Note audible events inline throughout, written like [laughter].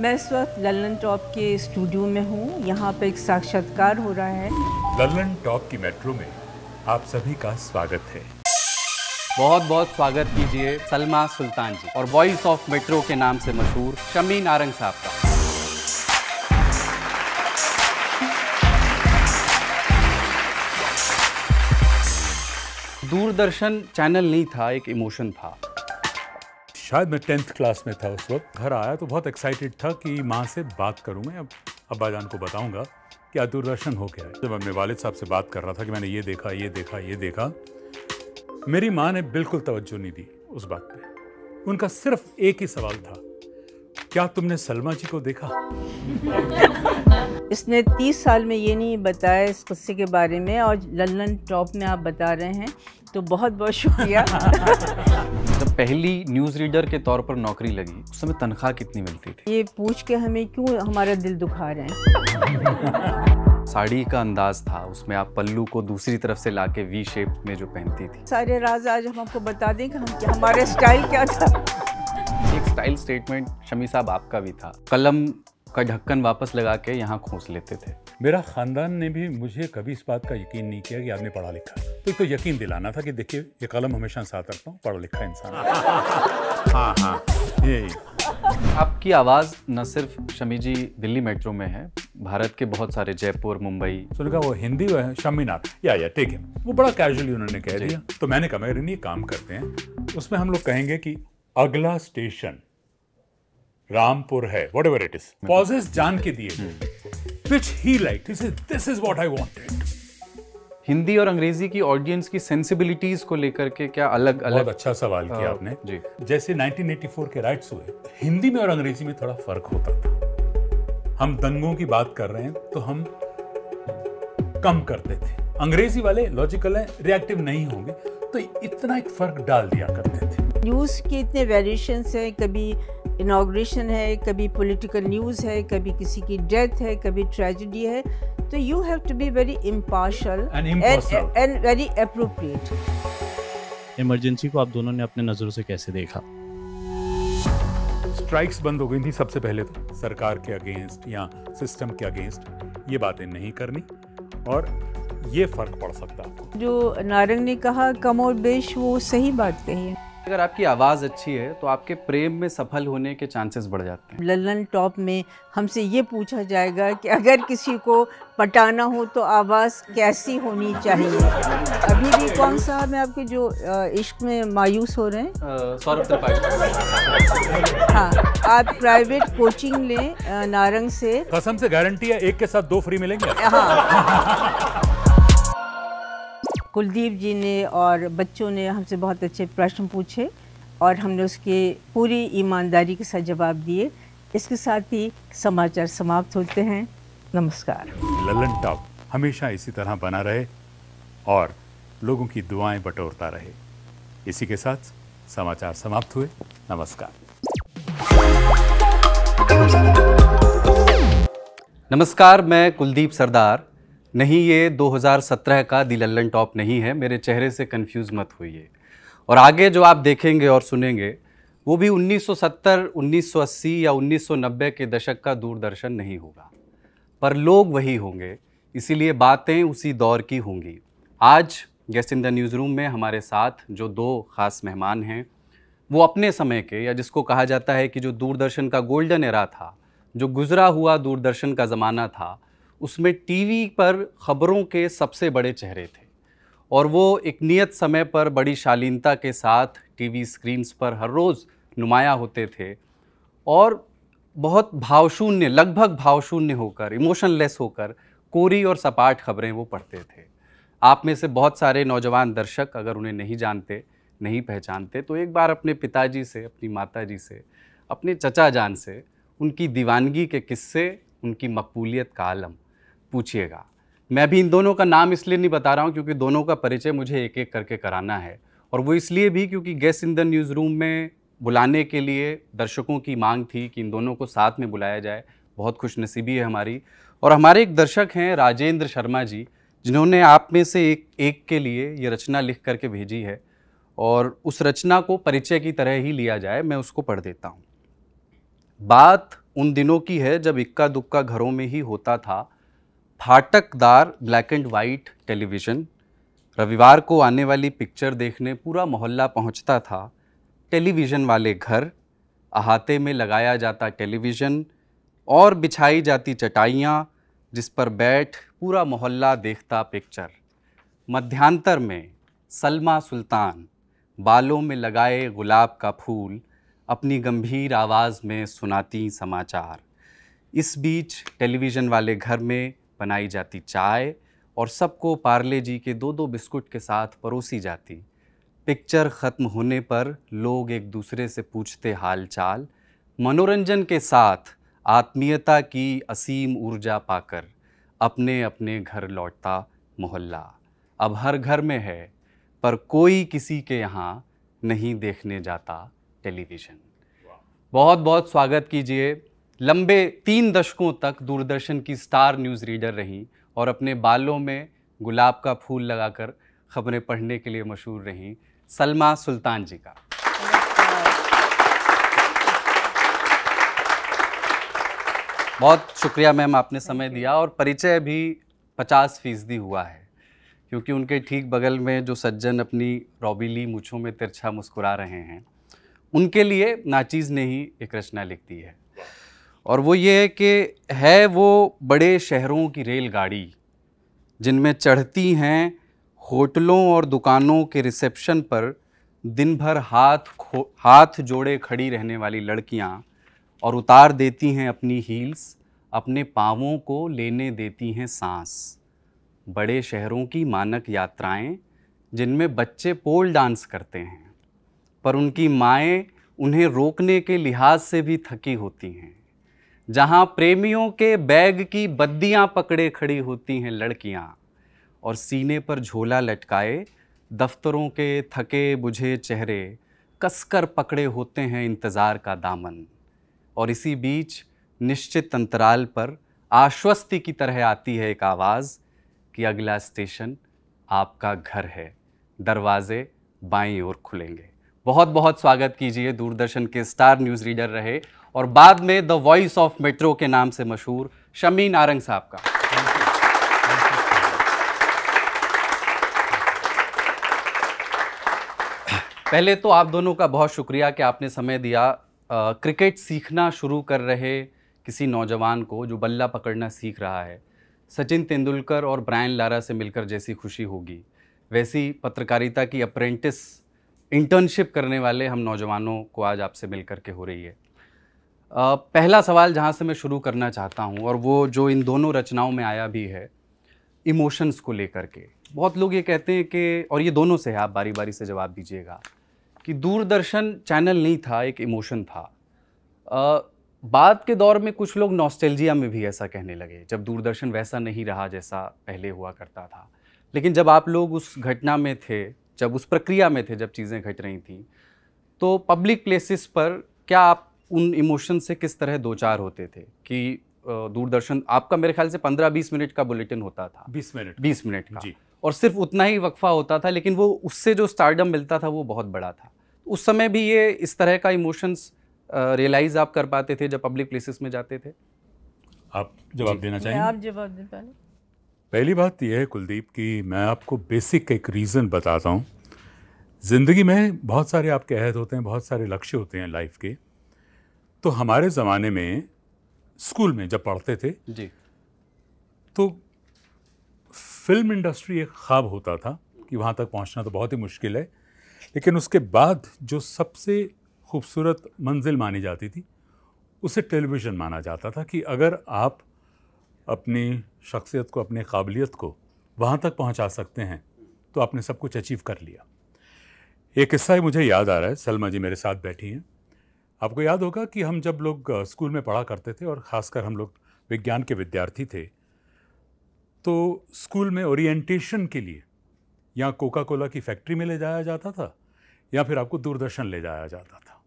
मैं इस वक्त लल्लन टॉप के स्टूडियो में हूँ यहाँ पे एक साक्षात्कार हो रहा है लल्लन टॉप की मेट्रो में आप सभी का स्वागत है बहुत बहुत स्वागत कीजिए सलमा सुल्तान जी और वॉइस ऑफ मेट्रो के नाम से मशहूर शमी नारंग साहब का दूरदर्शन चैनल नहीं था एक इमोशन था शायद मैं टेंथ क्लास में था उस वक्त घर आया तो बहुत एक्साइटेड था कि माँ से बात करूँ मैं अब अब्बा जान को बताऊँगा कि आज दूरदर्शन हो गया है जब मैं वालिद साहब से बात कर रहा था कि मैंने ये देखा ये देखा ये देखा मेरी माँ ने बिल्कुल तवज्जो नहीं दी उस बात पर उनका सिर्फ एक ही सवाल था क्या तुमने सलमा जी को देखा [laughs] इसने तीस साल में ये नहीं बताया इस गुस्से के बारे में और लल्लन टॉप में आप बता रहे हैं तो बहुत बहुत शुक्रिया [laughs] पहली न्यूज़ रीडर के तौर पर नौकरी लगी उस समय तनख्वाह कितनी मिलती थी ये पूछ के हमें क्यों हमारा दिल दुखा रहे हैं साड़ी का अंदाज था उसमें आप पल्लू को दूसरी तरफ से लाके वी शेप में जो पहनती थी सारे राज आज हम आपको बता दें कि हम हमारे स्टाइल क्या था एक स्टाइल स्टेटमेंट शमी साहब आपका भी था कलम का ढक्कन वापस लगा के यहाँ खोस लेते थे मेरा ख़ानदान ने भी मुझे कभी इस बात का यकीन नहीं किया कि आपने पढ़ा लिखा तो एक तो यकीन दिलाना था कि देखिए ये कलम हमेशा साथ रखता हूँ पढ़ा लिखा इंसान [laughs] हाँ हाँ ये आपकी आवाज़ न सिर्फ शमी जी दिल्ली मेट्रो में है भारत के बहुत सारे जयपुर मुंबई सुन वो हिंदी वो है शमीनाथ या या ठीक है वो बड़ा कैजुअली उन्होंने कह दिया तो मैंने कहा मेरे नहीं काम करते हैं उसमें हम लोग कहेंगे कि अगला स्टेशन रामपुर है whatever it is pauses जान के दिए हम्म। which he liked. He said, this is what I wanted. Hindi और अंग्रेजी की ऑडियंस की सेंसिबिलिटीज को लेकर के क्या अलग अलग बहुत अच्छा सवाल किया आ, हाँ, आपने जी जैसे 1984 के राइट्स हुए हिंदी में और अंग्रेजी में थोड़ा फर्क होता था हम दंगों की बात कर रहे हैं तो हम कम करते थे अंग्रेजी वाले लॉजिकल है रिएक्टिव नहीं होंगे तो इतना एक फर्क डाल दिया करते थे न्यूज़ के इतने वेरिएशन है कभी इनाग्रेशन है कभी पॉलिटिकल न्यूज़ है कभी किसी की डेथ है कभी ट्रेजिडी है तो you have to be very impartial and very appropriate emergency को आप दोनों ने अपने नज़रों से कैसे देखा स्ट्राइक्स बंद हो गई थी सबसे पहले तो सरकार के अगेंस्ट या सिस्टम के अगेंस्ट ये बातें नहीं करनी और ये फर्क पड़ सकता जो नारंग ने कहा कम और बेश वो सही बात कही है अगर आपकी आवाज़ अच्छी है तो आपके प्रेम में सफल होने के चांसेस बढ़ जाते हैं लल्लन टॉप में हमसे ये पूछा जाएगा कि अगर किसी को पटाना हो तो आवाज़ कैसी होनी चाहिए अभी भी कौन सा मैं आपके जो इश्क में मायूस हो रहे हैं सौरभ त्रिपाठी हाँ आप प्राइवेट कोचिंग लें नारंग से कसम से गारंटी है एक के साथ दो फ्री मिलेंगे हाँ कुलदीप जी ने और बच्चों ने हमसे बहुत अच्छे प्रश्न पूछे और हमने उसके पूरी ईमानदारी के साथ जवाब दिए इसके साथ ही समाचार समाप्त होते हैं नमस्कार ललन टॉप हमेशा इसी तरह बना रहे और लोगों की दुआएं बटोरता रहे इसी के साथ समाचार समाप्त हुए नमस्कार नमस्कार मैं कुलदीप सरदार नहीं ये 2017 का दी लल्लन टॉप नहीं है मेरे चेहरे से कंफ्यूज मत होइए और आगे जो आप देखेंगे और सुनेंगे वो भी 1970, 1980 या 1990 के दशक का दूरदर्शन नहीं होगा पर लोग वही होंगे इसीलिए बातें उसी दौर की होंगी आज guest in the news room में हमारे साथ जो दो ख़ास मेहमान हैं वो अपने समय के या जिसको कहा जाता है कि जो दूरदर्शन का गोल्डन एरा था जो गुज़रा हुआ दूरदर्शन का ज़माना था उसमें टीवी पर ख़बरों के सबसे बड़े चेहरे थे और वो एक नियत समय पर बड़ी शालीनता के साथ टीवी स्क्रीन्स पर हर रोज़ नुमाया होते थे और बहुत भावशून्य लगभग भावशून्य होकर इमोशनलेस होकर कोरी और सपाट खबरें वो पढ़ते थे आप में से बहुत सारे नौजवान दर्शक अगर उन्हें नहीं जानते नहीं पहचानते तो एक बार अपने पिताजी से अपनी माताजी से अपने चचा जान से उनकी दीवानगी के किस्से उनकी मकबूलियत का आलम पूछिएगा मैं भी इन दोनों का नाम इसलिए नहीं बता रहा हूँ क्योंकि दोनों का परिचय मुझे एक एक करके कराना है और वो इसलिए भी क्योंकि guest in the news room में बुलाने के लिए दर्शकों की मांग थी कि इन दोनों को साथ में बुलाया जाए बहुत खुशनसीबी है हमारी और हमारे एक दर्शक हैं राजेंद्र शर्मा जी जिन्होंने आप में से एक एक के लिए ये रचना लिख करके भेजी है और उस रचना को परिचय की तरह ही लिया जाए मैं उसको पढ़ देता हूँ बात उन दिनों की है जब इक्का दुक्का घरों में ही होता था फाटकदार ब्लैक एंड वाइट टेलीविज़न रविवार को आने वाली पिक्चर देखने पूरा मोहल्ला पहुंचता था टेलीविज़न वाले घर अहाते में लगाया जाता टेलीविज़न और बिछाई जाती चटाइयाँ जिस पर बैठ पूरा मोहल्ला देखता पिक्चर मध्यांतर में सलमा सुल्तान बालों में लगाए गुलाब का फूल अपनी गंभीर आवाज़ में सुनाती समाचार इस बीच टेलीविज़न वाले घर में बनाई जाती चाय और सबको पार्ले जी के दो दो बिस्कुट के साथ परोसी जाती पिक्चर ख़त्म होने पर लोग एक दूसरे से पूछते हाल चाल मनोरंजन के साथ आत्मीयता की असीम ऊर्जा पाकर अपने अपने घर लौटता मोहल्ला अब हर घर में है पर कोई किसी के यहाँ नहीं देखने जाता टेलीविज़न बहुत बहुत स्वागत कीजिए लंबे तीन दशकों तक दूरदर्शन की स्टार न्यूज़ रीडर रहीं और अपने बालों में गुलाब का फूल लगाकर खबरें पढ़ने के लिए मशहूर रहीं सलमा सुल्तान जी का बहुत शुक्रिया मैम आपने समय दिया और परिचय भी पचास फीसदी हुआ है क्योंकि उनके ठीक बगल में जो सज्जन अपनी रॉबीली मूछों में तिरछा मुस्कुरा रहे हैं उनके लिए नाचीज़ ने ही एक रचना लिख दी है और वो ये है कि है वो बड़े शहरों की रेलगाड़ी जिनमें चढ़ती हैं होटलों और दुकानों के रिसेप्शन पर दिन भर हाथ खो हाथ जोड़े खड़ी रहने वाली लड़कियां और उतार देती हैं अपनी हील्स अपने पाँवों को लेने देती हैं सांस बड़े शहरों की मानक यात्राएं जिनमें बच्चे पोल डांस करते हैं पर उनकी माएँ उन्हें रोकने के लिहाज से भी थकी होती हैं जहां प्रेमियों के बैग की बद्दियां पकड़े खड़ी होती हैं लड़कियां और सीने पर झोला लटकाए दफ्तरों के थके बुझे चेहरे कसकर पकड़े होते हैं इंतज़ार का दामन और इसी बीच निश्चित अंतराल पर आश्वस्ति की तरह आती है एक आवाज़ कि अगला स्टेशन आपका घर है दरवाज़े बाई ओर खुलेंगे बहुत बहुत स्वागत कीजिए दूरदर्शन के स्टार न्यूज़ रीडर रहे और बाद में द वॉइस ऑफ मेट्रो के नाम से मशहूर शमी नारंग साहब का पहले तो आप दोनों का बहुत शुक्रिया कि आपने समय दिया आ, क्रिकेट सीखना शुरू कर रहे किसी नौजवान को जो बल्ला पकड़ना सीख रहा है सचिन तेंदुलकर और ब्रायन लारा से मिलकर जैसी खुशी होगी वैसी पत्रकारिता की अप्रेंटिस इंटर्नशिप करने वाले हम नौजवानों को आज आपसे मिल के हो रही है पहला सवाल जहाँ से मैं शुरू करना चाहता हूँ और वो जो इन दोनों रचनाओं में आया भी है इमोशंस को लेकर के बहुत लोग ये कहते हैं कि और ये दोनों से है आप बारी बारी से जवाब दीजिएगा कि दूरदर्शन चैनल नहीं था एक इमोशन था बाद के दौर में कुछ लोग नॉस्टेलजिया में भी ऐसा कहने लगे जब दूरदर्शन वैसा नहीं रहा जैसा पहले हुआ करता था लेकिन जब आप लोग उस घटना में थे जब उस प्रक्रिया में थे जब चीज़ें घट रही थी तो पब्लिक प्लेसेस पर क्या आप उन इमोशन से किस तरह दो चार होते थे कि दूरदर्शन आपका मेरे ख्याल से पंद्रह बीस मिनट का बुलेटिन होता था बीस मिनट बीस मिनट का जी और सिर्फ उतना ही वक्फा होता था लेकिन वो उससे जो स्टारडम मिलता था वो बहुत बड़ा था उस समय भी ये इस तरह का इमोशंस रियलाइज आप कर पाते थे जब पब्लिक प्लेसेस में जाते थे आप जवाब देना चाहिए आप जवाब दे पहले पहली बात यह है कुलदीप कि मैं आपको बेसिक एक रीज़न बताता हूँ ज़िंदगी में बहुत सारे आपके अहद होते हैं बहुत सारे लक्ष्य होते हैं लाइफ के तो हमारे ज़माने में स्कूल में जब पढ़ते थे जी तो फिल्म इंडस्ट्री एक ख्वाब होता था कि वहाँ तक पहुँचना तो बहुत ही मुश्किल है लेकिन उसके बाद जो सबसे खूबसूरत मंजिल मानी जाती थी उसे टेलीविज़न माना जाता था कि अगर आप अपनी शख्सियत को अपनी काबिलियत को वहाँ तक पहुँचा सकते हैं तो आपने सब कुछ अचीव कर लिया एक किस्सा ही मुझे याद आ रहा है सलमा जी मेरे साथ बैठी हैं आपको याद होगा कि हम जब लोग स्कूल में पढ़ा करते थे और ख़ासकर हम लोग विज्ञान के विद्यार्थी थे तो स्कूल में ओरिएंटेशन के लिए या कोका कोला की फैक्ट्री में ले जाया जाता था या फिर आपको दूरदर्शन ले जाया जाता था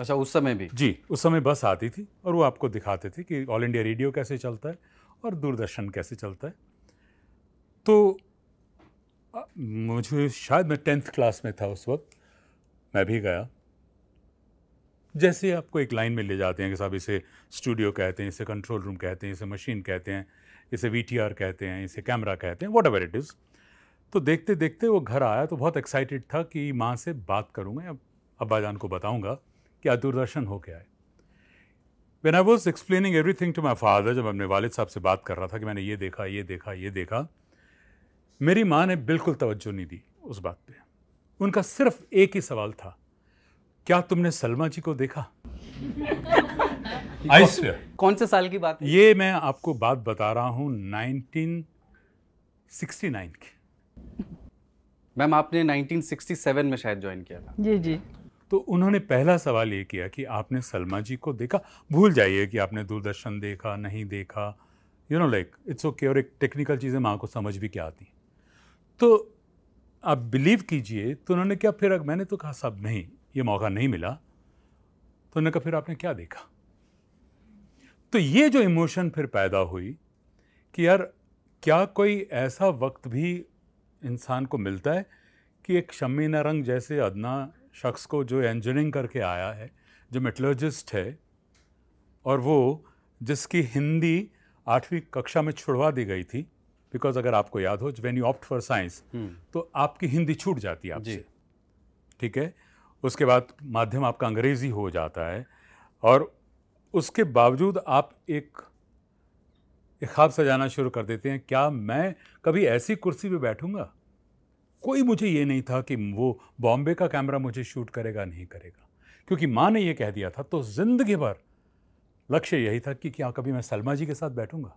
अच्छा उस समय भी जी उस समय बस आती थी और वो आपको दिखाते थे कि ऑल इंडिया रेडियो कैसे चलता है और दूरदर्शन कैसे चलता है तो मुझे शायद मैं टेंथ क्लास में था उस वक्त मैं भी गया जैसे आपको एक लाइन में ले जाते हैं कि साहब इसे स्टूडियो कहते हैं इसे कंट्रोल रूम कहते हैं इसे मशीन कहते हैं इसे वी कहते हैं इसे कैमरा कहते हैं वॉट एवर इट इज़ तो देखते देखते वो घर आया तो बहुत एक्साइटेड था कि माँ से बात करूँगा या अब्बा जान को बताऊँगा कि आज दूरदर्शन हो क्या है when I was explaining every thing to my father जब अपने वालिद साहब से बात कर रहा था कि मैंने ये देखा ये देखा ये देखा मेरी माँ ने बिल्कुल तवज्जो नहीं दी उस बात पर उनका सिर्फ एक ही सवाल था क्या तुमने सलमा जी को देखा [laughs] आइसवेयर कौन से साल की बात है? ये मैं आपको बात बता रहा हूँ 1969 की मैम आपने 1967 में शायद ज्वाइन किया था जी जी तो उन्होंने पहला सवाल ये किया कि आपने सलमा जी को देखा भूल जाइए कि आपने दूरदर्शन देखा नहीं देखा you know like it's okay और एक टेक्निकल चीज़ें माँ को समझ भी क्या आती तो आप बिलीव कीजिए तो उन्होंने क्या फिर मैंने तो कहा सब नहीं ये मौका नहीं मिला तो उन्होंने कहा फिर आपने क्या देखा तो ये जो इमोशन फिर पैदा हुई कि यार क्या कोई ऐसा वक्त भी इंसान को मिलता है कि एक शमी नारंग जैसे अदना शख्स को जो इंजीनियरिंग करके आया है जो मेटलॉजिस्ट है और वो जिसकी हिंदी आठवीं कक्षा में छुड़वा दी गई थी बिकॉज अगर आपको याद हो when you opt for science तो आपकी हिंदी छूट जाती है आपसे ठीक है उसके बाद माध्यम आपका अंग्रेज़ी हो जाता है और उसके बावजूद आप एक खाब सजाना शुरू कर देते हैं क्या मैं कभी ऐसी कुर्सी पे बैठूंगा कोई मुझे ये नहीं था कि वो बॉम्बे का कैमरा मुझे शूट करेगा नहीं करेगा क्योंकि माँ ने ये कह दिया था तो ज़िंदगी भर लक्ष्य यही था कि क्या कभी मैं सलमा जी के साथ बैठूंगा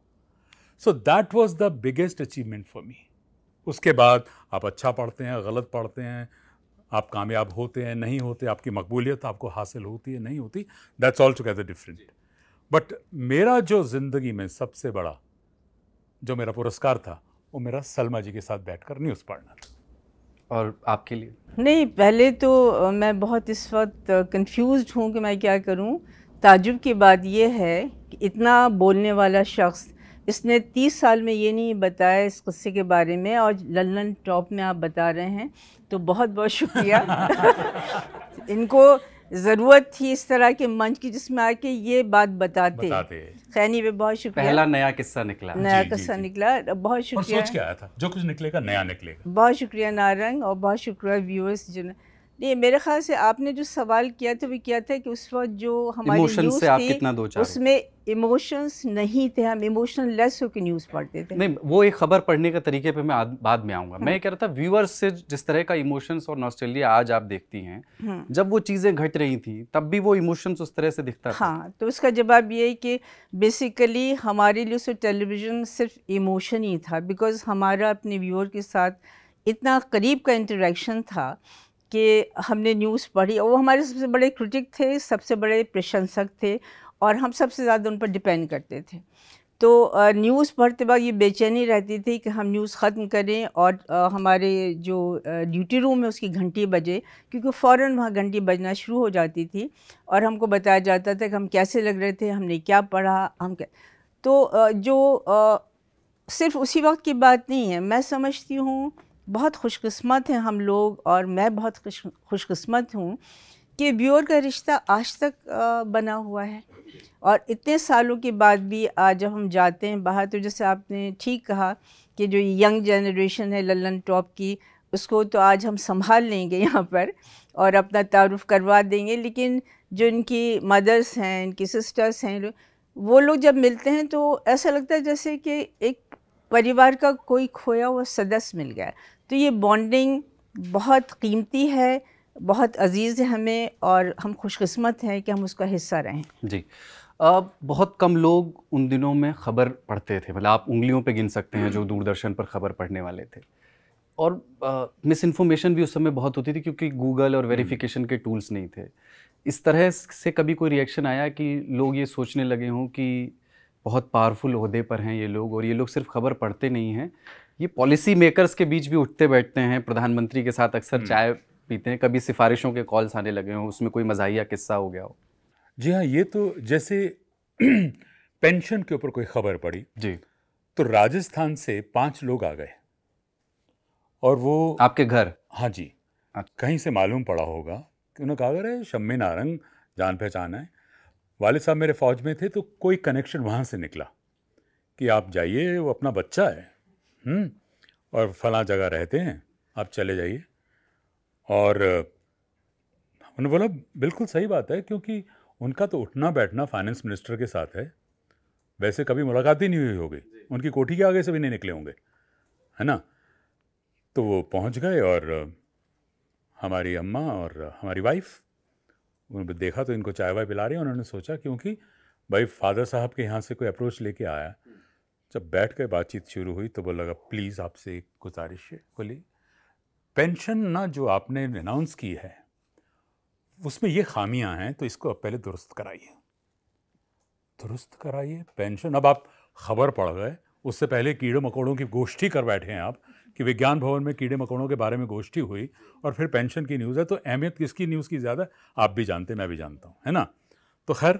so that was the biggest achievement for me उसके बाद आप अच्छा पढ़ते हैं गलत पढ़ते हैं आप कामयाब होते हैं नहीं होते आपकी मकबूलियत आपको हासिल होती है नहीं होती that's all together different but मेरा जो ज़िंदगी में सबसे बड़ा जो मेरा पुरस्कार था वो मेरा सलमा जी के साथ बैठकर न्यूज़ पढ़ना था और आपके लिए नहीं पहले तो मैं बहुत इस वक्त कंफ्यूज हूँ कि मैं क्या करूँ ताजुब की बात यह है कि इतना बोलने वाला शख्स इसने तीस साल में ये नहीं बताया इस क़स्से के बारे में और लंदन टॉप में आप बता रहे हैं तो बहुत बहुत शुक्रिया [laughs] इनको ज़रूरत थी इस तरह के मंच की जिसमें आके ये बात बताते, बताते। खैनी पे बहुत शुक्रिया पहला नया किस्सा निकला नया किस्सा निकला बहुत शुक्रिया सोच था जो कुछ निकलेगा नया निकलेगा बहुत शुक्रिया नारंग और बहुत शुक्रिया व्यूअर्स जिन्होंने नहीं मेरे ख्याल से आपने जो सवाल किया था वो किया था कि उस वक्त जो हमारे से आप उसमें इमोशंस नहीं थे हम इमोशनल लेस होकर न्यूज़ पढ़ते थे नहीं वो एक खबर पढ़ने के तरीके पे मैं आद, बाद में आऊँगा मैं हाँ। कह रहा था व्यूअर्स से जिस तरह का इमोशंस और नॉस्ट्रेलिया आज आप देखती हैं हाँ। जब वो चीज़ें घट रही थी तब भी वो इमोशंस उस तरह से दिखता हाँ था। तो उसका जवाब ये है कि बेसिकली हमारे लिए उस टेलीविज़न सिर्फ इमोशन ही था बिकॉज हमारा अपने व्यूअर के साथ इतना करीब का इंटरेक्शन था कि हमने न्यूज़ पढ़ी और वो हमारे सबसे बड़े क्रिटिक थे सबसे बड़े प्रशंसक थे और हम सबसे ज़्यादा उन पर डिपेंड करते थे तो न्यूज़ पढ़ते वक्त ये बेचैनी रहती थी कि हम न्यूज़ ख़त्म करें और हमारे जो ड्यूटी रूम है उसकी घंटी बजे क्योंकि फ़ौर वहाँ घंटी बजना शुरू हो जाती थी और हमको बताया जाता था कि हम कैसे लग रहे थे हमने क्या पढ़ा हम क्या तो जो सिर्फ उसी वक्त की बात नहीं है मैं समझती हूँ बहुत खुशकस्मत हैं हम लोग और मैं बहुत खुश खुशकस्मत हूँ कि ब्योर का रिश्ता आज तक बना हुआ है और इतने सालों के बाद भी आज जब हम जाते हैं बाहर तो जैसे आपने ठीक कहा कि जो यंग जनरेशन है लल्लन टॉप की उसको तो आज हम संभाल लेंगे यहाँ पर और अपना तारुफ करवा देंगे लेकिन जो इनकी मदर्स हैं इनकी सिस्टर्स हैं वो लोग जब मिलते हैं तो ऐसा लगता है जैसे कि एक परिवार का कोई खोया हुआ सदस्य मिल गया तो ये बॉन्डिंग बहुत कीमती है बहुत अजीज़ है हमें और हम खुशकस्मत हैं कि हम उसका हिस्सा रहें जी अब बहुत कम लोग उन दिनों में ख़बर पढ़ते थे मतलब आप उंगलियों पे गिन सकते हैं जो दूरदर्शन पर ख़बर पढ़ने वाले थे और मिस इन्फॉर्मेशन भी उस समय बहुत होती थी क्योंकि गूगल और वेरिफिकेशन के टूल्स नहीं थे इस तरह से कभी कोई रिएक्शन आया कि लोग ये सोचने लगे हों कि बहुत पावरफुल अहदे पर हैं ये लोग और ये लोग सिर्फ खबर पढ़ते नहीं हैं ये पॉलिसी मेकर्स के बीच भी उठते बैठते हैं प्रधानमंत्री के साथ अक्सर हम्म। चाय पीते हैं कभी सिफारिशों के कॉल्स आने लगे हों उसमें कोई मजाहिया किस्सा हो गया हो जी हाँ ये तो जैसे [clears throat] पेंशन के ऊपर कोई खबर पड़ी जी तो राजस्थान से पांच लोग आ गए और वो आपके घर हाँ जी अच्छा। कहीं से मालूम पड़ा होगा कि उन्होंने कहा अरे शम्मी नारंग जान पहचान है वाले साहब मेरे फौज में थे तो कोई कनेक्शन वहाँ से निकला कि आप जाइए वो अपना बच्चा है हम्म, और फला जगह रहते हैं आप चले जाइए और उन्होंने बोला बिल्कुल सही बात है क्योंकि उनका तो उठना बैठना फाइनेंस मिनिस्टर के साथ है वैसे कभी मुलाकात ही नहीं हुई होगी उनकी कोठी के आगे से भी नहीं निकले होंगे है ना तो वो पहुंच गए और हमारी अम्मा और हमारी वाइफ उन्होंने देखा तो इनको चाय वाय पिला रहे हैं उन्होंने सोचा क्योंकि भाई फादर साहब के यहाँ से कोई अप्रोच लेके आया जब बैठ कर बातचीत शुरू हुई तो बोला लगा प्लीज़ आपसे एक गुजारिश है बोली पेंशन ना जो आपने अनाउंस की है उसमें ये खामियां हैं तो इसको आप पहले दुरुस्त कराइए दुरुस्त कराइए पेंशन अब आप खबर पड़ गए उससे पहले कीड़े मकोड़ों की गोष्ठी कर बैठे हैं आप कि विज्ञान भवन में कीड़े मकोड़ों के बारे में गोष्ठी हुई और फिर पेंशन की न्यूज़ है तो अहमियत किसकी न्यूज़ की ज़्यादा आप भी जानते मैं भी जानता हूँ है ना तो खैर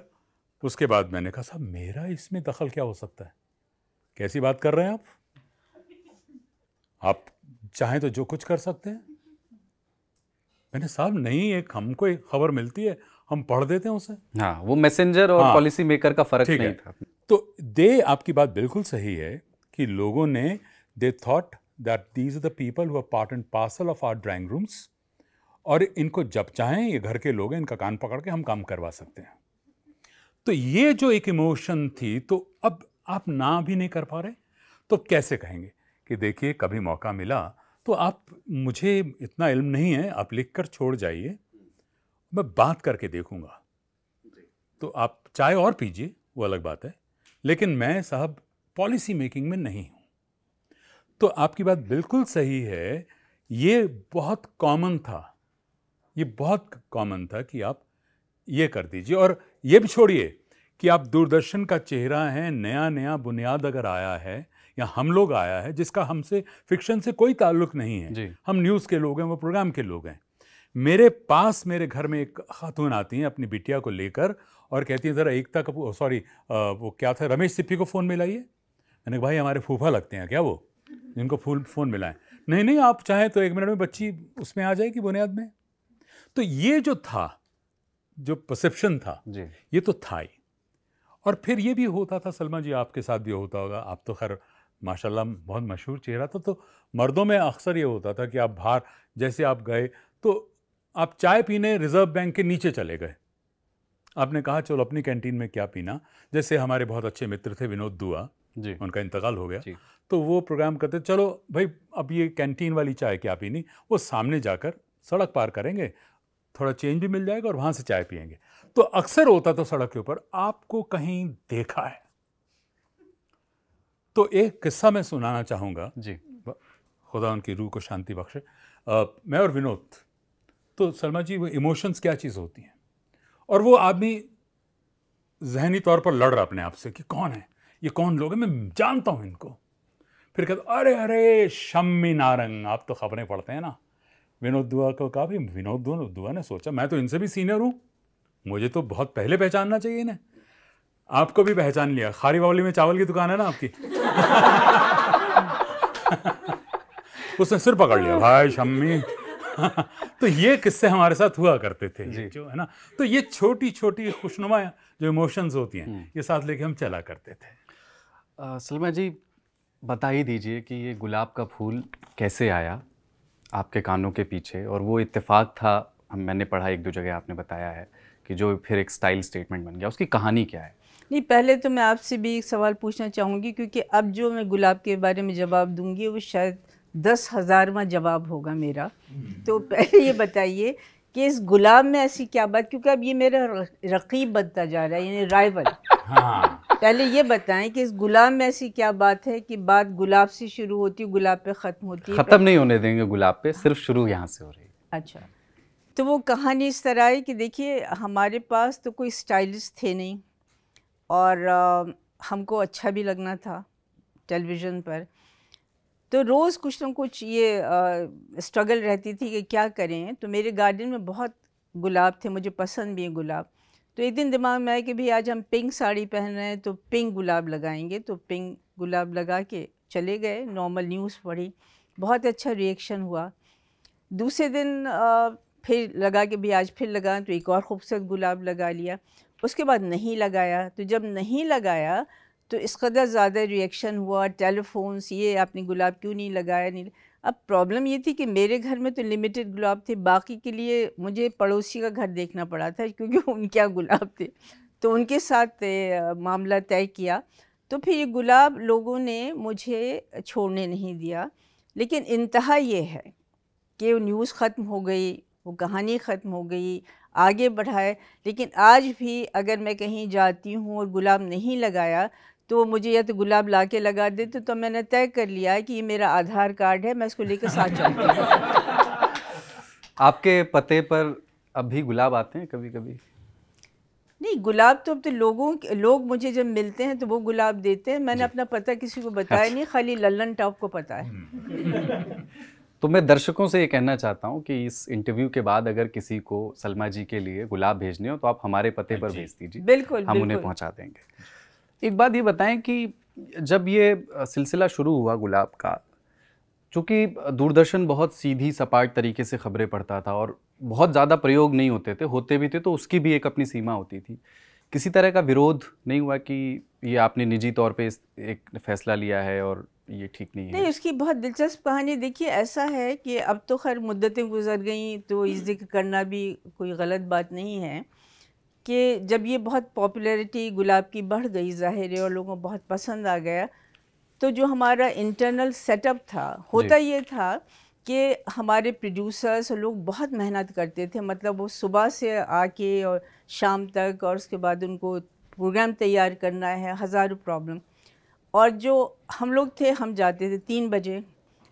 उसके बाद मैंने कहा साहब मेरा इसमें दखल क्या हो सकता है कैसी बात कर रहे हैं आप आप चाहें तो जो कुछ कर सकते हैं मैंने साहब नहीं एक हमको एक खबर मिलती है हम पढ़ देते हैं उसे हाँ वो मैसेंजर और हाँ, पॉलिसी मेकर का फर्क नहीं था तो दे आपकी बात बिल्कुल सही है कि लोगों ने they thought that these the people who part and parcel of our drawing rooms और इनको जब चाहें ये घर के लोग हैं इनका कान पकड़ के हम काम करवा सकते हैं तो ये जो एक इमोशन थी तो अब आप ना भी नहीं कर पा रहे तो कैसे कहेंगे कि देखिए कभी मौका मिला तो आप मुझे इतना इल्म नहीं है आप लिख कर छोड़ जाइए मैं बात करके देखूँगा तो आप चाय और पीजिए वो अलग बात है लेकिन मैं साहब पॉलिसी मेकिंग में नहीं हूँ तो आपकी बात बिल्कुल सही है ये बहुत कॉमन था ये बहुत कॉमन था कि आप ये कर दीजिए और ये भी छोड़िए कि आप दूरदर्शन का चेहरा हैं नया नया बुनियाद अगर आया है या हम लोग आया है जिसका हमसे फिक्शन से कोई ताल्लुक नहीं है हम न्यूज़ के लोग हैं वो प्रोग्राम के लोग हैं मेरे पास मेरे घर में एक खातून आती हैं अपनी बिटिया को लेकर और कहती हैं ज़रा एकता कपूर सॉरी वो क्या था रमेश सिप्पी को फ़ोन मिलाइए मैंने कहा भाई हमारे फूफा लगते हैं क्या वो जिनको फूल फ़ोन मिलाएं नहीं नहीं आप चाहें तो एक मिनट में बच्ची उसमें आ जाएगी बुनियाद में तो ये जो था जो परसेप्शन था ये तो था ही और फिर ये भी होता था सलमा जी आपके साथ भी होता होगा आप तो खैर माशाल्लाह बहुत मशहूर चेहरा था तो मर्दों में अक्सर ये होता था कि आप बाहर जैसे आप गए तो आप चाय पीने रिज़र्व बैंक के नीचे चले गए आपने कहा चलो अपनी कैंटीन में क्या पीना जैसे हमारे बहुत अच्छे मित्र थे विनोद दुआ जी उनका इंतकाल हो गया तो वो प्रोग्राम करते चलो भाई अब ये कैंटीन वाली चाय क्या पीनी वो सामने जाकर सड़क पार करेंगे थोड़ा चेंज भी मिल जाएगा और वहाँ से चाय पियेंगे तो अक्सर होता था सड़क के ऊपर आपको कहीं देखा है तो एक किस्सा मैं सुनाना चाहूंगा जी खुदा उनकी रूह को शांति बख्शे मैं और विनोद तो सलमा जी वो इमोशंस क्या चीज़ होती हैं और वो आदमी जहनी तौर पर लड़ रहा अपने आप से कि कौन है ये कौन लोग हैं मैं जानता हूं इनको फिर कहते अरे अरे शम्मी नारंग आप तो खबरें पढ़ते हैं ना विनोद दुआ को कहा भी विनोद दुआ ने सोचा मैं तो इनसे भी सीनियर हूं मुझे तो बहुत पहले पहचानना चाहिए ना आपको भी पहचान लिया खारी बावली में चावल की दुकान है ना आपकी [laughs] उसने सिर पकड़ लिया भाई शम्मी [laughs] तो ये किस्से हमारे साथ हुआ करते थे जो है ना तो ये छोटी छोटी खुशनुमा जो इमोशंस होती हैं हम्म। ये साथ लेके हम चला करते थे सलमा जी बता ही दीजिए कि ये गुलाब का फूल कैसे आया आपके कानों के पीछे और वो इत्तेफाक था हम मैंने पढ़ा एक दो जगह आपने बताया है कि जो फिर एक स्टाइल स्टेटमेंट बन गया उसकी कहानी क्या है नहीं पहले तो मैं आपसे भी एक सवाल पूछना चाहूँगी क्योंकि अब जो मैं गुलाब के बारे में जवाब दूँगी वो शायद दस हज़ारवा जवाब होगा मेरा हम्म। तो पहले ये बताइए कि इस गुलाब में ऐसी क्या बात क्योंकि अब ये मेरा रकीब बनता जा रहा है यानी राइवल हाँ। पहले ये बताएं कि इस गुलाब में ऐसी क्या बात है कि बात गुलाब से शुरू होती है गुलाब पे ख़त्म होती है ख़त्म नहीं होने देंगे गुलाब पे सिर्फ शुरू यहाँ से हो रही है अच्छा तो वो कहानी इस तरह है कि देखिए हमारे पास तो कोई स्टाइलिस्ट थे नहीं और आ, हमको अच्छा भी लगना था टेलीविज़न पर तो रोज़ कुछ ना कुछ ये स्ट्रगल रहती थी कि क्या करें तो मेरे गार्डन में बहुत गुलाब थे मुझे पसंद भी हैं गुलाब तो एक दिन दिमाग में आया कि भाई आज हम पिंक साड़ी पहन रहे हैं तो पिंक गुलाब लगाएंगे तो पिंक गुलाब लगा के चले गए नॉर्मल न्यूज़ पढ़ी बहुत अच्छा रिएक्शन हुआ दूसरे दिन आ, फिर लगा कि भी आज फिर लगा तो एक और ख़ूबसूरत गुलाब लगा लिया उसके बाद नहीं लगाया तो जब नहीं लगाया तो इस कदर ज़्यादा रिएक्शन हुआ टेलीफोन्स ये आपने गुलाब क्यों नहीं लगाया नहीं अब प्रॉब्लम ये थी कि मेरे घर में तो लिमिटेड गुलाब थे बाकी के लिए मुझे पड़ोसी का घर देखना पड़ा था क्योंकि [laughs] उनके यहाँ गुलाब थे तो उनके साथ मामला तय किया तो फिर ये गुलाब लोगों ने मुझे छोड़ने नहीं दिया लेकिन इंतहा ये है कि न्यूज़ ख़त्म हो गई वो कहानी ख़त्म हो गई आगे बढ़ाए लेकिन आज भी अगर मैं कहीं जाती हूँ और गुलाब नहीं लगाया तो मुझे या तो गुलाब ला के लगा देते तो, तो मैंने तय कर लिया कि ये मेरा आधार कार्ड है मैं इसको लेकर साथ चलती आपके पते पर अब भी गुलाब आते हैं कभी कभी नहीं गुलाब तो अब तो लोगों लोग मुझे जब मिलते हैं तो वो गुलाब देते हैं मैंने अपना पता किसी को बताया अच्छा। नहीं खाली लल्लन टॉप को पता है हम्म। तो मैं दर्शकों से ये कहना चाहता हूँ कि इस इंटरव्यू के बाद अगर किसी को सलमा जी के लिए गुलाब भेजने हो तो आप हमारे पते पर भेज दीजिए बिल्कुल हम उन्हें पहुँचा देंगे एक बात ये बताएं कि जब ये सिलसिला शुरू हुआ गुलाब का चूँकि दूरदर्शन बहुत सीधी सपाट तरीके से खबरें पढ़ता था और बहुत ज़्यादा प्रयोग नहीं होते थे होते भी थे तो उसकी भी एक अपनी सीमा होती थी किसी तरह का विरोध नहीं हुआ कि ये आपने निजी तौर पे एक फैसला लिया है और ये ठीक नहीं है नहीं उसकी बहुत दिलचस्प कहानी देखिए ऐसा है कि अब तो खैर मुद्दतें गुजर गई तो ये हम्म। जिक्र करना भी कोई गलत बात नहीं है कि जब ये बहुत पॉपुलैरिटी गुलाब की बढ़ गई ज़ाहिर है और लोगों को बहुत पसंद आ गया तो जो हमारा इंटरनल सेटअप था होता ये था कि हमारे प्रोड्यूसर्स और लोग बहुत मेहनत करते थे मतलब वो सुबह से आके और शाम तक और उसके बाद उनको प्रोग्राम तैयार करना है हज़ारों प्रॉब्लम और जो हम लोग थे हम जाते थे तीन बजे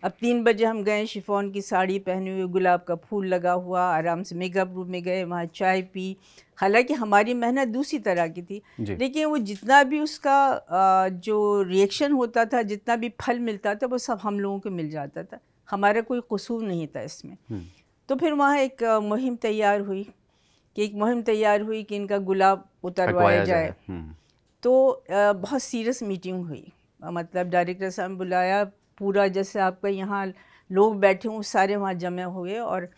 अब तीन बजे हम गए शिफोन की साड़ी पहने हुए गुलाब का फूल लगा हुआ आराम से मेकअप रूम में गए वहाँ चाय पी हालांकि हमारी मेहनत दूसरी तरह की थी लेकिन वो जितना भी उसका जो रिएक्शन होता था जितना भी फल मिलता था वो सब हम लोगों को मिल जाता था हमारा कोई कसूर नहीं था इसमें हम्म। तो फिर वहाँ एक मुहिम तैयार हुई कि एक मुहिम तैयार हुई कि इनका गुलाब उतरवाया जाए हम्म। तो बहुत सीरियस मीटिंग हुई मतलब डायरेक्टर साहब बुलाया पूरा जैसे आपका यहाँ लोग बैठे हों सारे वहाँ जमे हुए और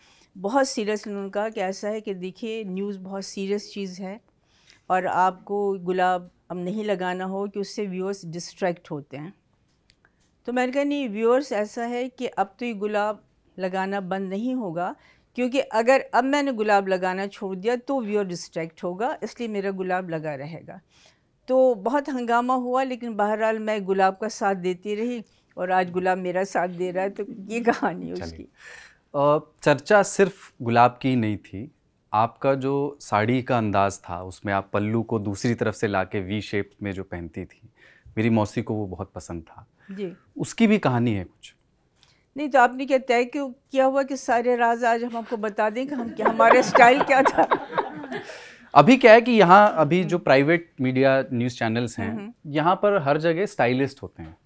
बहुत सीरियस उन्होंने कहा कि ऐसा है कि देखिए न्यूज़ बहुत सीरियस चीज़ है और आपको गुलाब अब नहीं लगाना हो कि उससे व्यूअर्स डिस्ट्रैक्ट होते हैं तो मैंने कहा नहीं व्यूअर्स ऐसा है कि अब तो ये गुलाब लगाना बंद नहीं होगा क्योंकि अगर अब मैंने गुलाब लगाना छोड़ दिया तो व्यूअर डिस्ट्रैक्ट होगा इसलिए मेरा गुलाब लगा रहेगा तो बहुत हंगामा हुआ लेकिन बहरहाल मैं गुलाब का साथ देती रही और आज गुलाब मेरा साथ दे रहा है तो ये कहानी उसकी चर्चा सिर्फ गुलाब की नहीं थी आपका जो साड़ी का अंदाज़ था उसमें आप पल्लू को दूसरी तरफ से ला के वी शेप में जो पहनती थी मेरी मौसी को वो बहुत पसंद था जी उसकी भी कहानी है कुछ नहीं तो आपने क्या तय किया हुआ कि सारे राज आज हम आपको बता दें कि हम क्या हमारा स्टाइल क्या था [laughs] अभी क्या है कि यहाँ अभी हम्म। जो प्राइवेट मीडिया न्यूज चैनल्स हैं हम्म, हम्म। यहाँ पर हर जगह स्टाइलिस्ट होते हैं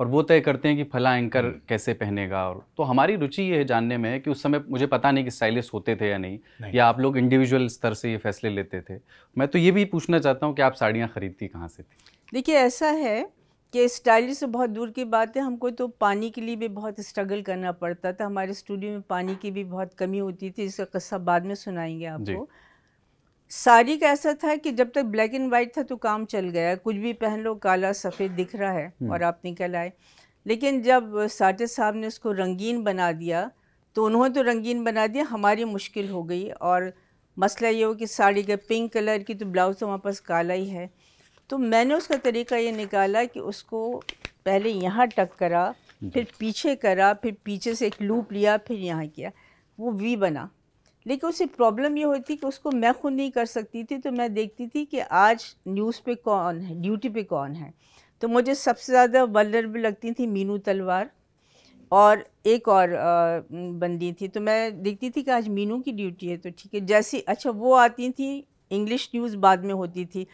और वो तय करते हैं कि फला एंकर कैसे पहनेगा और तो हमारी रुचि ये है जानने में कि उस समय मुझे पता नहीं कि स्टाइलिस्ट होते थे या नहीं, नहीं। या आप लोग इंडिविजुअल स्तर से ये फैसले लेते थे मैं तो ये भी पूछना चाहता हूँ कि आप साड़ियाँ खरीदती कहाँ से थी देखिए ऐसा है कि स्टाइलिस्ट से बहुत दूर की बात है हमको तो पानी के लिए भी बहुत स्ट्रगल करना पड़ता था हमारे स्टूडियो में पानी की भी बहुत कमी होती थी इसका कस्सा बाद में सुनाएंगे आपको साड़ी का ऐसा था कि जब तक ब्लैक एंड वाइट था तो काम चल गया कुछ भी पहन लो काला सफ़ेद दिख रहा है हम्म। और आप निकल आए लेकिन जब साटे साहब ने उसको रंगीन बना दिया तो उन्होंने तो रंगीन बना दिया हमारी मुश्किल हो गई और मसला ये हो कि साड़ी का पिंक कलर की तो ब्लाउज़ तो वहाँ पास काला ही है तो मैंने उसका तरीका ये निकाला कि उसको पहले यहाँ टक करा फिर पीछे करा फिर पीछे से एक लूप लिया फिर यहाँ किया वो वी बना लेकिन उसे प्रॉब्लम ये होती कि उसको मैं खुद नहीं कर सकती थी तो मैं देखती थी कि आज न्यूज़ पे कौन है ड्यूटी पे कौन है तो मुझे सबसे ज़्यादा वलर भी लगती थी मीनू तलवार और एक और बंदी थी तो मैं देखती थी कि आज मीनू की ड्यूटी है तो ठीक है जैसी अच्छा वो आती थी इंग्लिश न्यूज़ बाद में होती थी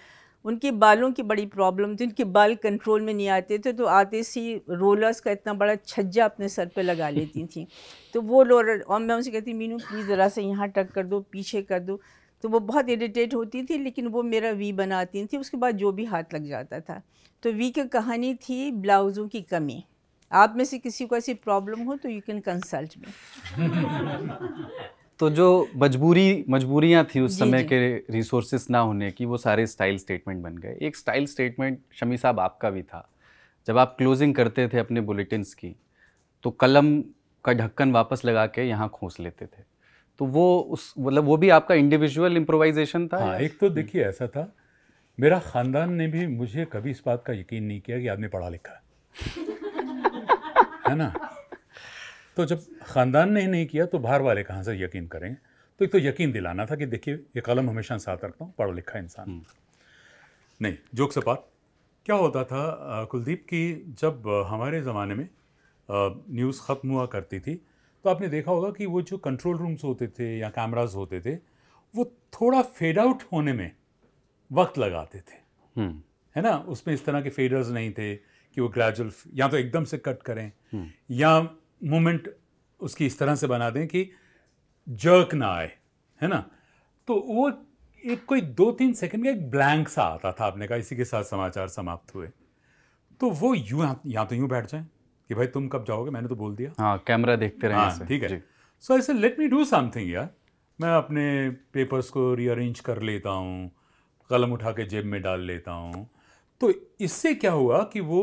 उनके बालों की बड़ी प्रॉब्लम थी उनके बाल कंट्रोल में नहीं आते थे तो आते सी रोलर्स का इतना बड़ा छज्जा अपने सर पे लगा लेती थी [laughs] तो वो रोलर और मैं उनसे कहती मीनू प्लीज़ ज़रा से यहाँ टक कर दो पीछे कर दो तो वो बहुत इरीटेट होती थी लेकिन वो मेरा वी बनाती थी उसके बाद जो भी हाथ लग जाता था तो वी की कहानी थी ब्लाउज़ों की कमी आप में से किसी को ऐसी प्रॉब्लम हो तो यू कैन कंसल्ट में तो जो मजबूरी मजबूरियां थी उस जी, समय जी. के रिसोर्सेस ना होने की वो सारे स्टाइल स्टेटमेंट बन गए एक स्टाइल स्टेटमेंट शमी साहब आपका भी था जब आप क्लोजिंग करते थे अपने बुलेटिन की तो कलम का ढक्कन वापस लगा के यहाँ खोस लेते थे तो वो उस मतलब वो भी आपका इंडिविजुअल इम्प्रोवाइजेशन था हाँ, एक तो हम्म। देखिए ऐसा था मेरा ख़ानदान ने भी मुझे कभी इस बात का यकीन नहीं किया कि आदमी पढ़ा लिखा है [laughs] ना तो जब ख़ानदान ने नहीं किया तो बाहर वाले कहाँ से यकीन करेंगे तो एक तो यकीन दिलाना था कि देखिए ये कलम हमेशा साथ रखता हूँ पढ़ा लिखा इंसान हम्म। नहीं जोक से बात क्या होता था कुलदीप कि जब हमारे ज़माने में न्यूज़ ख़त्म हुआ करती थी तो आपने देखा होगा कि वो जो कंट्रोल रूम्स होते थे या कैमराज होते थे वो थोड़ा फेड आउट होने में वक्त लगाते थे हम्म। है ना उसमें इस तरह के फेडर्स नहीं थे कि वो ग्रेजुअल या तो एकदम से कट करें हम्म। या मोमेंट उसकी इस तरह से बना दें कि जर्क ना आए है ना तो वो एक कोई दो तीन सेकंड का एक ब्लैंक सा आता था आपने कहा इसी के साथ समाचार समाप्त हुए तो वो यूँ यहाँ तो यूँ बैठ जाए कि भाई तुम कब जाओगे मैंने तो बोल दिया हाँ कैमरा देखते रहे हाँ ठीक है सो आई से लेट मी डू समथिंग यार मैं अपने पेपर्स को रीअरेंज कर लेता हूँ कलम उठा के जेब में डाल लेता हूँ तो इससे क्या हुआ कि वो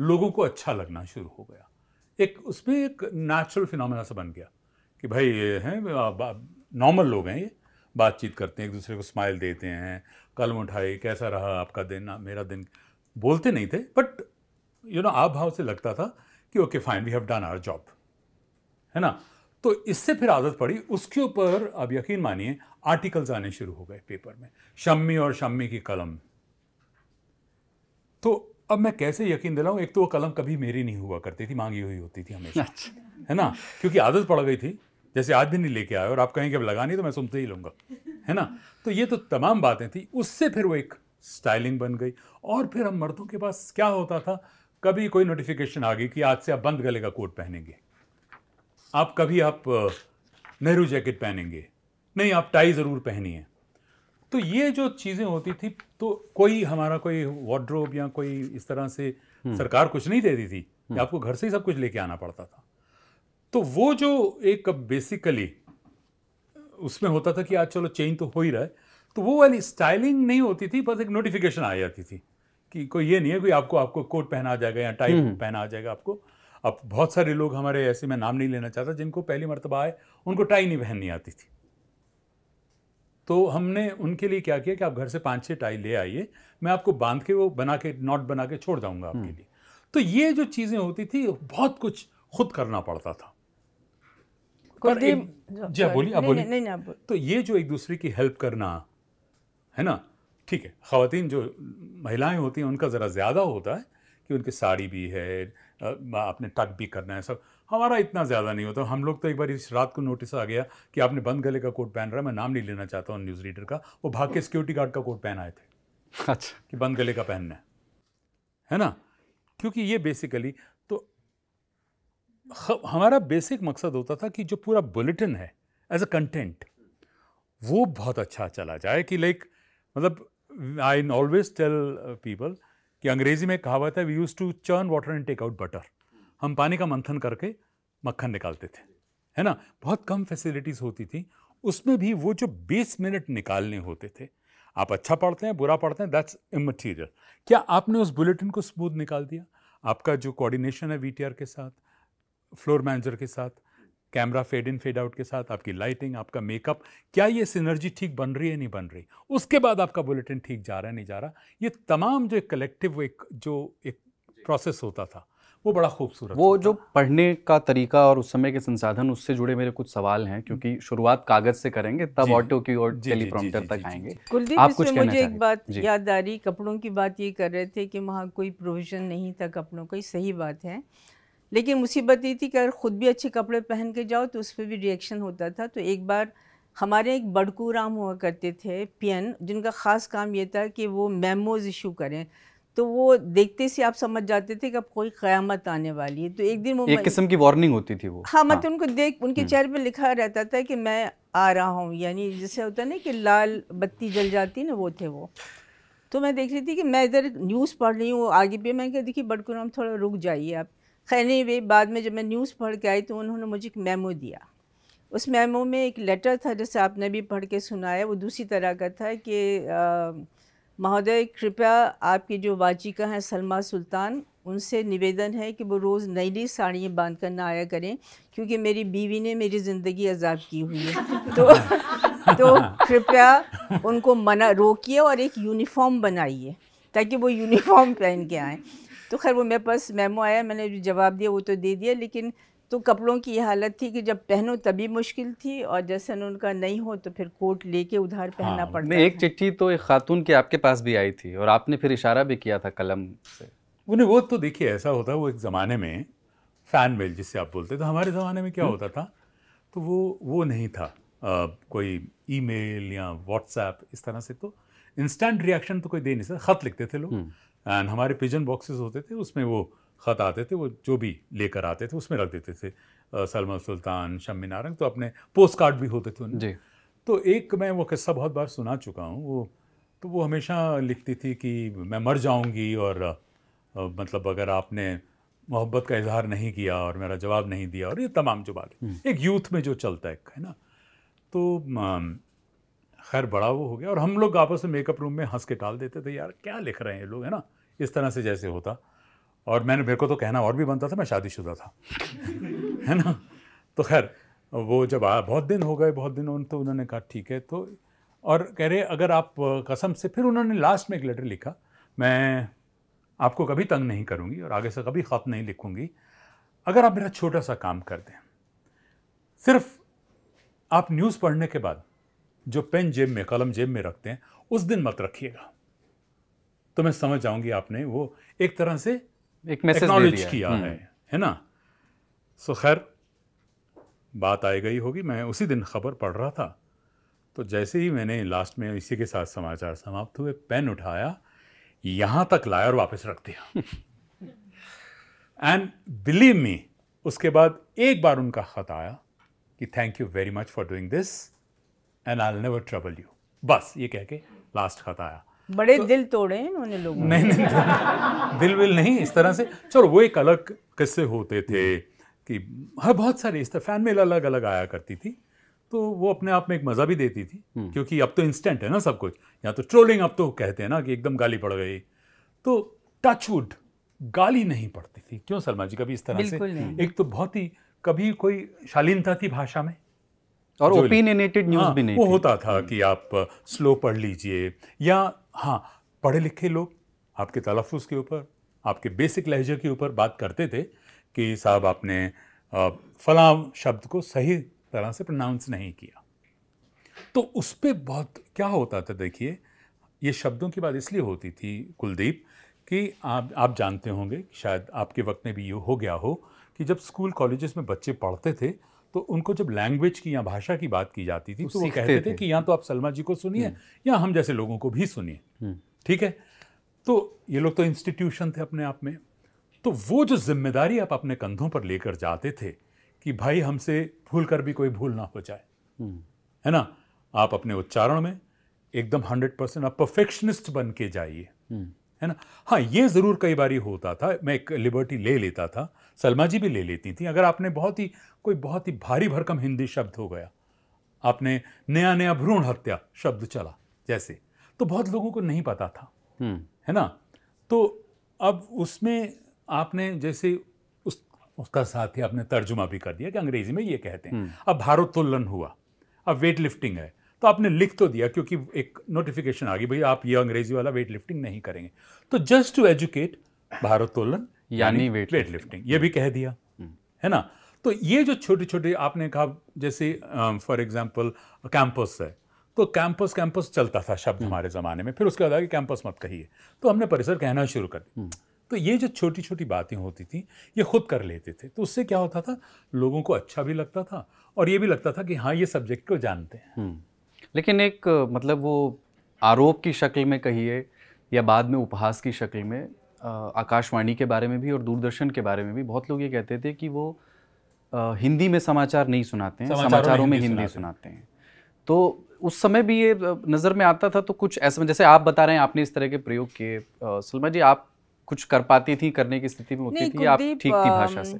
लोगों को अच्छा लगना शुरू हो गया एक उसमें एक नेचुरल फिनमिना सा बन गया कि भाई ये हैं नॉर्मल लोग हैं ये बातचीत करते हैं एक दूसरे को स्माइल देते हैं कलम उठाई कैसा रहा आपका दिन मेरा दिन बोलते नहीं थे बट यू नो आप भाव से लगता था कि okay fine we have done our job है ना तो इससे फिर आदत पड़ी उसके ऊपर अब यकीन मानिए आर्टिकल्स आने शुरू हो गए पेपर में शम्मी और शम्मी की कलम तो अब मैं कैसे यकीन दिलाऊं एक तो वो कलम कभी मेरी नहीं हुआ करती थी मांगी हुई होती थी हमेशा अच्छा। है ना क्योंकि आदत पड़ गई थी जैसे आज भी नहीं लेके आए और आप कहेंगे अब लगानी तो मैं सुनते ही लूंगा है ना तो ये तो तमाम बातें थी उससे फिर वो एक स्टाइलिंग बन गई और फिर हम मर्दों के पास क्या होता था कभी कोई नोटिफिकेशन आ गई कि आज से आप बंद गले का कोट पहनेंगे आप कभी आप नेहरू जैकेट पहनेंगे नहीं आप टाई ज़रूर पहनी है तो ये जो चीज़ें होती थी तो कोई हमारा कोई वार्ड्रोब या कोई इस तरह से हम्म। सरकार कुछ नहीं देती थी हम्म। आपको घर से ही सब कुछ लेके आना पड़ता था तो वो जो एक बेसिकली उसमें होता था कि आज चलो चेंज तो हो ही रहा है तो वो वाली स्टाइलिंग नहीं होती थी बस एक नोटिफिकेशन आ जाती थी कि कोई ये नहीं है कोई आपको आपको कोट पहना आ जाएगा या टाई हम्म। पहना आ जाएगा आपको अब बहुत सारे लोग हमारे ऐसे में नाम नहीं लेना चाहता जिनको पहली मरतबा आए उनको टाई नहीं पहननी आती थी तो हमने उनके लिए क्या किया कि आप घर से पाँच छः टाई ले आइए मैं आपको बांध के वो बना के नॉट बना के छोड़ जाऊँगा आपके हम्म। लिए तो ये जो चीज़ें होती थी बहुत कुछ खुद करना पड़ता था पर एक, जी आप बोलिए आप बोलिए तो ये जो एक दूसरे की हेल्प करना है ना ठीक है खातन जो महिलाएं होती हैं उनका ज़रा ज़्यादा होता है कि उनकी साड़ी भी है आपने टक भी करना है सब हमारा इतना ज़्यादा नहीं होता हम लोग तो एक बार इस रात को नोटिस आ गया कि आपने बंद गले का कोट पहन रहा है मैं नाम नहीं लेना चाहता हूँ न्यूज़ रीडर का वो भाग के सिक्योरिटी गार्ड का कोट पहन आए थे अच्छा कि बंद गले का पहनना है है ना क्योंकि ये बेसिकली तो हमारा बेसिक मकसद होता था कि जो पूरा बुलेटिन है एज अ कंटेंट वो बहुत अच्छा चला जाए कि लाइक मतलब आई ऑलवेज टेल पीपल कि अंग्रेजी में कहावत है we use to churn water and take out butter हम पानी का मंथन करके मक्खन निकालते थे है ना बहुत कम फैसिलिटीज़ होती थी उसमें भी वो जो बीस मिनट निकालने होते थे आप अच्छा पढ़ते हैं बुरा पढ़ते हैं दैट्स इमटीरियल क्या आपने उस बुलेटिन को स्मूथ निकाल दिया आपका जो कोऑर्डिनेशन है वी के साथ फ्लोर मैनेजर के साथ camera fade in fade out के साथ आपकी लाइटिंग आपका मेकअप क्या ये सिनर्जी ठीक बन रही है नहीं बन रही उसके बाद आपका बुलेटिन ठीक जा रहा है नहीं जा रहा ये तमाम जो एक कलेक्टिव एक जो एक प्रोसेस होता था वो बड़ा खूबसूरत वो जो पढ़ने का तरीका और उस समय के संसाधन उससे जुड़े मेरे कुछ सवाल हैं क्योंकि शुरुआत कागज से करेंगे तब ऑटो की और टेलीप्रॉम्प्टर तक आएंगे आप कुछ मुझे एक बात याद आ रही कपड़ों की बात ये कर रहे थे कि वहाँ कोई प्रोविज़न नहीं था कपड़ों का सही बात है लेकिन मुसीबत ये थी कि अगर ख़ुद भी अच्छे कपड़े पहन के जाओ तो उस पर भी रिएक्शन होता था तो एक बार हमारे एक बड़कू राम हुआ करते थे पियन जिनका ख़ास काम ये था कि वो मेमोज़ इशू करें तो वो देखते से आप समझ जाते थे कि अब कोई क़यामत आने वाली है तो एक दिन वो एक किस्म की वार्निंग होती थी वो हाँ मतलब हाँ। उनको देख उनके हम्म। चेहरे पे लिखा रहता था कि मैं आ रहा हूँ यानी जैसे होता ना कि लाल बत्ती जल जाती ना वो थे वो तो मैं देख रही थी कि मैं इधर न्यूज़ पढ़ रही हूँ आगे भी मैंने कहा देखिए बड़कुराम थोड़ा रुक जाइए आप खैर वे बाद में जब मैं न्यूज़ पढ़ के आई तो उन्होंने मुझे एक मेमो दिया उस मेमो में एक लेटर था जैसे आपने भी पढ़ के सुनाया वो दूसरी तरह का था कि महोदय कृपया आपकी जो वाचिका हैं सलमा सुल्तान उनसे निवेदन है कि वो रोज़ नई नई साड़ियाँ बांध कर ना आया करें क्योंकि मेरी बीवी ने मेरी ज़िंदगी अजाब की हुई है तो तो कृपया उनको मना रोकिए और एक यूनिफॉर्म बनाइए ताकि वो यूनिफॉर्म पहन के आएँ तो खैर वो मेरे पास मेमो आया मैंने जो जवाब दिया वो तो दे दिया लेकिन तो कपड़ों की यह हालत थी कि जब पहनो तभी मुश्किल थी और जैसे उनका नहीं हो तो फिर कोट लेके उधार पहनना हाँ, पड़ता एक चिट्ठी तो एक खातून के आपके पास भी आई थी और आपने फिर इशारा भी किया था कलम से उन्हें वो तो देखिए ऐसा होता वो एक ज़माने में फ़ैन मेल जिसे आप बोलते तो हमारे ज़माने में क्या हम्म। होता था तो वो वो नहीं था आ, कोई ई या व्हाट्सएप इस तरह से तो इंस्टेंट रिएक्शन तो कोई दे नहीं सकता ख़त लिखते थे लोग हम्म। एंड हमारे पिजन बॉक्सेस होते थे उसमें वो ख़त आते थे वो जो भी लेकर आते थे उसमें रख देते थे सलमान सुल्तान शम्मी नारंग तो अपने पोस्ट कार्ड भी होते थे जी तो एक मैं वो किस्सा बहुत बार सुना चुका हूँ वो तो वो हमेशा लिखती थी कि मैं मर जाऊँगी और मतलब अगर आपने मोहब्बत का इजहार नहीं किया और मेरा जवाब नहीं दिया और ये तमाम जो बात हम्म। एक यूथ में जो चलता है है ना तो खैर बड़ा वो हो गया और हम लोग आपस में मेकअप रूम में हंस के टाल देते थे यार क्या लिख रहे हैं ये लोग है ना इस तरह से जैसे होता और मैंने मेरे को तो कहना और भी बनता था मैं शादीशुदा था [laughs] है ना तो खैर वो जब आ बहुत दिन हो गए बहुत दिन उन तो उन्होंने कहा ठीक है तो और कह रहे अगर आप कसम से फिर उन्होंने लास्ट में एक लेटर लिखा मैं आपको कभी तंग नहीं करूँगी और आगे से कभी ख़त नहीं लिखूँगी अगर आप मेरा छोटा सा काम कर दें सिर्फ आप न्यूज़ पढ़ने के बाद जो पेन जेब में कलम जेब में रखते हैं उस दिन मत रखिएगा तो मैं समझ जाऊँगी आपने वो एक तरह से एक मैसेज दिया किया हम्म। है है ना सो खैर बात आई गई होगी मैं उसी दिन खबर पढ़ रहा था तो जैसे ही मैंने लास्ट में इसी के साथ समाचार समाप्त हुए पेन उठाया यहाँ तक लाया और वापस रख दिया एंड बिलीव मी उसके बाद एक बार उनका ख़त आया कि thank you very much for doing this and I never trouble you बस ये कह के लास्ट ख़त आया बड़े तो, दिल तोड़े हैं उन्होंने लोगों नहीं नहीं दिल, दिल विल नहीं इस तरह से चलो वो एक अलग किस्से होते थे कि हर बहुत सारे इस तरह फैन मेल अलग अलग आया करती थी तो वो अपने आप में एक मज़ा भी देती थी हम्म। क्योंकि अब तो इंस्टेंट है ना सब कुछ या तो ट्रोलिंग अब तो कहते हैं ना कि एकदम गाली पड़ गई तो टचवुड गाली नहीं पड़ती थी क्यों सलमा जी कभी इस तरह से एक तो बहुत ही कभी कोई शालीनता थी भाषा में और ओपिनियनेटेड न्यूज़ हाँ, भी नहीं वो होता था कि आप स्लो uh, पढ़ लीजिए या हाँ पढ़े लिखे लोग आपके तलफ़ के ऊपर आपके बेसिक लहजे के ऊपर बात करते थे कि साहब आपने फ़लाँ शब्द को सही तरह से प्रनाउंस नहीं किया तो उस पर बहुत क्या होता था देखिए ये शब्दों की बात इसलिए होती थी कुलदीप कि आप आप जानते होंगे शायद आपके वक्त में भी ये हो गया हो कि जब स्कूल कॉलेजेस में बच्चे पढ़ते थे तो उनको जब लैंग्वेज की या भाषा की बात की जाती थी तो, तो वो कहते थे, थे कि या तो आप सलमा जी को सुनिए हम्म। या हम जैसे लोगों को भी सुनिए हम्म। ठीक है तो ये लोग तो इंस्टीट्यूशन थे अपने आप में तो वो जो जिम्मेदारी आप अपने कंधों पर लेकर जाते थे कि भाई हमसे भूल कर भी कोई भूल ना हो जाए हम्म। है ना आप अपने उच्चारण में एकदम हंड्रेड परसेंट आप परफेक्शनिस्ट बन के जाइए है ना हाँ ये ज़रूर कई बार होता था मैं एक लिबर्टी ले लेता था सलमा जी भी ले लेती थी अगर आपने बहुत ही कोई बहुत ही भारी भरकम हिंदी शब्द हो गया आपने नया नया भ्रूण हत्या शब्द चला जैसे तो बहुत लोगों को नहीं पता था हम्म। है ना तो अब उसमें आपने जैसे उस उसका साथ ही आपने तर्जुमा भी कर दिया कि अंग्रेजी में ये कहते हैं हम्म। अब भारोत्तोलन हुआ अब वेट लिफ्टिंग है तो आपने लिख तो दिया क्योंकि एक नोटिफिकेशन आ गई भाई आप ये अंग्रेजी वाला वेट लिफ्टिंग नहीं करेंगे तो जस्ट टू एजुकेट भारोत्तोलन यानी वेट वेट लिफ्टिंग ये भी कह दिया हम्म। है ना तो ये जो छोटी छोटी आपने कहा जैसे फॉर एग्जाम्पल कैंपस है तो कैंपस कैंपस चलता था शब्द हम्म। हमारे ज़माने में फिर उसके बाद आगे कैंपस मत कहिए तो हमने परिसर कहना शुरू कर दिया हम्म। तो ये जो छोटी छोटी बातें होती थी ये खुद कर लेते थे तो उससे क्या होता था लोगों को अच्छा भी लगता था और ये भी लगता था कि हाँ ये सब्जेक्ट को जानते हैं लेकिन एक मतलब वो आरोप की शक्ल में कहिए या बाद में उपहास की शक्ल में आकाशवाणी के बारे में भी और दूरदर्शन के बारे में भी बहुत लोग ये कहते थे कि वो आ, हिंदी में समाचार नहीं सुनाते हैं समाचारों, समाचारों में हिंदी सुनाते, सुनाते हैं तो उस समय भी ये नज़र में आता था तो कुछ ऐसे जैसे आप बता रहे हैं आपने इस तरह के प्रयोग किए सुलमा जी आप कुछ कर पाती थी करने की स्थिति में होती थी आप ठीक थी भाषा से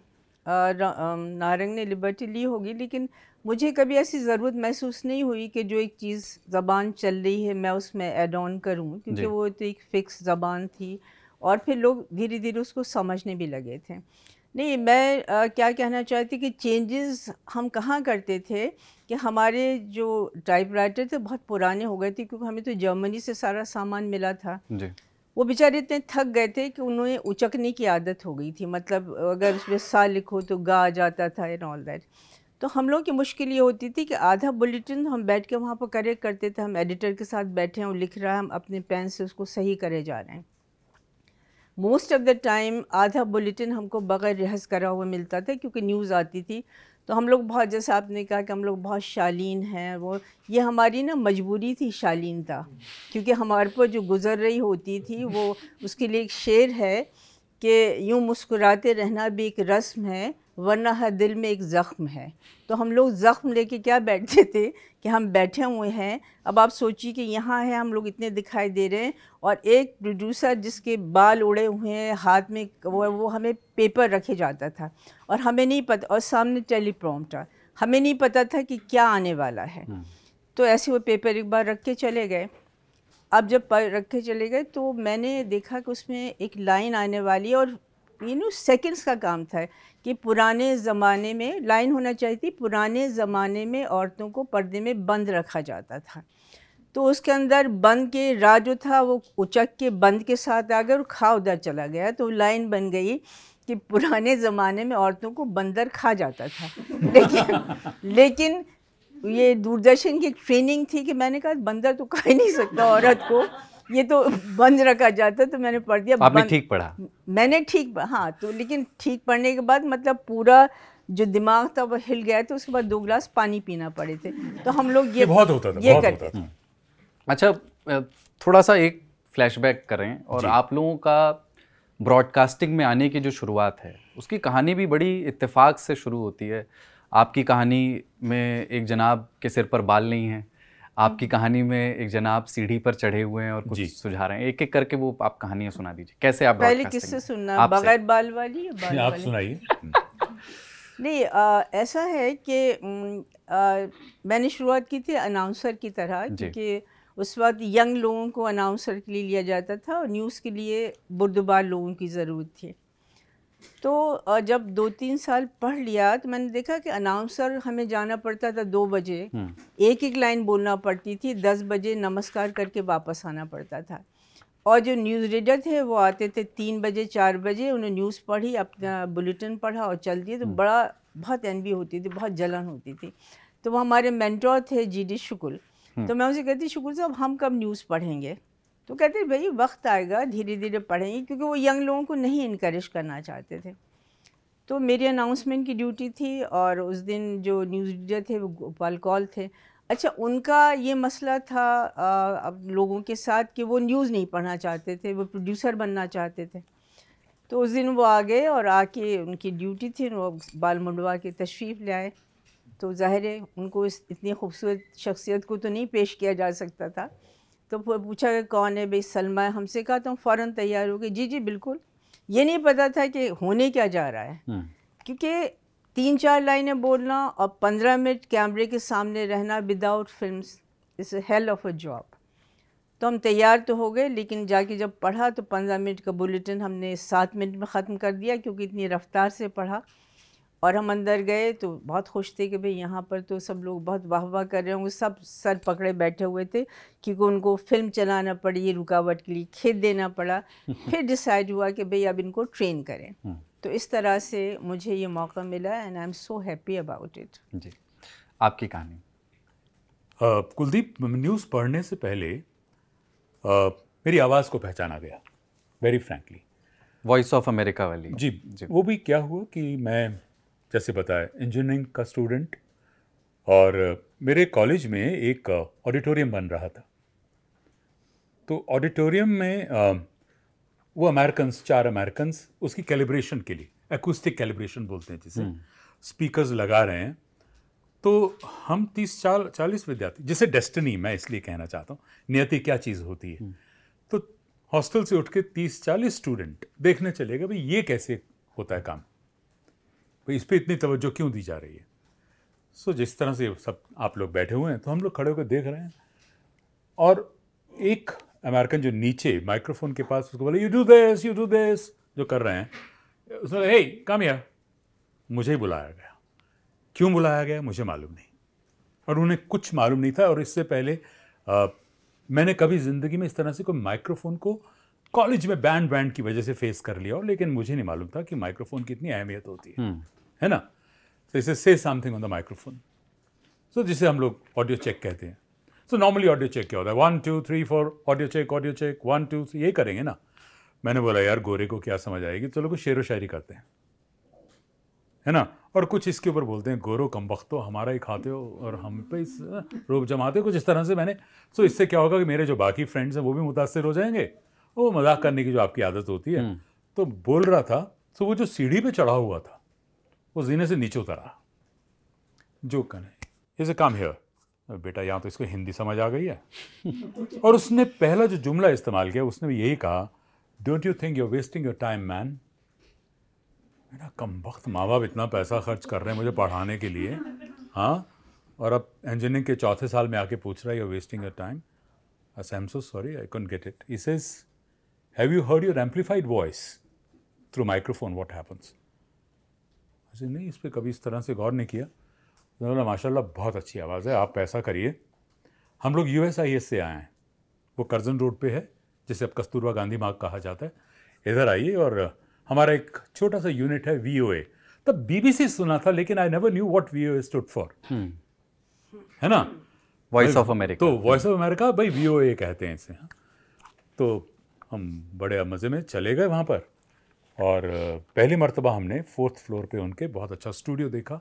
नारंग ने लिबर्टी ली होगी लेकिन मुझे कभी ऐसी ज़रूरत महसूस नहीं हुई कि जो एक चीज़ ज़बान चल रही है मैं उसमें एड ऑन करूँ क्योंकि वो तो एक फ़िक्स ज़बान थी और फिर लोग धीरे धीरे उसको समझने भी लगे थे नहीं मैं आ, क्या कहना चाहती कि चेंजेस हम कहाँ करते थे कि हमारे जो टाइपराइटर थे बहुत पुराने हो गए थे क्योंकि हमें तो जर्मनी से सारा सामान मिला था जी वो बेचारे इतने थक गए थे कि उन्हें उचकने की आदत हो गई थी मतलब अगर उसमें सा लिखो तो गा जाता था एंड ऑल दैट तो हम लोग की मुश्किल ये होती थी कि आधा बुलेटिन हम बैठ के वहाँ पर करेक्ट करते थे हम एडिटर के साथ बैठे हैं और लिख रहा है हम अपने पेन से उसको सही करे जा रहे हैं मोस्ट ऑफ़ द टाइम आधा बुलेटिन हमको बग़ैर रिहर्स करा हुआ मिलता था क्योंकि न्यूज़ आती थी तो हम लोग बहुत जैसे आपने कहा कि हम लोग बहुत शालीन हैं वो ये हमारी ना मजबूरी थी शालीनता क्योंकि हमारे पर जो गुज़र रही होती थी वो उसके लिए एक शेर है कि यूँ मुस्कुराते रहना भी एक रस्म है वरना हर दिल में एक ज़ख्म है तो हम लोग ज़ख्म लेके क्या बैठते थे कि हम बैठे हुए हैं अब आप सोचिए कि यहाँ है हम लोग इतने दिखाई दे रहे हैं और एक प्रोड्यूसर जिसके बाल उड़े हुए हैं हाथ में वो वो हमें पेपर रखे जाता था और हमें नहीं पता और सामने टेलीप्रॉम्प्टर हमें नहीं पता था कि क्या आने वाला है हम्म। तो ऐसे वो पेपर एक बार रख के चले गए अब जब रख के चले गए तो मैंने देखा कि उसमें एक लाइन आने वाली है और नो सेकेंड्स का काम था कि पुराने ज़माने में लाइन होना चाहिए थी पुराने ज़माने में औरतों को पर्दे में बंद रखा जाता था तो उसके अंदर बंद के रा जो था वो उचक के बंद के साथ आ गया और खा उधर चला गया तो लाइन बन गई कि पुराने ज़माने में औरतों को बंदर खा जाता था लेकिन लेकिन ये दूरदर्शन की ट्रेनिंग थी कि मैंने कहा बंदर तो खा ही नहीं सकता औरत को ये तो बंद रखा जाता तो मैंने पढ़ दिया आपने ठीक पढ़ा मैंने ठीक हाँ तो लेकिन ठीक पढ़ने के बाद मतलब पूरा जो दिमाग था वो हिल गया था तो उसके बाद दो गिलास पानी पीना पड़े थे तो हम लोग ये बहुत होता था ये बहुत करते होता था। हम्म। अच्छा थोड़ा सा एक फ्लैशबैक करें और आप लोगों का ब्रॉडकास्टिंग में आने की जो शुरुआत है उसकी कहानी भी बड़ी इत्तेफाक से शुरू होती है आपकी कहानी में एक जनाब के सिर पर बाल नहीं है आपकी कहानी में एक जनाब सीढ़ी पर चढ़े हुए हैं और कुछ सुझा रहे हैं एक एक करके वो आप कहानियां सुना दीजिए कैसे आप पहले किससे सुनना बगैर बाल वाली बाल आप सुनाइए [laughs] नहीं ऐसा है कि मैंने शुरुआत की थी अनाउंसर की तरह क्योंकि उस वक्त यंग लोगों को अनाउंसर के लिए लिया जाता था और न्यूज़ के लिए बुरदबार लोगों की ज़रूरत थी तो जब दो तीन साल पढ़ लिया तो मैंने देखा कि अनाउंसर हमें जाना पड़ता था दो बजे एक एक लाइन बोलना पड़ती थी दस बजे नमस्कार करके वापस आना पड़ता था और जो न्यूज़ रीडर थे वो आते थे तीन बजे चार बजे उन्हें न्यूज़ पढ़ी अपना बुलेटिन पढ़ा और चल दिए तो हम्म। बड़ा बहुत एनवी होती थी बहुत जलन होती थी तो वो हमारे मैंटोर थे जी डी शुक्ल हम्म। तो मैं उनसे कहती शुक्ल साहब हम कब न्यूज़ पढ़ेंगे तो कहते हैं भाई वक्त आएगा धीरे धीरे पढ़ेंगे क्योंकि वो यंग लोगों को नहीं इनक्रेज करना चाहते थे तो मेरी अनाउंसमेंट की ड्यूटी थी और उस दिन जो न्यूज़ रीडर थे वो गोपाल कौल थे अच्छा उनका ये मसला था आ, अब लोगों के साथ कि वो न्यूज़ नहीं पढ़ना चाहते थे वो प्रोड्यूसर बनना चाहते थे तो उस दिन वो आ गए और आके उनकी ड्यूटी थी वो बाल मुंडवा के तशरीफ़ ले आए तो ज़ाहिर है उनको इस इतनी खूबसूरत शख्सियत को तो नहीं पेश किया जा सकता था तो पूछा कि कौन है भाई सलमा हमसे कहा तुम फ़ौर तैयार हो गए जी जी बिल्कुल ये नहीं पता था कि होने क्या जा रहा है हम्म। क्योंकि तीन चार लाइनें बोलना और पंद्रह मिनट कैमरे के सामने रहना without film is hell of a job तो हम तैयार तो हो गए लेकिन जाके जब पढ़ा तो पंद्रह मिनट का बुलेटिन हमने सात मिनट में ख़त्म कर दिया क्योंकि इतनी रफ्तार से पढ़ा और हम अंदर गए तो बहुत खुश थे कि भाई यहाँ पर तो सब लोग बहुत वाह वाह कर रहे होंगे सब सर पकड़े बैठे हुए थे क्योंकि उनको फिल्म चलाना पड़ी रुकावट के लिए खेत देना पड़ा [laughs] फिर डिसाइड हुआ कि भाई अब इनको ट्रेन करें हम्म। तो इस तरह से मुझे ये मौका मिला and I am so happy about it जी आपकी कहानी कुलदीप न्यूज़ पढ़ने से पहले आ, मेरी आवाज़ को पहचाना गया very frankly voice of America वाली जी, जी वो भी क्या हुआ कि मैं जैसे बताया इंजीनियरिंग का स्टूडेंट और मेरे कॉलेज में एक ऑडिटोरियम बन रहा था तो ऑडिटोरियम में वो अमेरिकन्स चार अमेरिकन्स उसकी कैलिब्रेशन के लिए एक्स्टिक कैलिब्रेशन बोलते हैं जिसे स्पीकर्स हम्म। लगा रहे हैं तो हम तीस चाल चालीस विद्यार्थी जिसे डेस्टिनी मैं इसलिए कहना चाहता हूँ नियति क्या चीज़ होती है हम्म। तो हॉस्टल से उठ के तीस चालीस स्टूडेंट देखने चले गए भाई ये कैसे होता है काम भाई इस पर इतनी तवज्जो क्यों दी जा रही है सो so, जिस तरह से सब आप लोग बैठे हुए हैं तो हम लोग खड़े होकर देख रहे हैं और एक अमेरिकन जो नीचे माइक्रोफोन के पास उसको बोला you do this you do this जो कर रहे हैं उसने हे काम यार मुझे ही बुलाया गया क्यों बुलाया गया मुझे मालूम नहीं और उन्हें कुछ मालूम नहीं था और इससे पहले आ, मैंने कभी ज़िंदगी में इस तरह से कोई माइक्रोफोन को कॉलेज में बैंड बैंड की वजह से फेस कर लिया हो लेकिन मुझे नहीं मालूम था कि माइक्रोफोन की इतनी अहमियत होती है हम्म। है ना सो इसे से something on the microphone so जिसे हम लोग ऑडियो चेक कहते हैं सो नॉर्मली ऑडियो चेक क्या होता है one two three four audio check audio check one two ये करेंगे ना मैंने बोला यार गोरे को क्या समझ आएगी चलो कुछ शेर व शायरी करते हैं है ना और कुछ इसके ऊपर बोलते हैं गोरो कम वक्त हमारा ही खाते हो और हम पे इस रूप जमाते हो कुछ इस तरह से मैंने सो इससे क्या होगा कि मेरे जो बाकी फ्रेंड्स हैं वो भी मुतासर हो जाएंगे वो मजाक हम्म। करने की जो आपकी आदत होती है हम्म। तो बोल रहा था तो वो जो सीढ़ी पे चढ़ा हुआ था वो जीने से नीचे उतरा जो कहने इज ए काम हेयर बेटा यहाँ तो इसको हिंदी समझ आ गई है [laughs] और उसने पहला जो जुमला इस्तेमाल किया उसने भी यही कहा don't you think you wasting your time man मेरा कम वक्त माँ बाप इतना पैसा खर्च कर रहे हैं मुझे पढ़ाने के लिए हाँ और अब इंजीनियरिंग के चौथे साल में आके पूछ रहा है you wasting your time I am so sorry I can't get it is is Have you heard your amplified voice through microphone? What happens? I said, नहीं इस पर कभी इस तरह से गौर नहीं किया बोला माशाल्लाह बहुत अच्छी आवाज़ है आप ऐसा करिए हम लोग यू से आए हैं वो करजन रोड पे है जिसे अब कस्तूरबा गांधी मार्ग कहा जाता है इधर आइए और हमारा एक छोटा सा यूनिट है वी तब बीबीसी सुना था लेकिन I never knew what V O stood for है ना वॉइस ऑफ अमेरिका तो वॉइस ऑफ अमेरिका भाई वी कहते हैं इसे हाँ। तो हम बड़े मज़े में चले गए वहाँ पर और पहली मरतबा हमने फोर्थ फ्लोर पे उनके बहुत अच्छा स्टूडियो देखा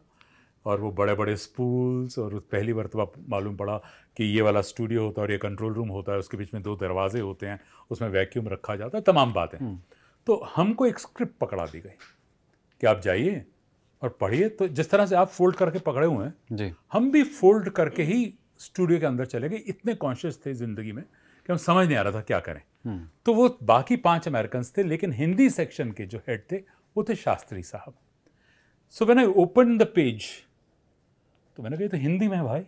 और वो बड़े बड़े स्पूल्स और पहली मरतबा मालूम पड़ा कि ये वाला स्टूडियो होता है और ये कंट्रोल रूम होता है उसके बीच में दो दरवाजे होते हैं उसमें वैक्यूम रखा जाता है तमाम बातें हम्म। तो हमको एक स्क्रिप्ट पकड़ा दी गई कि आप जाइए और पढ़िए तो जिस तरह से आप फोल्ड करके पकड़े हुए हैं हम भी फोल्ड करके ही स्टूडियो के अंदर चले गए इतने कॉन्शियस थे ज़िंदगी में कि हम समझ नहीं आ रहा था क्या करें हम्म। तो वो बाकी पांच अमेरिकन थे लेकिन हिंदी सेक्शन के जो हेड थे वो थे शास्त्री साहब so when I open the page तो मैंने कहा तो हिंदी में भाई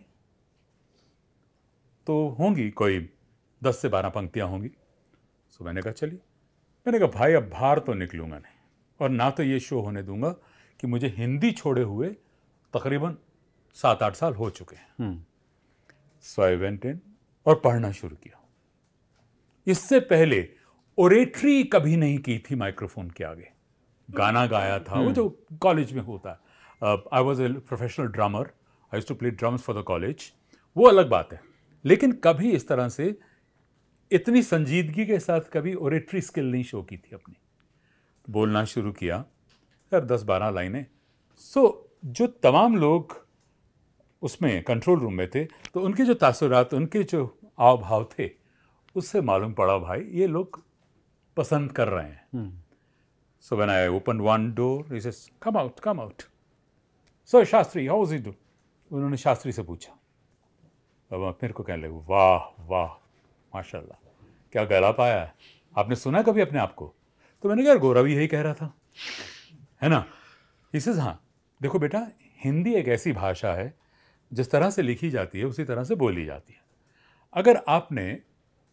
तो होंगी कोई दस से बारह पंक्तियाँ होंगी सो मैंने कहा चलिए मैंने कहा भाई अब बाहर तो निकलूँगा नहीं और ना तो ये शो होने दूंगा कि मुझे हिंदी छोड़े हुए तकरीबन सात आठ साल हो चुके हैं सो आई वेंट इन और पढ़ना शुरू किया इससे पहले ओरेट्री कभी नहीं की थी माइक्रोफोन के आगे गाना गाया था वो हम्म। जो कॉलेज में होता है I was a professional drummer I to play drums for the college वो अलग बात है लेकिन कभी इस तरह से इतनी संजीदगी के साथ कभी ओरेट्री स्किल नहीं शो की थी अपनी बोलना शुरू किया सर दस बारह लाइनें सो so, जो तमाम लोग उसमें कंट्रोल रूम में थे तो उनके जो तासरात उनके जो आव भाव थे उससे मालूम पड़ा भाई ये लोग पसंद कर रहे हैं so when I open one door is come out come out so Shastri how is do उन्होंने शास्त्री से पूछा अब मेरे को कहने लगे वाह वाह माशाल्लाह क्या गला पाया है आपने सुना कभी अपने आप को तो मैंने कहा गौरव यही कह रहा था है ना इसे हाँ देखो बेटा हिंदी एक ऐसी भाषा है जिस तरह से लिखी जाती है उसी तरह से बोली जाती है अगर आपने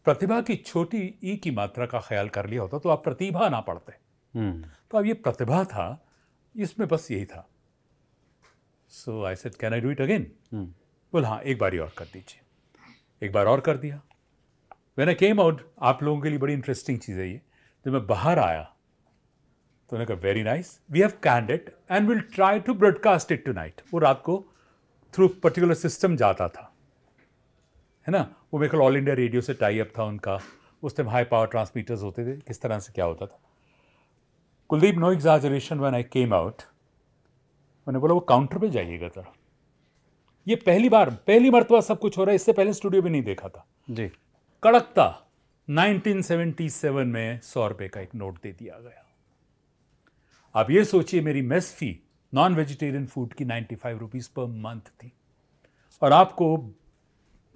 प्रतिभा की छोटी ई की मात्रा का ख्याल कर लिया होता तो आप प्रतिभा ना पढ़ते हम्म। तो अब ये प्रतिभा था इसमें बस यही था so I said can I do it again बोल हाँ एक बार और कर दीजिए एक बार और कर दिया वेन आई केम आउट आप लोगों के लिए बड़ी इंटरेस्टिंग चीज़ है ये जब मैं बाहर आया तो उन्होंने कहा very nice we have canned it and will try to broadcast it tonight वो रात को थ्रू पर्टिकुलर सिस्टम जाता था है ना वो मेरे ऑल इंडिया रेडियो से टाई अप था उनका उस टाइम हाई पावर ट्रांसमीटर्स होते थे किस तरह से क्या होता था Kuldeep no exaggeration when I came out मैंने बोला वो काउंटर पे जाइएगा जरा ये पहली बार पहली मरतबा सब कुछ हो रहा है इससे पहले स्टूडियो भी नहीं देखा था जी कड़कता 1977 में सौ रुपए का एक नोट दे दिया गया आप ये सोचिए मेरी mess fee non vegetarian food की 95 फाइव रुपीज़ पर मंथ थी और आपको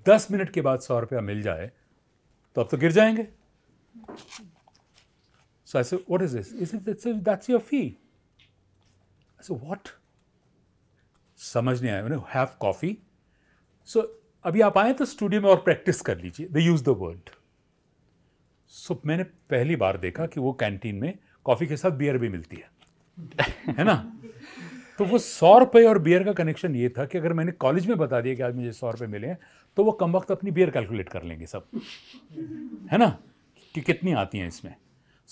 दस मिनट के बाद सौ रुपया मिल जाए तो अब तो गिर जाएंगे सो ऐसे what is this is it said, that's, that's your fee. समझ नहीं आया मैंने हैव कॉफी सो अभी आप आए तो स्टूडियो में और प्रैक्टिस कर लीजिए the use the word so मैंने पहली बार देखा कि वो कैंटीन में कॉफ़ी के साथ बियर भी मिलती है है ना तो वो सौ रुपये और बियर का कनेक्शन ये था कि अगर मैंने कॉलेज में बता दिया कि आज मुझे सौ रुपये मिले हैं तो वो कम वक्त अपनी बियर कैलकुलेट कर लेंगे सब है ना कि कितनी आती हैं इसमें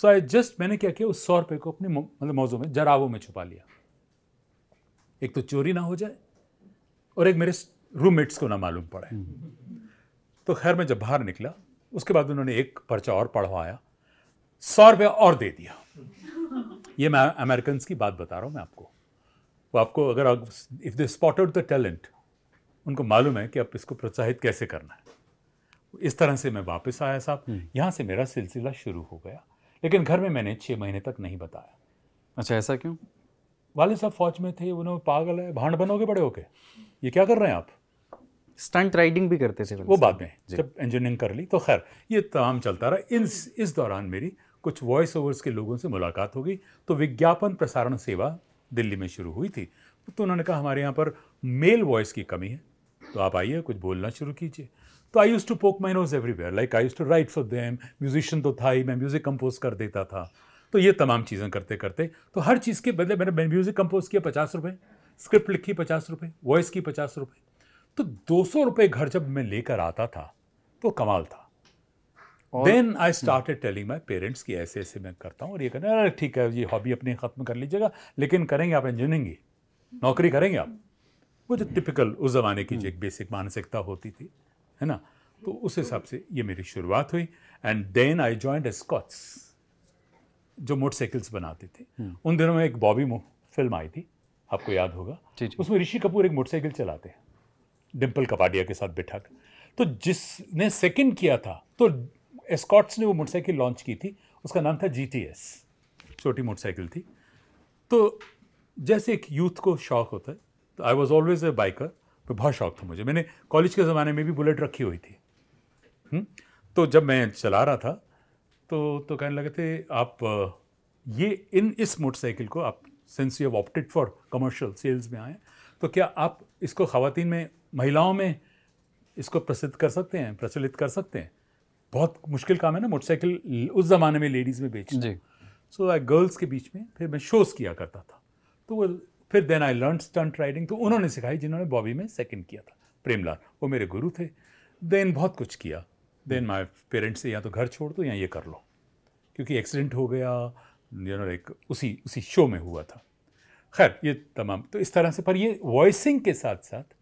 सो आई जस्ट मैंने क्या किया उस सौ रुपये को अपने मतलब मौजों में जरावों में छुपा लिया एक तो चोरी ना हो जाए और एक मेरे रूममेट्स को ना मालूम पड़े तो खैर मैं जब बाहर निकला उसके बाद उन्होंने एक पर्चा और पढ़वाया सौ रुपये और दे दिया ये मैं अमेरिकन की बात बता रहा हूँ मैं आपको वो आपको अगर if they spot out the talent उनको मालूम है कि आप इसको प्रोत्साहित कैसे करना है इस तरह से मैं वापस आया साहब हम्म। यहाँ से मेरा सिलसिला शुरू हो गया लेकिन घर में मैंने छः महीने तक नहीं बताया अच्छा ऐसा क्यों वाले साहब फौज में थे उन्होंने पागल है भांड बनोगे बड़े होके ये क्या कर रहे हैं आप स्टंट राइडिंग भी करते थे वो बाद में जब इंजीनियरिंग कर ली तो खैर ये तमाम चलता रहा इन इस दौरान मेरी कुछ वॉइस ओवर्स के लोगों से मुलाकात हो गई तो विज्ञापन प्रसारण सेवा दिल्ली में शुरू हुई थी तो उन्होंने कहा हमारे यहाँ पर मेल वॉइस की कमी है तो आप आइए कुछ बोलना शुरू कीजिए तो आई use to poke my nose everywhere like I use to write for them musician तो था ही मैं म्यूज़िक कंपोज कर देता था तो ये तमाम चीज़ें करते करते तो हर चीज़ के बदले मैंने म्यूज़िक कंपोज किया पचास रुपये स्क्रिप्ट लिखी पचास रुपये वॉइस की पचास रुपये तो दो सौ रुपये घर जब मैं लेकर आता था तो कमाल था then I start telling my parents कि ऐसे ऐसे मैं करता हूँ और ये कहना अरे ठीक है ये हॉबी अपनी ख़त्म कर लीजिएगा लेकिन करेंगे आप इंजीनियरिंग ही नौकरी करेंगे आप वो जो टिपिकल उस ज़माने की जो एक बेसिक हम्म। मानसिकता होती थी है ना तो उस हम्म। हिसाब से ये मेरी शुरुआत हुई and then I joined Escorts जो मोटरसाइकिल्स बनाते थे हम्म। उन दिनों में एक बॉबी मो फिल्म आई थी आपको याद होगा उसमें ऋषि कपूर एक मोटरसाइकिल चलाते हैं डिम्पल कपाडिया के साथ बैठा कर तो जिसने सेकंड किया था तो एस्कॉट्स ने वो मोटरसाइकिल लॉन्च की थी उसका नाम था जी छोटी मोटरसाइकिल थी तो जैसे एक यूथ को शौक होता है तो I was always a biker तो बहुत शौक था मुझे मैंने कॉलेज के ज़माने में भी बुलेट रखी हुई थी हुँ? हम्म? तो जब मैं चला रहा था तो तो कहने लगे थे आप ये इन इस मोटरसाइकिल को आप since you have opted for commercial sales में आए तो क्या आप इसको ख़वान में महिलाओं में इसको प्रसिद्ध कर सकते हैं प्रचलित कर सकते हैं बहुत मुश्किल काम है ना मोटरसाइकिल उस ज़माने में लेडीज़ में बेचना सो आई गर्ल्स के बीच में फिर मैं शोज़ किया करता था तो वो फिर then I learn stunt riding तो उन्होंने सिखाई जिन्होंने बॉबी में सेकंड किया था प्रेमलाल वो मेरे गुरु थे देन बहुत कुछ किया देन माई पेरेंट्स से या तो घर छोड़ दो या ये कर लो क्योंकि एक्सीडेंट हो गया यू नो एक उसी उसी शो में हुआ था खैर ये तमाम तो इस तरह से पर ये वॉइसिंग के साथ साथ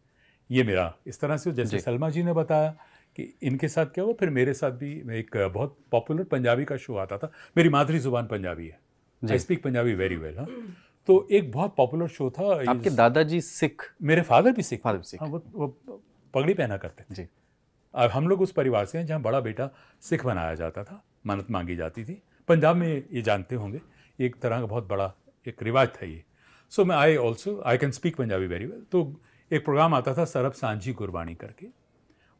ये मेरा इस तरह से जैसे सलमा जी ने बताया कि इनके साथ क्या हुआ फिर मेरे साथ भी एक बहुत पॉपुलर पंजाबी का शो आता था मेरी माधुरी जुबान पंजाबी है I speak Punjabi very well हाँ तो एक बहुत पॉपुलर शो था आपके दादाजी सिख मेरे फादर भी सिख फादर सिख हाँ वो वो पगड़ी पहना करते थे जी अब हम लोग उस परिवार से हैं जहाँ बड़ा बेटा सिख बनाया जाता था मन्नत मांगी जाती थी पंजाब में ये जानते होंगे एक तरह का बहुत बड़ा एक रिवाज था ये सो मैं I also I can speak Punjabi very well तो एक प्रोग्राम आता था सरब सांझी कुर्बानी करके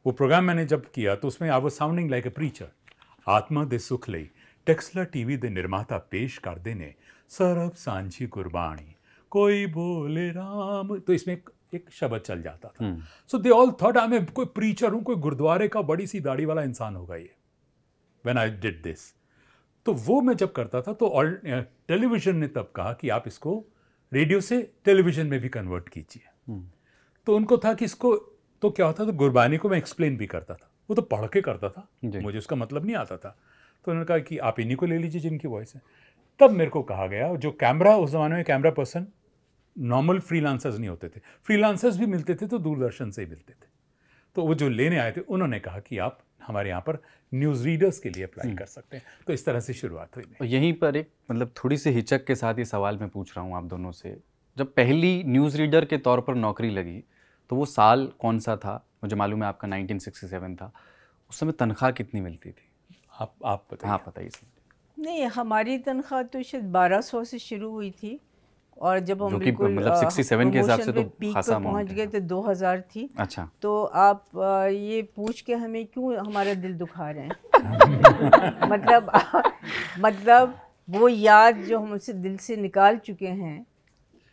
वो प्रोग्राम मैंने जब किया तो उसमें I was sounding like a preacher आत्मा दे सुख ले टेक्सला टीवी दे निर्माता पेश कर देने सरब सांझी कुर्बानी कोई बोले राम तो इसमें एक, एक शब्द चल जाता था सो दे ऑल थॉट आई मैं कोई प्रीचर हूँ कोई गुरुद्वारे का बड़ी सी दाढ़ी वाला इंसान होगा ये वेन आई डिड दिस तो वो मैं जब करता था तो टेलीविज़न ने तब कहा कि आप इसको रेडियो से टेलीविज़न में भी कन्वर्ट कीजिए हम्म। तो उनको था कि इसको तो क्या होता था गुरबानी को मैं एक्सप्लेन भी करता था वो तो पढ़ के करता था मुझे उसका मतलब नहीं आता था तो उन्होंने कहा कि आप इन्हीं को ले लीजिए जिनकी वॉइस है तब मेरे को कहा गया जो कैमरा उस ज़माने में कैमरा पर्सन नॉर्मल फ्रीलांसर्स नहीं होते थे फ्रीलांसर्स भी मिलते थे तो दूरदर्शन से ही मिलते थे तो वो जो लेने आए थे उन्होंने कहा कि आप हमारे यहाँ पर न्यूज़ रीडर्स के लिए अप्लाई हम्म। कर सकते हैं तो इस तरह से शुरुआत हुई यहीं पर एक मतलब थोड़ी सी हिचक के साथ ये सवाल मैं पूछ रहा हूँ आप दोनों से जब पहली न्यूज़ रीडर के तौर पर नौकरी लगी तो वो साल कौन सा था मुझे मालूम है आपका 1967 था उस समय तनख्वाह कितनी मिलती थी आप आप बताइए हाँ बताइए नहीं हमारी तनख्वाह तो शायद बारह सौ से शुरू हुई थी और जब हम मतलब 67 के हिसाब से तो खासा पहुंच गए तो 2000 थी अच्छा तो आप ये पूछ के हमें क्यों हमारा दिल दुखा रहे हैं [laughs] मतलब मतलब वो याद जो हम उसे दिल से निकाल चुके हैं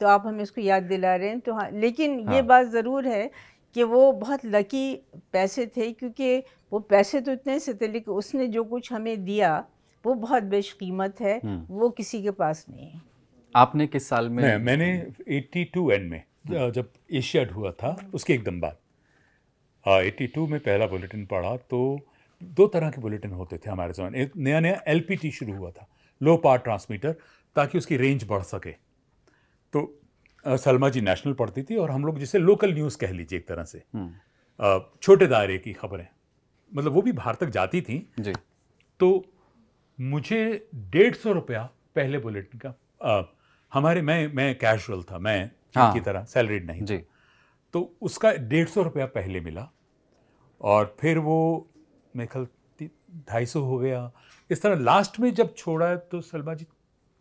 तो आप हमें इसको याद दिला रहे हैं तो हाँ लेकिन हाँ। ये बात ज़रूर है कि वो बहुत लकी पैसे थे क्योंकि वो पैसे तो इतने से थे लेकिन उसने जो कुछ हमें दिया वो बहुत बेशकीमत है वो किसी के पास नहीं है आपने किस साल में मैंने 82 एंड में जब एशियाड हुआ था उसके एकदम बाद एट्टी हाँ, टू में पहला बुलेटिन पढ़ा तो दो तरह के बुलेटिन होते थे हमारे जमाने एक नया नया एल शुरू हुआ था लो पार ट्रांसमीटर ताकि उसकी रेंज बढ़ सके तो सलमा जी नेशनल पढ़ती थी और हम लोग जिसे लोकल न्यूज़ कह लीजिए एक तरह से हम्म। छोटे दायरे की खबरें मतलब वो भी बाहर तक जाती थी जी तो मुझे डेढ़ सौ रुपया पहले बुलेटिन का आ, हमारे मैं मैं कैजुअल था मैं हाँ, की तरह सैलरीड नहीं जी तो उसका डेढ़ सौ रुपया पहले मिला और फिर वो मेरे ख्याल ढाई सौ हो गया इस तरह लास्ट में जब छोड़ा तो सलमा जी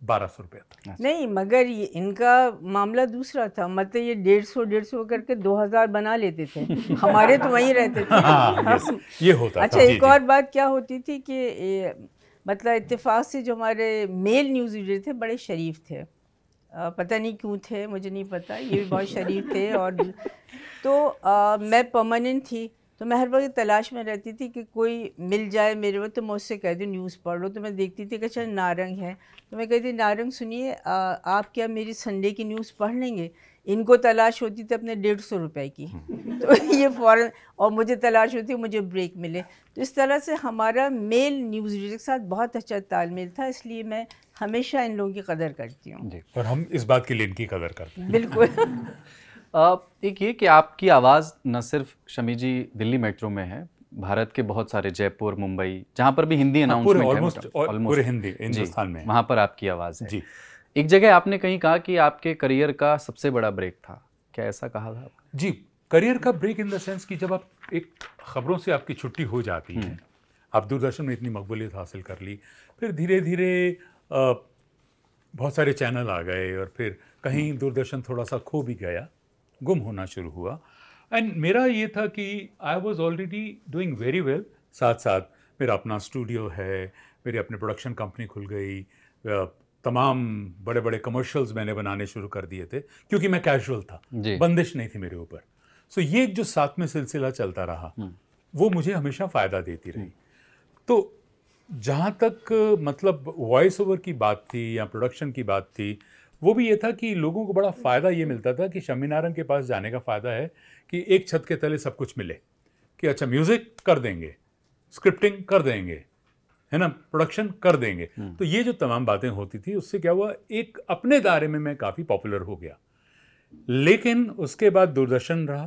बारह सौ रुपया था अच्छा। नहीं मगर ये इनका मामला दूसरा था मतलब ये डेढ़ सौ डेढ़ सौ करके दो हज़ार बना लेते थे [laughs] हमारे तो वहीं रहते थे हाँ, ये होता अच्छा एक और बात क्या होती थी कि मतलब इतफाक से जो हमारे मेल न्यूज़ रीडर थे बड़े शरीफ थे पता नहीं क्यों थे मुझे नहीं पता ये भी बहुत शरीफ थे और [laughs] तो आ, मैं परमानेंट थी तो मैं हर वक्त तलाश में रहती थी कि कोई मिल जाए मेरे वो तो मैं उससे कह दूँ न्यूज़ पढ़ लो तो मैं देखती थी कि अच्छा नारंग है तो मैं कहती नारंग सुनिए आप क्या मेरी संडे की न्यूज़ पढ़ लेंगे इनको तलाश होती थी अपने डेढ़ सौ रुपये की हम्म। तो ये फ़ौरन और मुझे तलाश होती मुझे ब्रेक मिले तो इस तरह से हमारा मेल न्यूज़ रीडर के साथ बहुत अच्छा तालमेल था इसलिए मैं हमेशा इन लोगों की कदर करती हूँ और हम इस बात के लिए इनकी कदर करते हैं बिल्कुल [laughs] ये कि आपकी आवाज़ न सिर्फ शमी जी दिल्ली मेट्रो में है भारत के बहुत सारे जयपुर मुंबई जहाँ पर भी हिंदी अनाउंसमेंट हाँ, मतलब, पूरे हिंदी हिंदुस्तान में वहाँ पर आपकी आवाज़ है जी एक जगह आपने कहीं कहा कि आपके करियर का सबसे बड़ा ब्रेक था क्या ऐसा कहा था जी करियर का ब्रेक इन द सेंस कि जब आप एक खबरों से आपकी छुट्टी हो जाती हम्म। है आप दूरदर्शन में इतनी मकबूलियत हासिल कर ली फिर धीरे धीरे बहुत सारे चैनल आ गए और फिर कहीं हम्म। दूरदर्शन थोड़ा सा खो भी गया गुम होना शुरू हुआ एंड मेरा ये था कि I was already doing very well साथ साथ मेरा अपना स्टूडियो है मेरी अपनी प्रोडक्शन कंपनी खुल गई तमाम बड़े बड़े कमर्शियल्स मैंने बनाने शुरू कर दिए थे क्योंकि मैं कैजुअल था बंदिश नहीं थी मेरे ऊपर सो so, ये जो साथ में सिलसिला चलता रहा हम्म। वो मुझे हमेशा फ़ायदा देती रही हम्म। तो जहाँ तक मतलब वॉइस ओवर की बात थी या प्रोडक्शन की बात थी वो भी ये था कि लोगों को बड़ा फ़ायदा ये मिलता था कि शमी के पास जाने का फ़ायदा है कि एक छत के तले सब कुछ मिले कि अच्छा म्यूज़िक कर देंगे स्क्रिप्टिंग कर देंगे है ना प्रोडक्शन कर देंगे हम्म। तो ये जो तमाम बातें होती थी उससे क्या हुआ एक अपने दायरे में मैं काफ़ी पॉपुलर हो गया लेकिन उसके बाद दूरदर्शन रहा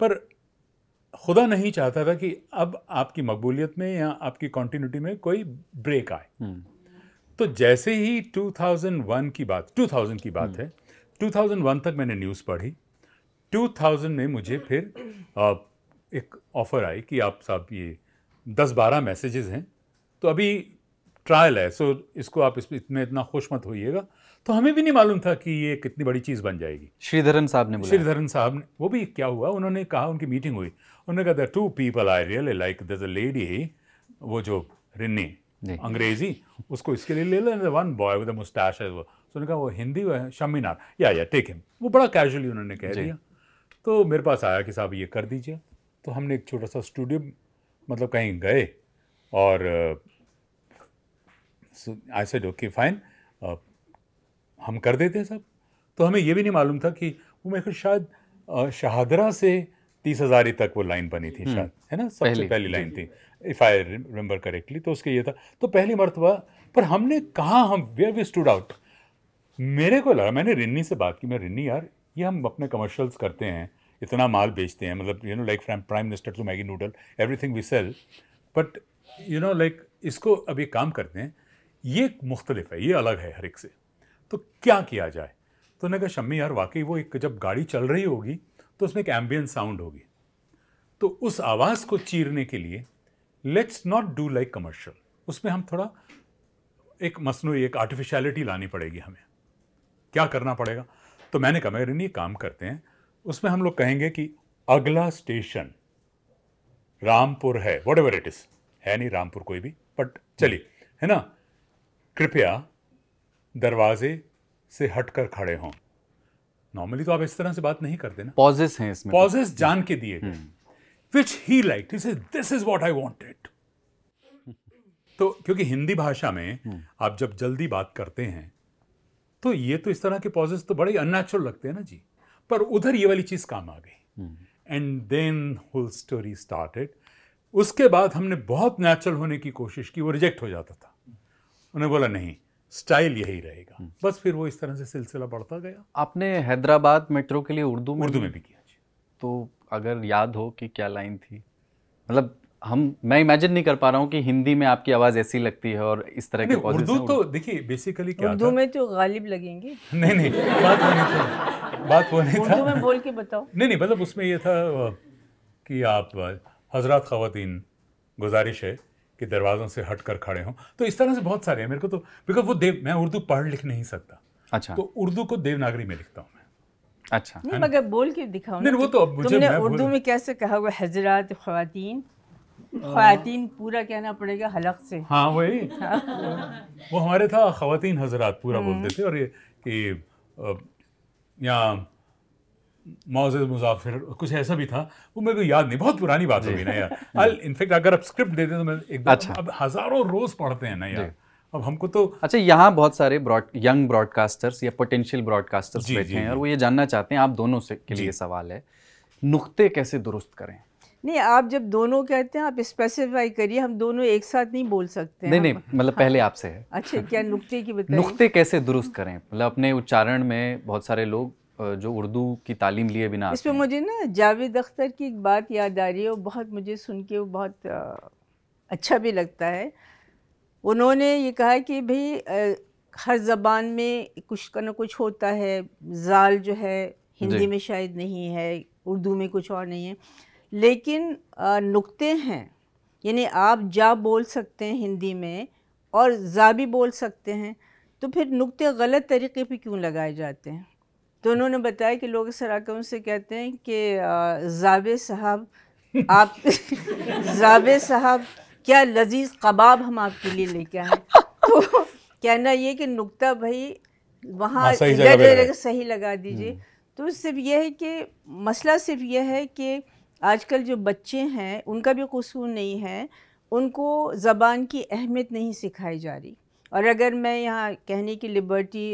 पर खुदा नहीं चाहता था कि अब आपकी मकबूलियत में या आपकी कॉन्टीन्यूटी में कोई ब्रेक आए हम्म। तो जैसे ही 2001 की बात 2000 की बात हम्म। है 2001 तक मैंने न्यूज़ पढ़ी 2000 में मुझे फिर आ, एक ऑफ़र आई कि आप साहब ये दस बारह मैसेजेस हैं तो अभी ट्रायल है सो इसको आप इस इसमें इतना खुश मत होइएगा तो हमें भी नहीं मालूम था कि ये कितनी बड़ी चीज़ बन जाएगी श्रीधरन साहब ने श्रीधरन साहब ने वो भी क्या हुआ उन्होंने कहा उनकी मीटिंग हुई उन्होंने कहा to people I really like this a lady वो जो रिन्नी अंग्रेजी उसको इसके लिए ले लेने वन बॉय विद मुस्टैश है वो सो तो उन्होंने कहा वो हिंदी है शमीनार या या टेक हिम वो बड़ा कैजुअली उन्होंने कह दिया तो मेरे पास आया कि साहब ये कर दीजिए तो हमने एक छोटा सा स्टूडियो मतलब कहीं गए और आई सेड ओके फाइन हम कर देते हैं साहब तो हमें ये भी नहीं मालूम था कि वो मेरे शायद uh, शहादरा से तीस हजारी तक वो लाइन बनी थी हम्म, शायद है ना सबसे पहली, पहली लाइन थी इफ़ आई रिमेंबर करेक्टली तो उसके ये था तो पहली मरतबा पर हमने कहा हम वे वी स्टूड आउट मेरे को लगा मैंने रिन्नी से बात की मैं रिन्नी यार ये हम अपने कमर्शल्स करते हैं इतना माल बेचते हैं मतलब you know like from prime minister to Maggi noodle everything we sell but you know like इसको अभी काम करते हैं ये मुख्तलिफ है ये अलग है हर एक से तो क्या किया जाए तो उन्होंने कहा शम्मी यार वाकई वो एक जब गाड़ी चल रही होगी तो उसमें एक एम्बियन साउंड होगी तो उस आवाज़ को चीरने के लिए let's not do like commercial उसमें हम थोड़ा एक मसनू एक आर्टिफिशलिटी लानी पड़ेगी हमें क्या करना पड़ेगा तो मैंने कहा मैं ये काम करते हैं उसमें हम लोग कहेंगे कि अगला स्टेशन रामपुर है वट एवर इट इज़ है नहीं रामपुर कोई भी बट चलिए है ना कृपया दरवाजे से हटकर खड़े हों नॉर्मली तो आप इस तरह से बात नहीं करते ना पॉजेस हैं इसमें पॉजेस तो। जान के दिए गए हम्म। Which he like this is what I wanted तो क्योंकि हिंदी भाषा में हम्म। आप जब जल्दी बात करते हैं तो ये तो इस तरह के पॉजेस तो बड़े अननेचुरल लगते हैं ना जी पर उधर ये वाली चीज़ काम आ गई and then whole story started उसके बाद हमने बहुत नेचुरल होने की कोशिश की वो रिजेक्ट हो जाता था उन्हें बोला नहीं स्टाइल यही रहेगा हम्म। बस फिर वो इस तरह से सिलसिला बढ़ता गया आपने हैदराबाद मेट्रो के लिए उर्दू में उर्दू में भी किया तो अगर याद हो कि क्या लाइन थी मतलब हम मैं इमेजिन नहीं कर पा रहा हूँ कि हिंदी में आपकी आवाज ऐसी लगती है और इस तरह की उर्दू तो देखिए बेसिकली क्या उर्दू में तो गालिब लगेंगे नहीं नहीं बात वो नहीं था बात वो नहीं था उर्दू में बोल के बताओ नहीं नहीं मतलब उसमें ये था कि आप हजरत खातन गुजारिश है कि दरवाज़ों से हट कर खड़े हों तो इस तरह से बहुत सारे हैं मेरे को तो बिकॉज वो देव मैं उर्दू पढ़ लिख नहीं सकता अच्छा तो उर्दू को देवनागरी में लिखता हूँ मैं अच्छा नहीं मगर बोल के दिखाओ नहीं वो तो तुमने उर्दू में कैसे कहा हुआ पूरा कहना पड़ेगा हलक से हाँ वही [laughs] वो हमारे था खातन पूरा हम्म। बोलते थे और ये कि मोज़ मुजाफिर कुछ ऐसा भी था वो मेरे को याद नहीं बहुत पुरानी बात होगी ना यार इनफेक्ट अगर आप स्क्रिप्ट देते तो मैं एक अच्छा। अब हज़ारों रोज़ पढ़ते हैं ना यार अब हमको तो अच्छा यहाँ बहुत सारे ब्रॉड यंग ब्रॉडकास्टर्स या पोटेंशियल ब्रॉडकास्टर्स बैठे हैं और वो ये जानना चाहते हैं आप दोनों से के लिए सवाल है नुक्ते कैसे दुरुस्त करें नहीं आप जब दोनों कहते हैं आप स्पेसिफाई करिए हम दोनों एक साथ नहीं बोल सकते नहीं नहीं मतलब पहले हाँ। आपसे है अच्छा क्या नुक्ते की बताइए नुक्ते कैसे दुरुस्त करें मतलब अपने उच्चारण में बहुत सारे लोग जो उर्दू की तालीम लिए बिना इसमें मुझे ना जावेद अख्तर की एक बात याद आ रही है और बहुत मुझे सुन के वो बहुत अच्छा भी लगता है उन्होंने ये कहा कि भाई हर ज़बान में कुछ का ना कुछ होता है जाल जो है हिंदी में शायद नहीं है उर्दू में कुछ और नहीं है लेकिन नुक्ते हैं यानी आप जा बोल सकते हैं हिंदी में और जा भी बोल सकते हैं तो फिर नुक्ते गलत तरीके पे क्यों लगाए जाते हैं तो उन्होंने बताया कि लोग सराकर उनसे कहते हैं कि जावे साहब आप [laughs] जावे साहब क्या लजीज कबाब हम आपके लिए लेके आए तो कहना ये कि नुक्ता भाई वहाँ हाँ, सही, सही लगा दीजिए हम्म। तो सिर्फ यह है कि मसला सिर्फ यह है कि आजकल जो बच्चे हैं उनका भी कसूर नहीं है उनको ज़बान की अहमियत नहीं सिखाई जा रही और अगर मैं यहाँ कहने की लिबर्टी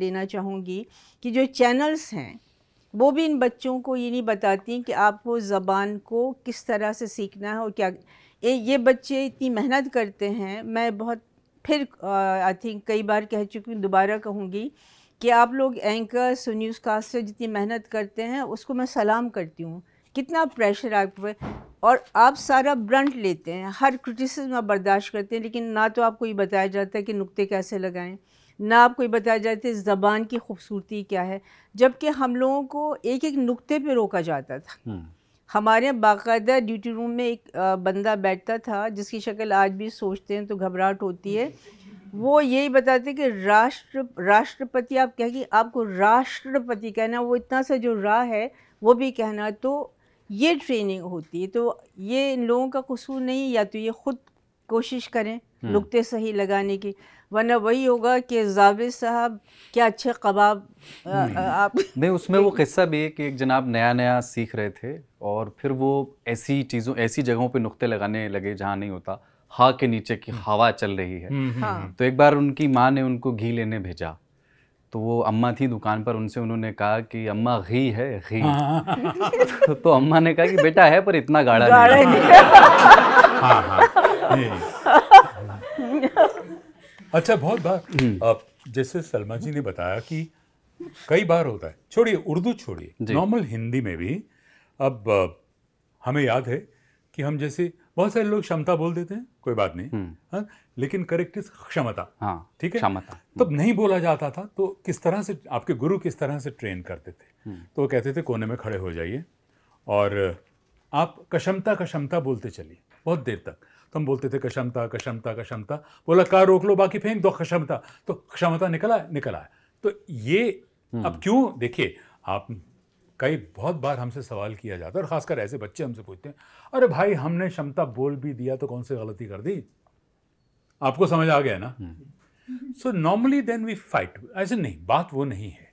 लेना चाहूँगी कि जो चैनल्स हैं वो भी इन बच्चों को ये नहीं बताती कि आपको ज़बान को किस तरह से सीखना है और क्या ए, ये बच्चे इतनी मेहनत करते हैं मैं बहुत फिर आई थिंक कई बार कह चुकी हूँ दोबारा कहूँगी कि आप लोग एंकर्स न्यूज़ कास्टर जितनी मेहनत करते हैं उसको मैं सलाम करती हूँ कितना प्रेशर आप पर और आप सारा ब्रंट लेते हैं हर क्रिटिसिज्म आप बर्दाश्त करते हैं लेकिन ना तो आपको ये बताया जाता है कि नुक्ते कैसे लगाएं ना आपको ये बताया जाता है ज़बान की खूबसूरती क्या है जबकि हम लोगों को एक एक नुक्ते पे रोका जाता था हम्म। हमारे यहाँ बाकायदा ड्यूटी रूम में एक बंदा बैठता था जिसकी शक्ल आज भी सोचते हैं तो घबराहट होती है वो यही बताते कि राष्ट्र राष्ट्रपति आप कह कि आपको राष्ट्रपति कहना वो इतना सा जो रा है वो भी कहना तो ये ट्रेनिंग होती है तो ये इन लोगों का कसूर नहीं या तो ये ख़ुद कोशिश करें हम्म। नुकते सही लगाने की वरना वही होगा कि जावेद साहब क्या अच्छे कबाब आप [laughs] नहीं उसमें वो [laughs] किस्सा भी है कि एक जनाब नया नया सीख रहे थे और फिर वो ऐसी चीज़ों ऐसी जगहों पे नुक्ते लगाने लगे जहाँ नहीं होता हा के नीचे की हम्म। हवा चल रही है हम्म, हम्म, हाँ। तो एक बार उनकी माँ ने उनको घी लेने भेजा तो वो अम्मा थी दुकान पर उनसे उन्होंने कहा कि अम्मा घी है घी हाँ। [laughs] तो, अम्मा ने कहा कि बेटा है पर इतना गाढ़ा नहीं, हाँ, हाँ, अच्छा बहुत बार हम्म। जैसे सलमा जी ने बताया कि कई बार होता है छोड़िए उर्दू छोड़िए नॉर्मल हिंदी में भी अब हमें याद है कि हम जैसे बहुत सारे लोग क्षमता बोल देते हैं कोई बात नहीं हम्म। हाँ लेकिन करेक्ट इज क्षमता हाँ ठीक है क्षमता तब हम्म। नहीं बोला जाता था तो किस तरह से आपके गुरु किस तरह से ट्रेन करते थे तो वो कहते थे कोने में खड़े हो जाइए और आप कशमता कशमता बोलते चलिए बहुत देर तक तो हम बोलते थे कशमता कशमता कशमता बोला कार रोक लो बाकी फेंक दो क्षमता तो क्षमता निकला निकला है तो ये अब हम्म। क्यों देखिए आप कई बहुत बार हमसे सवाल किया जाता है और ख़ासकर ऐसे बच्चे हमसे पूछते हैं अरे भाई हमने क्षमता बोल भी दिया तो कौन सी गलती कर दी आपको समझ आ गया ना so normally then we fight ऐसे नहीं बात वो नहीं है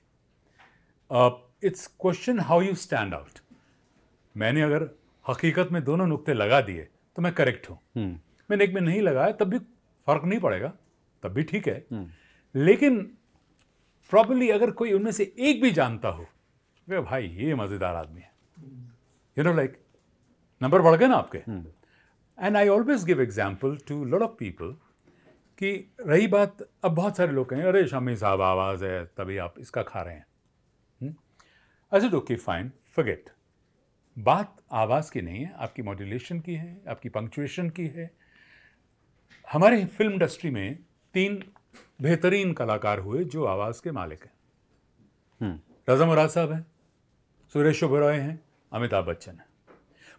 it's question how you stand out मैंने अगर हकीकत में दोनों नुक्ते लगा दिए तो मैं करेक्ट हूँ हम्म। मैंने एक में नहीं लगाया तब भी फर्क नहीं पड़ेगा तब भी ठीक है हम्म। लेकिन प्रॉपरली अगर कोई उनमें से एक भी जानता हो वे भाई ये मज़ेदार आदमी है यू नो लाइक नंबर बढ़ गए ना आपके and I always give example to lot of people कि रही बात अब बहुत सारे लोग कहें अरे शमी साहब आवाज़ है तभी आप इसका खा रहे हैं आई ओके फाइन फगेट बात आवाज़ की नहीं है आपकी मॉड्यूलेशन की है आपकी पंक्चुएशन की है हमारे फिल्म इंडस्ट्री में तीन बेहतरीन कलाकार हुए जो आवाज़ के मालिक हैं हम्म। रजा मुराद साहब हैं सुरेश रॉय हैं अमिताभ बच्चन हैं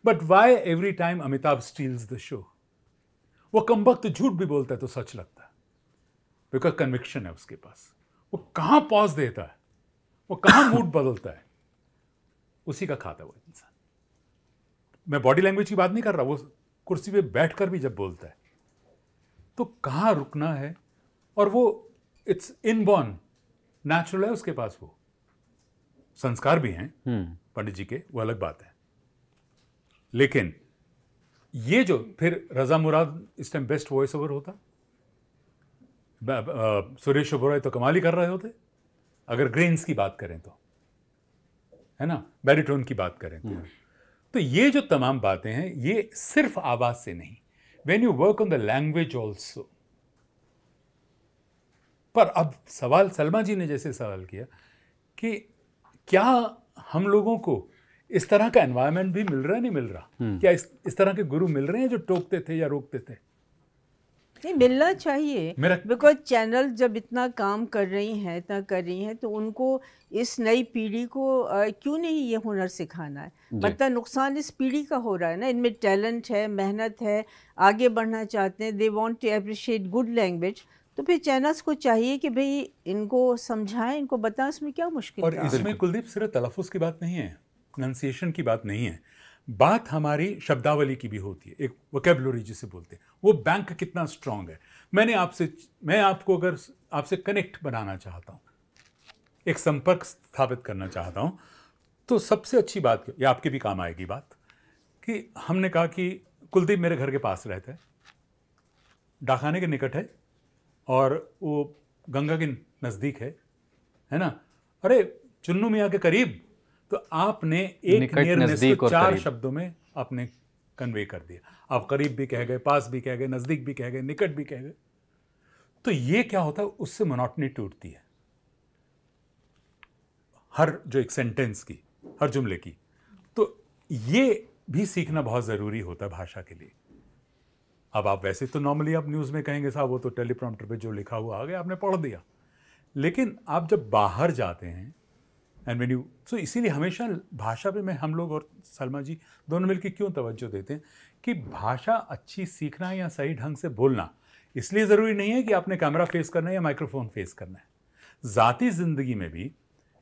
but why every time Amitabh steals the show वो कम वक्त झूठ भी बोलता है तो सच लगता है बिकॉज कन्विक्शन है उसके पास वो कहाँ पॉज देता है वो कहाँ मूड बदलता है उसी का खाता है वो इंसान मैं बॉडी लैंग्वेज की बात नहीं कर रहा वो कुर्सी पे कर भी जब बोलता है तो कहाँ रुकना है और वो इट्स इनबॉर्न नेचुरल है उसके पास वो संस्कार भी हैं हम्म। पंडित जी के वो अलग बात है लेकिन ये जो फिर रजा मुराद इस टाइम बेस्ट वॉइस ओवर होता सुरेश ओबराय तो कमाल ही कर रहे होते अगर ग्रेन्स की बात करें तो है ना बैरिटोन की बात करें तो हम्म। तो ये जो तमाम बातें हैं ये सिर्फ आवाज़ से नहीं when you work on the language also पर अब सवाल सलमा जी ने जैसे सवाल किया कि क्या हम लोगों को इस तरह का एनवायरनमेंट भी मिल रहा नहीं मिल रहा हम्म। क्या इस इस तरह के गुरु मिल रहे हैं जो टोकते थे या रोकते थे नहीं मिलना चाहिए बिकॉज चैनल जब इतना काम कर रही हैं इतना कर रही हैं तो उनको इस नई पीढ़ी को क्यों नहीं ये हुनर सिखाना है मतलब नुकसान इस पीढ़ी का हो रहा है ना इनमें टैलेंट है मेहनत है आगे बढ़ना चाहते हैं they want to appreciate good language तो फिर चैनल्स को चाहिए कि भाई इनको समझाएं इनको बताएं इसमें क्या मुश्किल और इसमें कुलदीप सिर्फ तलफ़ की बात नहीं है प्रोनाउंसिएशन की बात नहीं है बात हमारी शब्दावली की भी होती है एक वकेबलोरी जिसे बोलते हैं वो बैंक कितना स्ट्रांग है मैंने आपसे मैं आपको अगर आपसे कनेक्ट बनाना चाहता हूँ एक संपर्क स्थापित करना चाहता हूँ तो सबसे अच्छी बात ये आपके भी काम आएगी बात कि हमने कहा कि कुलदीप मेरे घर के पास रहता है डाखाने के निकट है और वो गंगा के नज़दीक है है ना अरे चुन्नू मियाँ के करीब तो आपने एक नियरनेस को चार शब्दों में आपने कन्वे कर दिया आप करीब भी कह गए पास भी कह गए नज़दीक भी कह गए निकट भी कह गए तो ये क्या होता है उससे मोनोटनी टूटती है हर जो एक सेंटेंस की हर जुमले की तो ये भी सीखना बहुत ज़रूरी होता है भाषा के लिए अब आप वैसे तो नॉर्मली आप न्यूज़ में कहेंगे साहब वो तो टेलीप्रॉम्प्टर पे जो लिखा हुआ आ गया आपने पढ़ दिया लेकिन आप जब बाहर जाते हैं एंड वेन यू सो इसीलिए हमेशा भाषा पे मैं हम लोग और सलमा जी दोनों मिलकर क्यों तवज्जो देते हैं कि भाषा अच्छी सीखना या सही ढंग से बोलना इसलिए ज़रूरी नहीं है कि आपने कैमरा फेस करना है या माइक्रोफोन फेस करना है ज़ाती ज़िंदगी में भी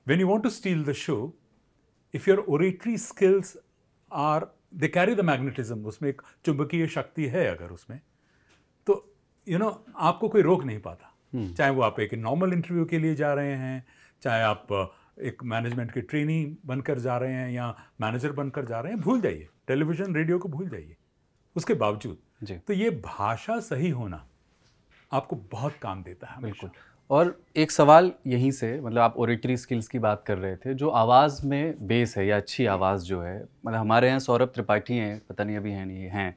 when you want to steal the show if your oratory skills are they carry the magnetism उसमें एक चुंबकीय शक्ति है अगर उसमें तो यू you नो know, आपको कोई रोक नहीं पाता hmm. चाहे वो आप एक नॉर्मल इंटरव्यू के लिए जा रहे हैं चाहे आप एक मैनेजमेंट की ट्रेनिंग बनकर जा रहे हैं या मैनेजर बनकर जा रहे हैं भूल जाइए टेलीविज़न रेडियो को भूल जाइए उसके बावजूद जी तो ये भाषा सही होना आपको बहुत काम देता है बिल्कुल और एक सवाल यहीं से मतलब आप ओरेटरी स्किल्स की बात कर रहे थे जो आवाज़ में बेस है या अच्छी आवाज़ जो है मतलब हमारे यहाँ सौरभ त्रिपाठी हैं पता नहीं अभी हैं नहीं हैं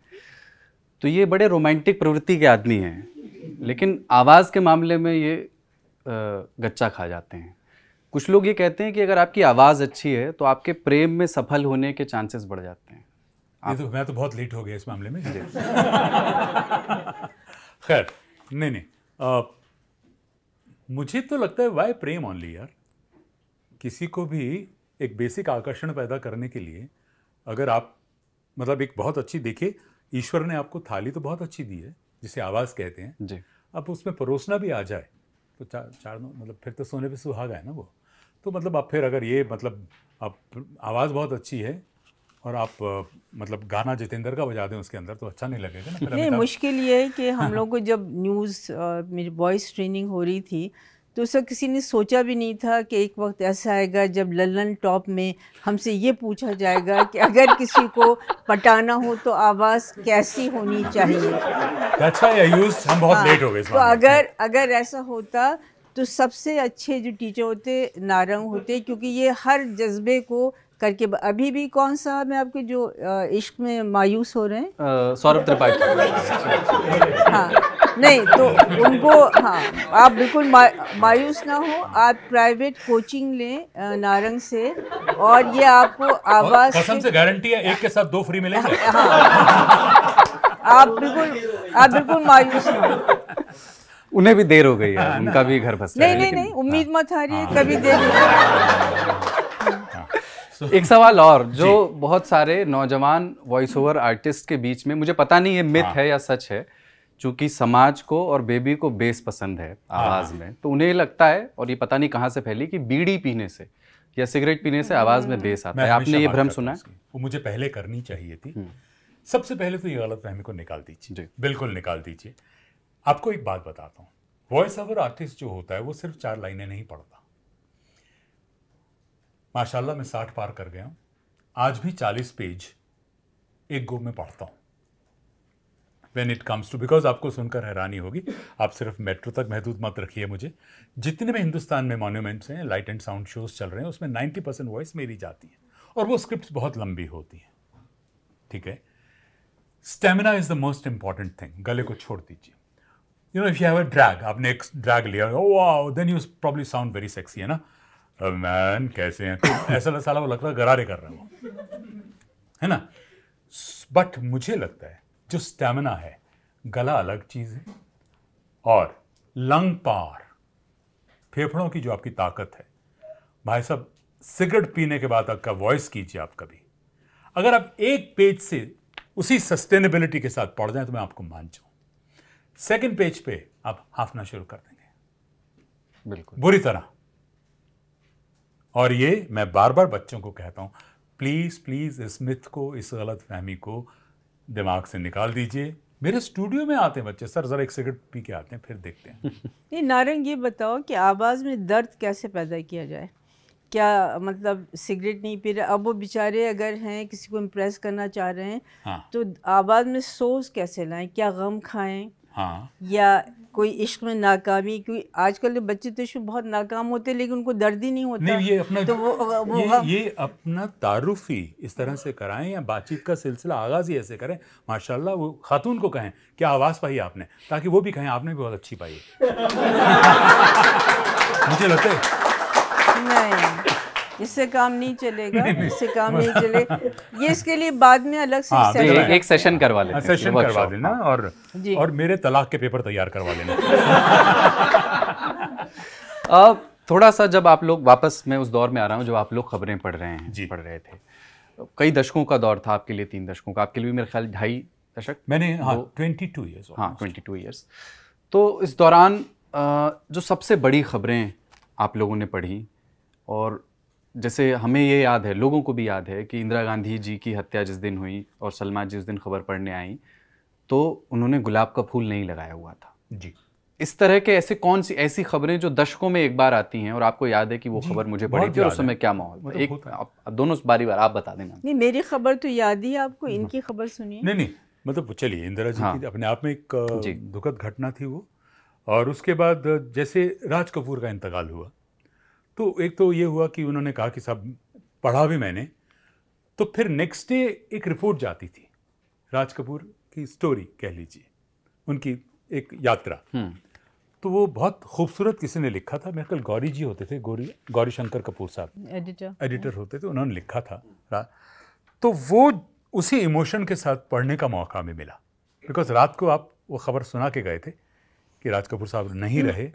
तो ये बड़े रोमांटिक प्रवृत्ति के आदमी हैं लेकिन आवाज़ के मामले में ये गच्चा खा जाते हैं कुछ लोग ये कहते हैं कि अगर आपकी आवाज़ अच्छी है तो आपके प्रेम में सफल होने के चांसेस बढ़ जाते हैं आप... तो मैं तो बहुत लेट हो गया इस मामले में [laughs] खैर नहीं नहीं आ, मुझे तो लगता है वाई प्रेम ऑनली यार किसी को भी एक बेसिक आकर्षण पैदा करने के लिए अगर आप मतलब एक बहुत अच्छी देखिए ईश्वर ने आपको थाली तो बहुत अच्छी दी है जिसे आवाज़ कहते हैं जी अब उसमें परोसना भी आ जाए तो चार चार मतलब फिर तो सोने पे सुहागा है ना वो तो मतलब आप फिर अगर ये मतलब आप आवाज़ बहुत अच्छी है और आप मतलब गाना जितेंद्र का बजा दें उसके अंदर तो अच्छा नहीं लगेगा ना नहीं मुश्किल ये है कि हम हाँ। लोग को जब न्यूज़ मेरी वॉइस ट्रेनिंग हो रही थी तो उसका किसी ने सोचा भी नहीं था कि एक वक्त ऐसा आएगा जब लल्लन टॉप में हमसे ये पूछा जाएगा कि अगर किसी को पटाना हो तो आवाज़ कैसी होनी चाहिए अच्छा हम बहुत लेट हाँ, हो गए तो अगर अगर ऐसा होता तो सबसे अच्छे जो टीचर होते नारंग होते क्योंकि ये हर जज्बे को करके अभी भी कौन सा मैं आपके जो इश्क में मायूस हो रहे हैं सौरभ त्रिपाठी हाँ नहीं तो उनको हाँ आप बिल्कुल मा, मायूस ना हो आप प्राइवेट कोचिंग लें नारंग से और ये आपको आवाज़ कसम से गारंटी है एक के साथ दो फ्री मिलेंगे हाँ आप बिल्कुल आप बिल्कुल मायूस ना हो उन्हें भी देर हो गई है हाँ, उनका भी घर बस नहीं नहीं नहीं उम्मीद हाँ। मत हारिए हाँ। कभी देर एक सवाल और जो बहुत सारे नौजवान वॉइस ओवर आर्टिस्ट के बीच में मुझे पता नहीं ये मिथ है या सच है चूंकि समाज को और बेबी को बेस पसंद है आवाज में तो उन्हें लगता है और ये पता नहीं कहाँ से फैली कि बीड़ी पीने से या सिगरेट पीने से आवाज में बेस आता है आपने ये भ्रम सुना है वो मुझे पहले करनी चाहिए थी हम्म। सबसे पहले तो ये गलत फहमी को निकाल दीजिए बिल्कुल निकाल दीजिए आपको एक बात बताता हूं वॉइस ओवर आर्टिस्ट जो होता है वो सिर्फ चार लाइनें नहीं पढ़ता माशाल्लाह मैं साठ पार कर गया हूं आज भी चालीस पेज एक गो में पढ़ता हूं when it comes to because आपको सुनकर हैरानी होगी आप सिर्फ मेट्रो तक महदूद मत रखिए मुझे जितने भी हिंदुस्तान में मॉन्यूमेंट्स हैं लाइट एंड साउंड शोज चल रहे हैं उसमें नाइन्टी परसेंट वॉइस मेरी जाती है और वो स्क्रिप्ट बहुत लंबी होती हैं ठीक है stamina is the most important thing गले को छोड़ दीजिए you know if you have a drag आपने एक ड्रैग लिया, oh wow then you probably sound very sexy है ना? मैन कैसे हैं? तो ऐसा साला वो लग रहा गरारे कर हैं वो है ना? बट मुझे लगता है जो स्टेमिना है, गला अलग चीज़ है और लंग पार फेफड़ों की जो आपकी ताकत है भाई साहब सिगरेट पीने के बाद आपका वॉइस कीजिए आप कभी अगर आप एक पेज से उसी सस्टेनेबिलिटी के साथ पढ़ जाए तो मैं आपको मान जाऊँ सेकंड पेज पे आप हाफना शुरू कर देंगे बिल्कुल बुरी तरह और ये मैं बार बार बच्चों को कहता हूं प्लीज़ प्लीज़ इस मिथ को इस गलत फहमी को दिमाग से निकाल दीजिए मेरे स्टूडियो में आते हैं बच्चे सर ज़रा एक सिगरेट पी के आते हैं फिर देखते हैं [laughs] ये नारंग ये बताओ कि आवाज़ में दर्द कैसे पैदा किया जाए क्या मतलब सिगरेट नहीं पी रहे अब वो बेचारे अगर हैं किसी को इम्प्रेस करना चाह रहे हैं हाँ। तो आवाज़ में सोच कैसे लाएं क्या गम खाएं हाँ या कोई इश्क में नाकामी क्योंकि आजकल बच्चे तो इश्क बहुत नाकाम होते हैं लेकिन उनको दर्द ही नहीं होता नहीं ये अपना तो वो, वो ये, ये अपना तारुफ ही इस तरह से कराएं या बातचीत का सिलसिला आगाज़ ही ऐसे करें माशाल्लाह वो खातून को कहें क्या आवाज़ पाई आपने ताकि वो भी कहें आपने भी बहुत अच्छी पाई [laughs] मुझे लगता है नहीं इससे काम नहीं चलेगा इससे काम नहीं चलेगा ये इसके लिए बाद में अलग से हाँ, सेशन एक सेशन करवा लेना हाँ, सेशन करवा लेना और और मेरे तलाक के पेपर तैयार करवा लेना [laughs] अब थोड़ा सा जब आप लोग वापस मैं उस दौर में आ रहा हूँ जब आप लोग खबरें पढ़ रहे हैं जी पढ़ रहे थे कई दशकों का दौर था आपके लिए तीन दशकों का आपके लिए मेरे ख्याल ढाई दशक मैंने हाँ ट्वेंटी टू ईयर्स हाँ ट्वेंटी टू ईयर्स तो इस दौरान जो सबसे बड़ी खबरें आप लोगों ने पढ़ी और जैसे हमें ये याद है लोगों को भी याद है कि इंदिरा गांधी जी की हत्या जिस दिन हुई और सलमान जी उस दिन खबर पढ़ने आई तो उन्होंने गुलाब का फूल नहीं लगाया हुआ था जी इस तरह के ऐसे कौन सी ऐसी खबरें जो दशकों में एक बार आती हैं और आपको याद है कि वो खबर मुझे पड़ी थी और उस समय क्या माहौल तो एक दोनों बारी बार आप बता देना नहीं मेरी खबर तो याद ही आपको हाँ। इनकी खबर सुनिए नहीं नहीं मतलब चलिए इंदिरा जी हाँ। अपने आप में एक दुखद घटना थी वो और उसके बाद जैसे राज कपूर का इंतकाल हुआ तो एक तो ये हुआ कि उन्होंने कहा कि साहब पढ़ा भी मैंने तो फिर नेक्स्ट डे एक रिपोर्ट जाती थी राज कपूर की स्टोरी कह लीजिए उनकी एक यात्रा हम्म। तो वो बहुत खूबसूरत किसी ने लिखा था मेरे कल गौरी जी होते थे गौरी गौरी शंकर कपूर साहब एडिटर एडिटर होते थे उन्होंने लिखा था तो वो उसी इमोशन के साथ पढ़ने का मौका हमें मिला बिकॉज रात को आप वो खबर सुना के गए थे कि राज कपूर साहब नहीं रहे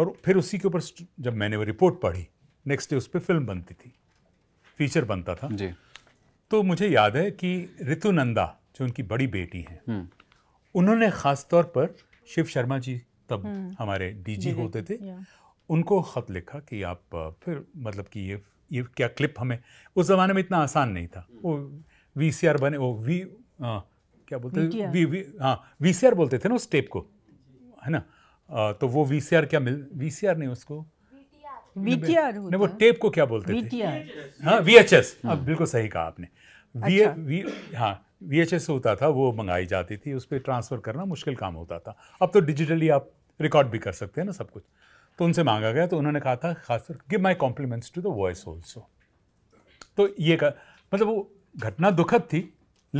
और फिर उसी के ऊपर जब मैंने वो रिपोर्ट पढ़ी नेक्स्ट डे उस पर फिल्म बनती थी फीचर बनता था जी तो मुझे याद है कि ऋतु नंदा जो उनकी बड़ी बेटी हैं हम्म। उन्होंने ख़ास तौर पर शिव शर्मा जी तब हम्म। हमारे डीजी होते थे उनको ख़त लिखा कि आप फिर मतलब कि ये ये क्या क्लिप हमें उस ज़माने में इतना आसान नहीं था हम्म। वो वी बने वो वी आ, क्या बोलते वी वी हाँ वी बोलते थे ना उस टेप को है ना तो वो वी क्या मिल वी नहीं उसको वीटीआर नहीं वो टेप को क्या बोलते हाँ वी एच एस बिल्कुल सही कहा आपने वी अच्छा। वी हाँ वी एच एस होता था वो मंगाई जाती थी उस पर ट्रांसफ़र करना मुश्किल काम होता था अब तो डिजिटली आप रिकॉर्ड भी कर सकते हैं ना सब कुछ तो उनसे मांगा गया तो उन्होंने कहा था खासकर give my compliments to the voice also तो ये का मतलब वो घटना दुखद थी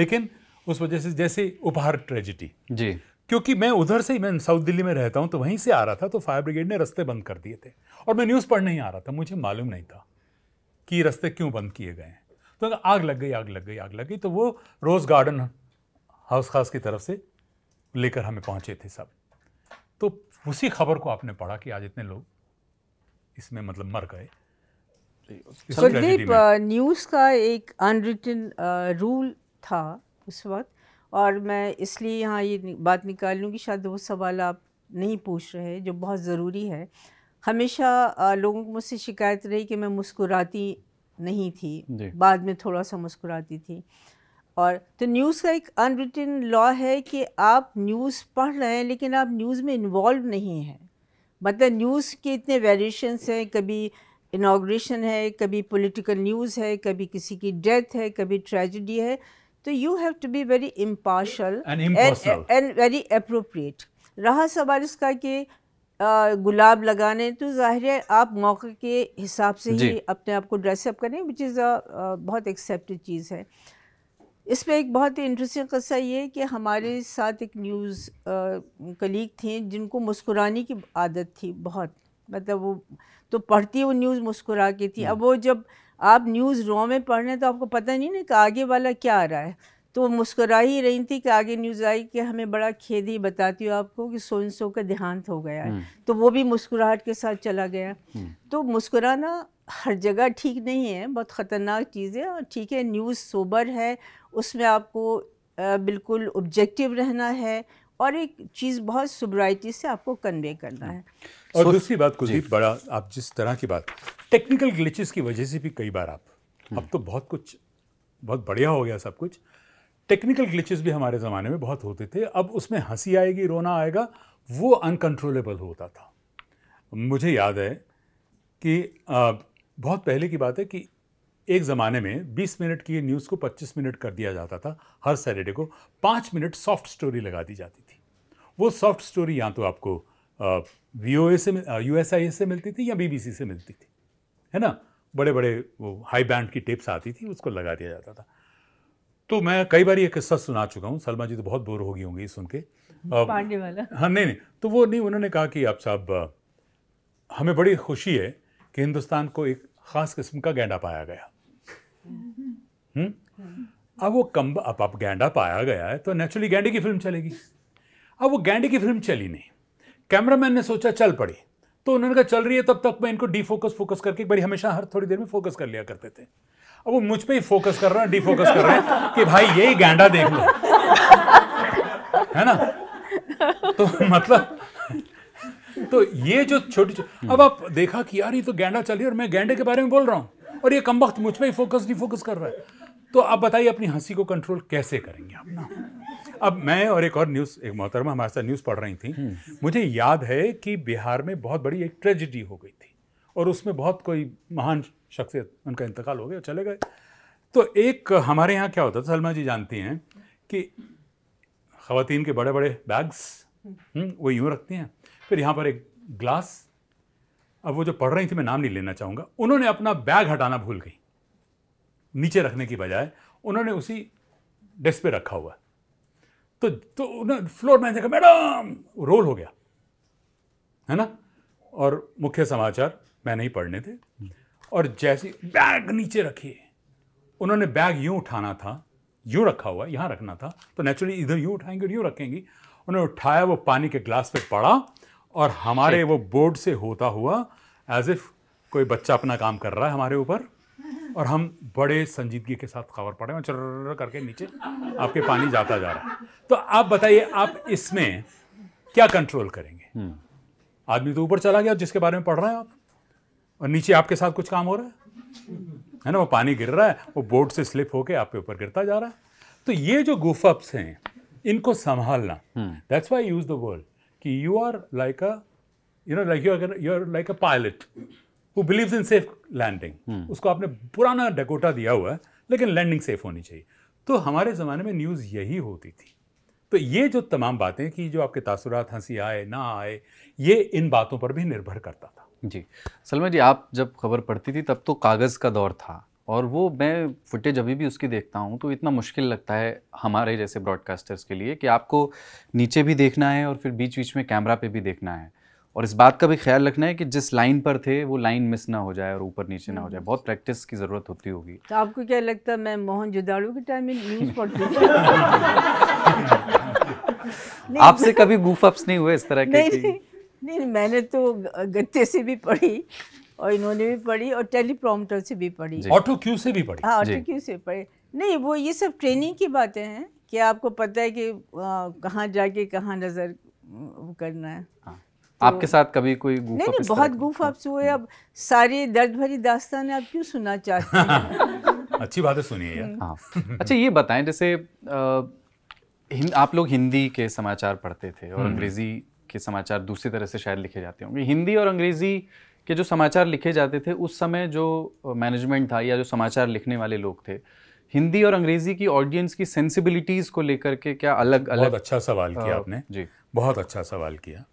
लेकिन उस वजह से जैसे उपहार ट्रेजिडी जी क्योंकि मैं उधर से ही मैं साउथ दिल्ली में रहता हूँ तो वहीं से आ रहा था तो फायर ब्रिगेड ने रस्ते बंद कर दिए थे और मैं न्यूज़ पढ़ नहीं आ रहा था मुझे मालूम नहीं था कि रस्ते क्यों बंद किए गए हैं तो आग लग गई आग लग गई आग लग गई तो वो रोज़ गार्डन हाउस खास की तरफ से लेकर हमें पहुँचे थे सब तो उसी खबर को आपने पढ़ा कि आज इतने लोग इसमें मतलब मर गए न्यूज़ का एक अनरिटन रूल था उस वक्त और मैं इसलिए यहाँ ये बात निकाल लूँ कि शायद वो सवाल आप नहीं पूछ रहे जो बहुत ज़रूरी है हमेशा लोगों को मुझसे शिकायत रही कि मैं मुस्कुराती नहीं थी बाद में थोड़ा सा मुस्कुराती थी और तो न्यूज़ का एक अनरिटन लॉ है कि आप न्यूज़ पढ़ रहे हैं लेकिन आप न्यूज़ में इन्वॉल्व नहीं हैं मतलब न्यूज़ के इतने वेरिएशंस हैं कभी इनाग्रेशन है कभी पॉलिटिकल न्यूज़ है कभी किसी की डेथ है कभी ट्रेजिडी है तो you have to be very impartial and very appropriate रहा सवाल इसका कि गुलाब लगाने तो ज़ाहिर है आप मौके के हिसाब से ही अपने आप को ड्रेसअप करें विच इज़ अ बहुत एक्सेप्टेड चीज़ है इस पर एक बहुत ही इंटरेस्टिंग कस्सा ये कि हमारे साथ एक न्यूज़ कलीग थी जिनको मुस्कुराने की आदत थी बहुत मतलब वो तो पढ़ती वो न्यूज़ मुस्कुरा के थी अब वो जब आप न्यूज़ रो में पढ़ रहे तो आपको पता नहीं ना कि आगे वाला क्या आ रहा है तो मुस्करा ही रही थी कि आगे न्यूज़ आई कि हमें बड़ा खेद ही बताती हूँ आपको कि सो सो का देहांत हो गया है हम्म। तो वो भी मुस्कुराहट के साथ चला गया हम्म। तो मुस्कुराना हर जगह ठीक नहीं है बहुत ख़तरनाक चीज़ है और ठीक है न्यूज़ सोबर है उसमें आपको बिल्कुल ऑब्जेक्टिव रहना है और एक चीज़ बहुत सुब्राइटी से आपको कन्वे करना हाँ। है और so, दूसरी बात कुलदीप बड़ा आप जिस तरह की बात टेक्निकल ग्लिचेस की वजह से भी कई बार आप हम्म। अब तो बहुत कुछ बहुत बढ़िया हो गया सब कुछ टेक्निकल ग्लिचेस भी हमारे ज़माने में बहुत होते थे अब उसमें हंसी आएगी रोना आएगा वो अनकंट्रोलेबल होता था मुझे याद है कि आ, बहुत पहले की बात है कि एक ज़माने में 20 मिनट की न्यूज़ को 25 मिनट कर दिया जाता था हर सैटरडे को पाँच मिनट सॉफ्ट स्टोरी लगा दी जाती थी वो सॉफ्ट स्टोरी या तो आपको वी ओ ए से यू एस आई से मिलती थी या बी बी सी से मिलती थी है ना बड़े बड़े वो हाई बैंड की टिप्स आती थी उसको लगा दिया जाता था तो मैं कई बार ये किस्सा सुना चुका हूँ सलमा जी तो बहुत बोर होगी होंगी सुन के पांडे वाला हाँ नहीं नहीं तो वो नहीं उन्होंने कहा कि आप साहब हमें बड़ी खुशी है कि हिंदुस्तान को एक ख़ास किस्म का गेंडा पाया गया हम्म अब वो कम अब अब गेंडा पाया गया है तो नेचुरली गेंडे की फिल्म चलेगी अब वो गेंडे की फिल्म चली नहीं कैमरामैन ने सोचा चल पड़ी तो उन्होंने कहा चल रही है तब तक मैं इनको डीफोकस फोकस करके एक बार हमेशा हर थोड़ी देर में फोकस कर लिया करते थे अब वो मुझ पे ही फोकस कर रहा है डीफोकस कर रहा है कि भाई यही गेंडा देख लो है ना तो मतलब तो ये जो छोटी अब आप देखा कि यार ये तो गेंडा चल रही है और मैं गेंडे के बारे में बोल रहा हूं और ये कम वक्त मुझ पर ही फोकस नहीं फोकस कर रहा है तो आप बताइए अपनी हंसी को कंट्रोल कैसे करेंगे आप ना अब मैं और एक और न्यूज़ एक मोहतरमा हमारे साथ न्यूज़ पढ़ रही थी हम्म। मुझे याद है कि बिहार में बहुत बड़ी एक ट्रेजिडी हो गई थी और उसमें बहुत कोई महान शख्सियत उनका इंतकाल हो गया चले गए तो एक हमारे यहाँ क्या होता था सलमा जी जानती हैं कि ख़वातीन के बड़े बड़े बैग्स वो यूँ रखती हैं फिर यहाँ पर एक ग्लास अब वो जो पढ़ रही थी मैं नाम नहीं लेना चाहूँगा उन्होंने अपना बैग हटाना भूल गई नीचे रखने की बजाय उन्होंने उसी डेस्क पे रखा हुआ तो तो उन्होंने फ्लोर मैनेजर देखा मैडम रोल हो गया है ना और मुख्य समाचार मैं नहीं पढ़ने थे और जैसे बैग नीचे रखिए उन्होंने बैग यूँ उठाना था यूँ रखा हुआ यहाँ रखना था तो नेचुरली इधर यूँ उठाएंगे और यूँ रखेंगी उन्होंने उठाया वो पानी के ग्लास पे पड़ा और हमारे वो बोर्ड से होता हुआ एज इफ कोई बच्चा अपना काम कर रहा है हमारे ऊपर और हम बड़े संजीदगी के साथ खबर पड़े और चर करके नीचे आपके पानी जाता जा रहा है तो आप बताइए आप इसमें क्या कंट्रोल करेंगे हम्म। आदमी तो ऊपर चला गया जिसके बारे में पढ़ रहे हैं आप और नीचे आपके साथ कुछ काम हो रहा है है ना वो पानी गिर रहा है वो बोर्ड से स्लिप होके आपके ऊपर गिरता जा रहा है तो ये जो गुफअप्स हैं इनको संभालना that's why use the word कि you are like a you know like you are you are like a pilot who believes in safe landing उसको आपने पुराना डकोटा दिया हुआ है लेकिन लैंडिंग सेफ होनी चाहिए तो हमारे ज़माने में न्यूज़ यही होती थी तो ये जो तमाम बातें कि जो आपके तासुरात हंसी आए ना आए ये इन बातों पर भी निर्भर करता था जी सलमा जी आप जब खबर पढ़ती थी तब तो कागज़ का दौर था और वो मैं फुटेज अभी भी उसकी देखता हूँ तो इतना मुश्किल लगता है हमारे जैसे ब्रॉडकास्टर्स के लिए कि आपको नीचे भी देखना है और फिर बीच बीच में कैमरा पे भी देखना है और इस बात का भी ख्याल रखना है कि जिस लाइन पर थे वो लाइन मिस ना हो जाए और ऊपर नीचे ना हो जाए हम्म। बहुत प्रैक्टिस की ज़रूरत होती होगी तो आपको क्या लगता है मैं मोहन जुदाड़ू के टाइम में न्यूज़ [laughs] पढ़ती [laughs] आपसे कभी गुफ अप्स नहीं हुए इस तरह के नहीं, नहीं, नहीं मैंने तो गत्ते से भी पढ़ी और इन्होंने भी पढ़ी और टेलीप्रॉम्प्टर से भी पढ़ी ऑटो क्यू से भी पढ़ी हाँ ऑटो क्यू से पढ़ी नहीं वो ये सब ट्रेनिंग की बातें हैं कि आपको पता है कि कहाँ जाके कहाँ नज़र करना है हाँ। तो आपके साथ कभी कोई गूफ नहीं नहीं बहुत गूफ अप्स हुए हम्म। अब सारी दर्द भरी दास्तान आप क्यों सुनना चाहते हैं [laughs] अच्छी बात है सुनिए यार हाँ अच्छा ये बताएं जैसे आप लोग हिंदी के समाचार पढ़ते थे और हम्म। अंग्रेज़ी के समाचार दूसरी तरह से शायद लिखे जाते होंगे हिंदी और अंग्रेज़ी कि जो समाचार लिखे जाते थे उस समय जो मैनेजमेंट था या जो समाचार लिखने वाले लोग थे हिंदी और अंग्रेजी की ऑडियंस की सेंसिबिलिटीज़ को लेकर के क्या अलग अलग बहुत अच्छा सवाल किया आपने जी बहुत अच्छा सवाल किया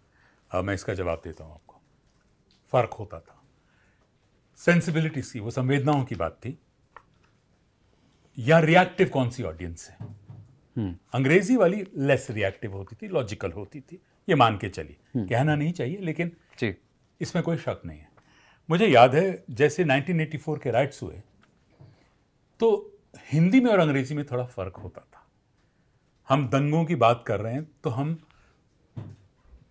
अब मैं इसका जवाब देता हूँ आपको फ़र्क होता था सेंसिबिलिटीज़ की वो संवेदनाओं की बात थी या रिएक्टिव कौन सी ऑडियंस है हम्म। अंग्रेजी वाली लेस रिएक्टिव होती थी लॉजिकल होती थी ये मान के चलिए हम्म। कहना नहीं चाहिए लेकिन जी इसमें कोई शक नहीं है मुझे याद है जैसे 1984 के राइट्स हुए तो हिंदी में और अंग्रेज़ी में थोड़ा फ़र्क होता था हम दंगों की बात कर रहे हैं तो हम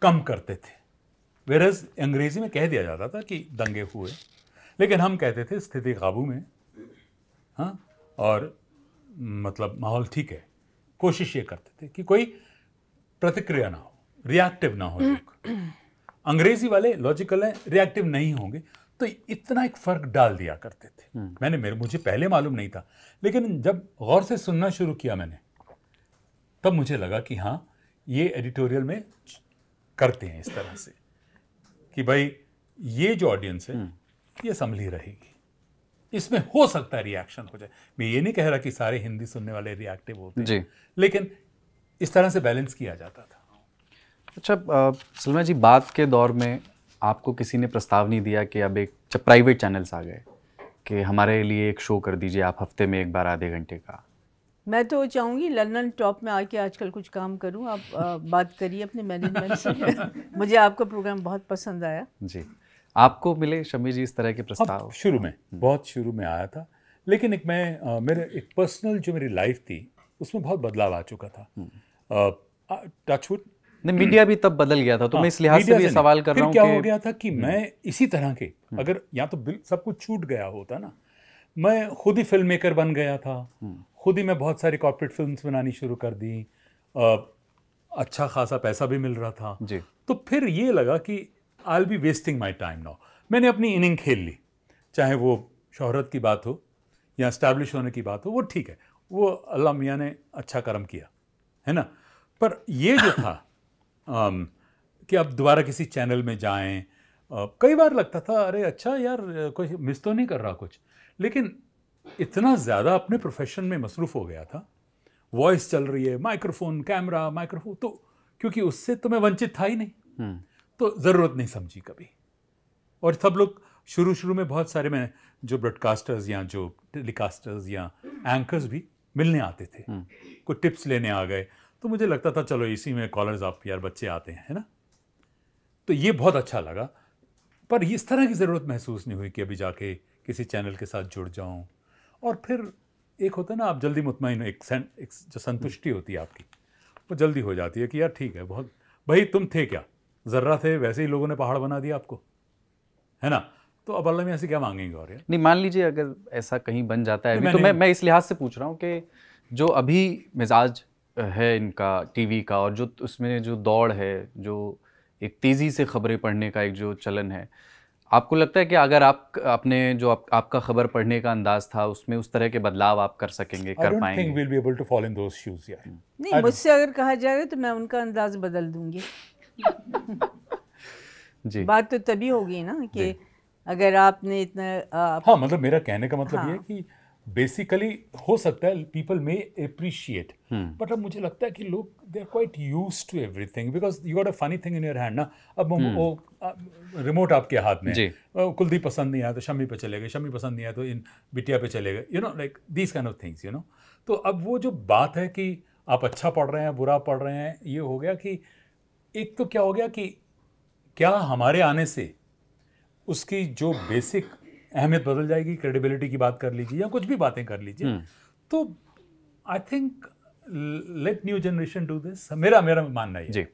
कम करते थे वेरज अंग्रेज़ी में कह दिया जाता था कि दंगे हुए लेकिन हम कहते थे स्थिति काबू में हाँ और मतलब माहौल ठीक है कोशिश ये करते थे कि कोई प्रतिक्रिया ना हो रिएक्टिव ना हो हम्म। लोग अंग्रेजी वाले लॉजिकल हैं रिएक्टिव नहीं होंगे तो इतना एक फ़र्क डाल दिया करते थे हम्म। मैंने मेरे मुझे पहले मालूम नहीं था लेकिन जब गौर से सुनना शुरू किया मैंने तब मुझे लगा कि हाँ ये एडिटोरियल में करते हैं इस तरह से कि भाई ये जो ऑडियंस है हम्म। ये संभली रहेगी इसमें हो सकता है रिएक्शन हो जाए मैं ये नहीं कह रहा कि सारे हिंदी सुनने वाले रिएक्टिव होते हैं लेकिन इस तरह से बैलेंस किया जाता था अच्छा सलमा जी बात के दौर में आपको किसी ने प्रस्ताव नहीं दिया कि अब एक प्राइवेट अच्छा, चैनल्स आ गए कि हमारे लिए एक शो कर दीजिए आप हफ्ते में एक बार आधे घंटे का मैं तो चाहूँगी लंदन टॉप में आके आजकल कुछ काम करूँ आप आ, बात करिए अपने मैनेजमेंट [laughs] से मुझे आपका प्रोग्राम बहुत पसंद आया जी आपको मिले शमी जी इस तरह के प्रस्ताव हाँ, शुरू में हम्म। बहुत शुरू में आया था लेकिन एक मैं मेरे एक पर्सनल जो मेरी लाइफ थी उसमें बहुत बदलाव आ चुका था टचवुड हम्म। नहीं मीडिया भी तब बदल गया था तो हाँ, मैं इस लिहाज से भी सवाल कर रहा हूँ क्या हो गया था कि हम्म। मैं इसी तरह के हम्म। अगर या तो सब कुछ छूट गया होता ना मैं खुद ही फिल्म मेकर बन गया था हम्म। खुद ही मैं बहुत सारी कॉर्पोरेट फिल्म बनानी शुरू कर दी अच्छा खासा पैसा भी मिल रहा था जी तो फिर ये लगा कि I'll be wasting my time now मैंने अपनी इनिंग खेल ली चाहे वो शोहरत की बात हो या इस्टेब्लिश होने की बात हो वो ठीक है वो अल्लाह मियाँ ने अच्छा कर्म किया है ना पर ये जो था Um, कि आप दोबारा किसी चैनल में जाएं कई बार लगता था अरे अच्छा यार कोई मिस तो नहीं कर रहा कुछ लेकिन इतना ज़्यादा अपने प्रोफेशन में मसरूफ़ हो गया था वॉइस चल रही है माइक्रोफोन कैमरा माइक्रोफोन तो क्योंकि उससे तो मैं वंचित था ही नहीं हम्म। तो ज़रूरत नहीं समझी कभी और सब लोग शुरू शुरू में बहुत सारे मैं जो ब्रॉडकास्टर्स या जो टेलीकास्टर्स या एंकर्स भी मिलने आते थे हम्म। कुछ टिप्स लेने आ गए तो मुझे लगता था चलो इसी में कॉलर्स ऑफ यार बच्चे आते हैं है ना तो ये बहुत अच्छा लगा पर इस तरह की ज़रूरत महसूस नहीं हुई कि अभी जाके किसी चैनल के साथ जुड़ जाऊँ और फिर एक होता है ना आप जल्दी मुतमिन एक, एक जो संतुष्टि होती है आपकी वो जल्दी हो जाती है कि यार ठीक है बहुत भाई तुम थे क्या ज़र्रा थे वैसे ही लोगों ने पहाड़ बना दिया आपको है ना तो अब अल्लाह में ऐसे क्या मांगेंगे और यार नहीं मान लीजिए अगर ऐसा कहीं बन जाता है अभी तो मैं मैं इस लिहाज से पूछ रहा हूँ कि जो अभी मिजाज है इनका टीवी का और जो उसमें जो दौड़ है जो एक तेज़ी से खबरें पढ़ने का एक जो चलन है आपको लगता है कि अगर आप अपने जो आप, आपका खबर पढ़ने का अंदाज था उसमें उस तरह के बदलाव आप कर सकेंगे कर पाएंगे we'll be able to fall in those shoes, yeah. Hmm. नहीं मुझसे अगर कहा जाए तो मैं उनका अंदाज बदल दूंगी [laughs] जी बात तो तभी होगी ना कि अगर आपने इतना आप... हाँ मतलब मेरा कहने का मतलब हाँ. ये है हाँ। कि बेसिकली हो सकता है पीपल मे अप्रिशिएट बट अब मुझे लगता है कि लोग they are quite use to everything because you got a funny thing in your hand ना अब hmm. वो रिमोट आपके हाथ में कुलदीप पसंद नहीं आया तो शमी पे चले गए शमी पसंद नहीं आया तो इन बिटिया पे चले गए you know like these kind of things you know तो अब वो जो बात है कि आप अच्छा पढ़ रहे हैं बुरा पढ़ रहे हैं ये हो गया कि एक तो क्या हो गया कि क्या हमारे आने से उसकी जो बेसिक अहमियत बदल जाएगी क्रेडिबिलिटी की बात कर लीजिए या कुछ भी बातें कर लीजिए हम्म। तो I think let new generation do this मेरा मेरा मानना है जी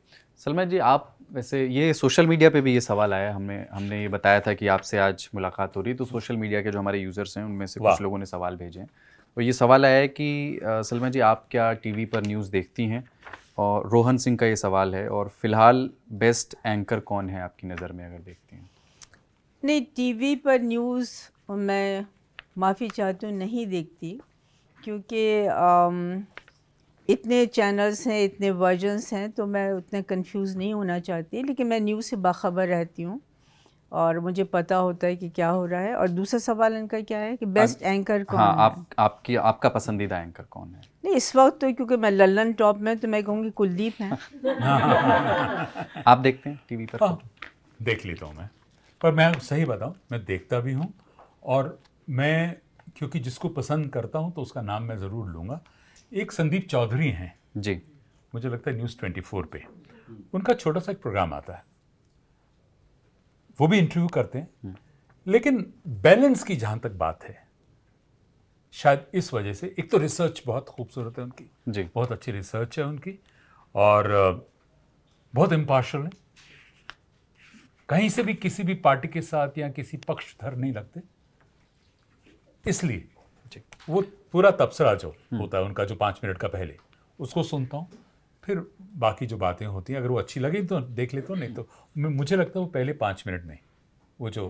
सलमान जी आप वैसे ये सोशल मीडिया पे भी ये सवाल आया हमने हमने ये बताया था कि आपसे आज मुलाकात हो रही तो सोशल मीडिया के जो हमारे यूज़र्स हैं उनमें से कुछ लोगों ने सवाल भेजे हैं और तो ये सवाल आया है कि सलमा जी आप क्या टीवी पर न्यूज़ देखती हैं और रोहन सिंह का ये सवाल है और फिलहाल बेस्ट एंकर कौन है आपकी नज़र में अगर देखते हैं नहीं टीवी पर न्यूज़ मैं माफ़ी चाहती हूँ नहीं देखती क्योंकि इतने चैनल्स हैं इतने वर्जन्स हैं तो मैं उतने कंफ्यूज नहीं होना चाहती लेकिन मैं न्यूज़ से बाखबर रहती हूँ और मुझे पता होता है कि क्या हो रहा है और दूसरा सवाल इनका क्या है कि बेस्ट आ, एंकर कौन हाँ, है? आप आपकी आपका पसंदीदा एंकर कौन है नहीं इस वक्त तो क्योंकि मैं लल्लन टॉप में तो मैं कहूँगी कुलदीप हैं [laughs] आप देखते हैं टीवी पर हाँ, देख लेता हूँ मैं पर मैं सही बताऊँ मैं देखता भी हूँ और मैं क्योंकि जिसको पसंद करता हूँ तो उसका नाम मैं ज़रूर लूँगा एक संदीप चौधरी हैं जी मुझे लगता है न्यूज़ ट्वेंटी फोर पे उनका छोटा सा एक प्रोग्राम आता है वो भी इंटरव्यू करते हैं हम्म। लेकिन बैलेंस की जहाँ तक बात है शायद इस वजह से एक तो रिसर्च बहुत खूबसूरत है उनकी जी बहुत अच्छी रिसर्च है उनकी और बहुत इम्पार्शल है कहीं से भी किसी भी पार्टी के साथ या किसी पक्षधर नहीं लगते इसलिए वो पूरा तबसरा जो हम्म। होता है उनका जो पाँच मिनट का पहले उसको सुनता हूँ फिर बाकी जो बातें होती हैं अगर वो अच्छी लगे तो देख लेता हूँ नहीं तो मुझे लगता है वो पहले पाँच मिनट में वो जो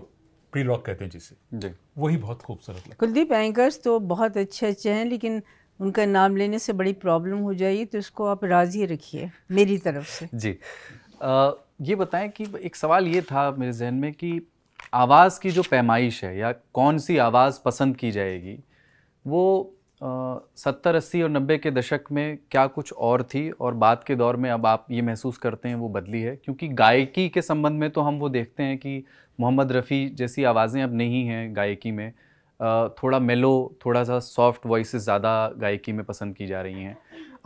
प्री लॉक कहते हैं जिसे वही बहुत खूबसूरत कुलदीप एंकर्स तो बहुत अच्छे अच्छे हैं लेकिन उनका नाम लेने से बड़ी प्रॉब्लम हो जाएगी तो उसको आप राज़ी रखिए मेरी तरफ से जी आ, ये बताएं कि एक सवाल ये था मेरे जहन में कि आवाज़ की जो पैमाइश है या कौन सी आवाज़ पसंद की जाएगी वो सत्तर अस्सी और नब्बे के दशक में क्या कुछ और थी और बाद के दौर में अब आप ये महसूस करते हैं वो बदली है क्योंकि गायकी के संबंध में तो हम वो देखते हैं कि मोहम्मद रफ़ी जैसी आवाज़ें अब नहीं हैं गायकी में थोड़ा मेलो थोड़ा सा सॉफ्ट वॉइस ज़्यादा गायकी में पसंद की जा रही हैं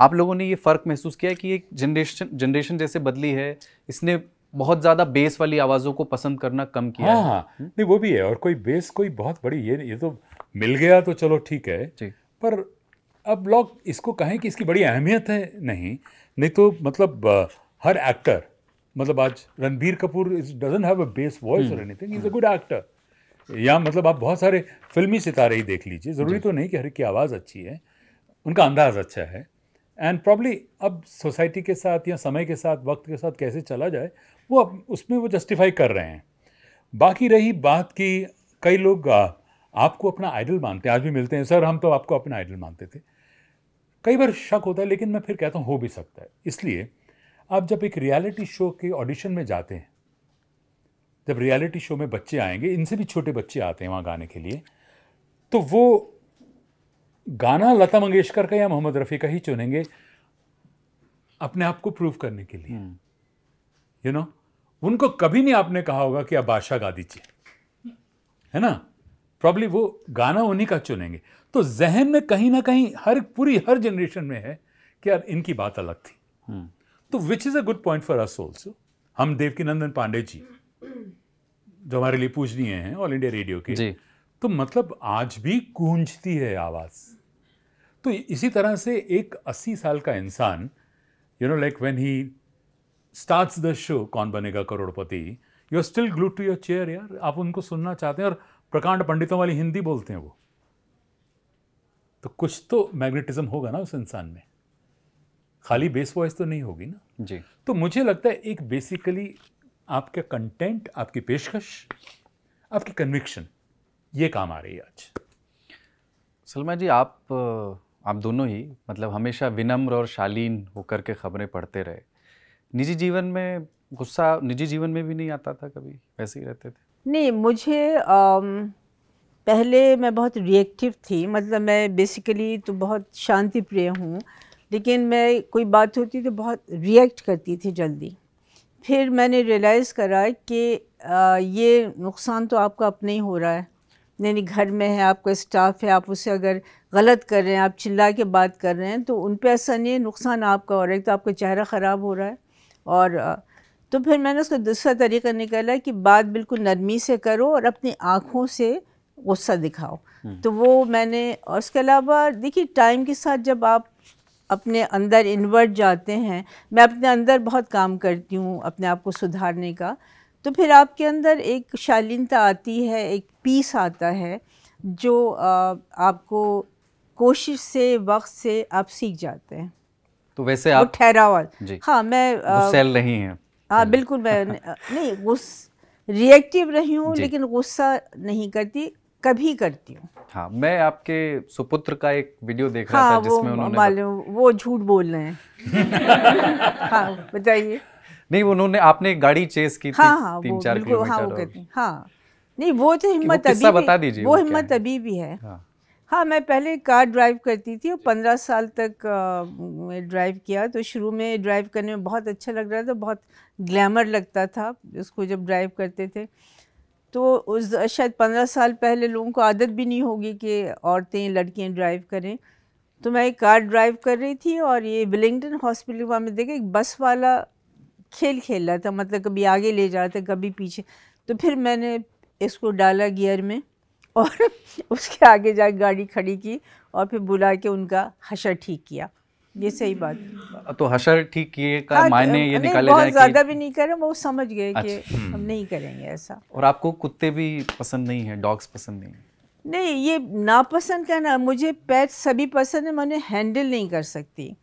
आप लोगों ने ये फ़र्क महसूस किया कि एक जनरेशन जनरेशन जैसे बदली है इसने बहुत ज़्यादा बेस वाली आवाज़ों को पसंद करना कम किया हाँ हाँ नहीं वो भी है और कोई बेस कोई बहुत बड़ी ये ये तो मिल गया तो चलो ठीक है पर अब लोग इसको कहें कि इसकी बड़ी अहमियत है नहीं नहीं तो मतलब हर एक्टर मतलब आज Ranbir Kapoor is doesn't have a base voice और anything is a good actor या मतलब आप बहुत सारे फिल्मी सितारे ही देख लीजिए ज़रूरी तो नहीं कि हर की आवाज़ अच्छी है उनका अंदाज़ अच्छा है एंड प्रॉब्ली अब सोसाइटी के साथ या समय के साथ वक्त के साथ कैसे चला जाए वो अब उसमें वो जस्टिफाई कर रहे हैं बाकी रही बात की कई लोग आपको अपना आइडल मानते हैं आज भी मिलते हैं सर हम तो आपको अपना आइडल मानते थे कई बार शक होता है लेकिन मैं फिर कहता हूँ हो भी सकता है इसलिए आप जब एक रियलिटी शो के ऑडिशन में जाते हैं जब रियलिटी शो में बच्चे आएंगे इनसे भी छोटे बच्चे आते हैं वहाँ गाने के लिए तो वो गाना लता मंगेशकर का या मोहम्मद रफ़ी का ही चुनेंगे अपने आप को प्रूव करने के लिए यू हम्म। नो उनको कभी नहीं आपने कहा होगा कि आप बादशाह गा दीजिए है ना प्रॉब्ली वो गाना उन्हीं का चुनेंगे तो जहन में कहीं ना कहीं हर पूरी हर जनरेशन में है कि यार इनकी बात अलग थी हम्म। तो which is a good point for us also हम देवकी नंदन पांडे जी जो हमारे लिए पूजनीय हैं ऑल इंडिया रेडियो के जी. तो मतलब आज भी गूंजती है आवाज़ तो इसी तरह से एक 80 साल का इंसान you know like when he starts the show Kaun Banega Crorepati you are still glue to your chair यार आप उनको सुनना चाहते हैं और प्रकांड पंडितों वाली हिंदी बोलते हैं वो तो कुछ तो मैग्नेटिज्म होगा ना उस इंसान में खाली बेस वॉइस तो नहीं होगी ना जी तो मुझे लगता है एक बेसिकली आपका कंटेंट आपकी पेशकश आपकी कन्विक्शन ये काम आ रही है आज सलमा जी आप आप दोनों ही मतलब हमेशा विनम्र और शालीन होकर के खबरें पढ़ते रहे निजी जीवन में गुस्सा निजी जीवन में भी नहीं आता था कभी वैसे ही रहते थे नहीं मुझे आम, पहले मैं बहुत रिएक्टिव थी मतलब मैं बेसिकली तो बहुत शांति प्रिय हूँ लेकिन मैं कोई बात होती तो बहुत रिएक्ट करती थी जल्दी फिर मैंने रियलाइज़ करा कि आ, ये नुकसान तो आपका अपने ही हो रहा है यानी घर में है आपका स्टाफ है आप उसे अगर गलत कर रहे हैं आप चिल्ला के बात कर रहे हैं तो उन पर ऐसा नहीं है नुकसान आपका हो रहा है एक तो आपका चेहरा ख़राब हो रहा है और तो फिर मैंने उसका दूसरा तरीका निकाला कि बात बिल्कुल नरमी से करो और अपनी आँखों से गुस्सा दिखाओ हम्म। तो वो मैंने और उसके अलावा देखिए टाइम के साथ जब आप अपने अंदर इन्वर्ट जाते हैं मैं अपने अंदर बहुत काम करती हूँ अपने आप को सुधारने का तो फिर आपके अंदर एक शालीनता आती है एक पीस आता है जो आ, आपको कोशिश से वक्त से आप सीख जाते हैं तो वैसे आप ठहराव हाँ मैं सेल नहीं है हाँ बिल्कुल मैं [laughs] नहीं गुस्स रिएक्टिव रही हूँ लेकिन गुस्सा नहीं करती कभी करती हूँ हाँ मैं आपके सुपुत्र का एक वीडियो देख रहा हाँ, था जिसमें वो, उन्होंने मालूम वो झूठ बोल रहे हैं [laughs] हाँ बताइए नहीं उन्होंने आपने गाड़ी चेस की हाँ, थी हाँ, हाँ तीन चार हाँ, किलोमीटर हाँ, हाँ नहीं वो तो हिम्मत अभी बता दीजिए वो हिम्मत अभी भी है हाँ हाँ मैं पहले कार ड्राइव करती थी और पंद्रह साल तक ड्राइव किया तो शुरू में ड्राइव करने में बहुत अच्छा लग रहा था बहुत ग्लैमर लगता था उसको जब ड्राइव करते थे तो उस शायद पंद्रह साल पहले लोगों को आदत भी नहीं होगी कि औरतें लड़कियां ड्राइव करें तो मैं एक कार ड्राइव कर रही थी और ये विलिंगटन हॉस्पिटल वहाँ में देखा एक बस वाला खेल खेल रहा था मतलब कभी आगे ले जा रहा था कभी पीछे तो फिर मैंने इसको डाला गियर में [laughs] और उसके आगे जा गाड़ी खड़ी की और फिर बुला के उनका हशर ठीक किया ये सही बात तो हशर ठीक किए का हाँ, मायने ये निकाले बहुत ज़्यादा भी नहीं करें वो समझ गए कि अच्छा, हम हम्म। नहीं करेंगे ऐसा और आपको कुत्ते भी पसंद नहीं है डॉग्स पसंद नहीं है नहीं ये नापसंद करना मुझे पैट सभी पसंद है मैंने हैंडल नहीं कर सकती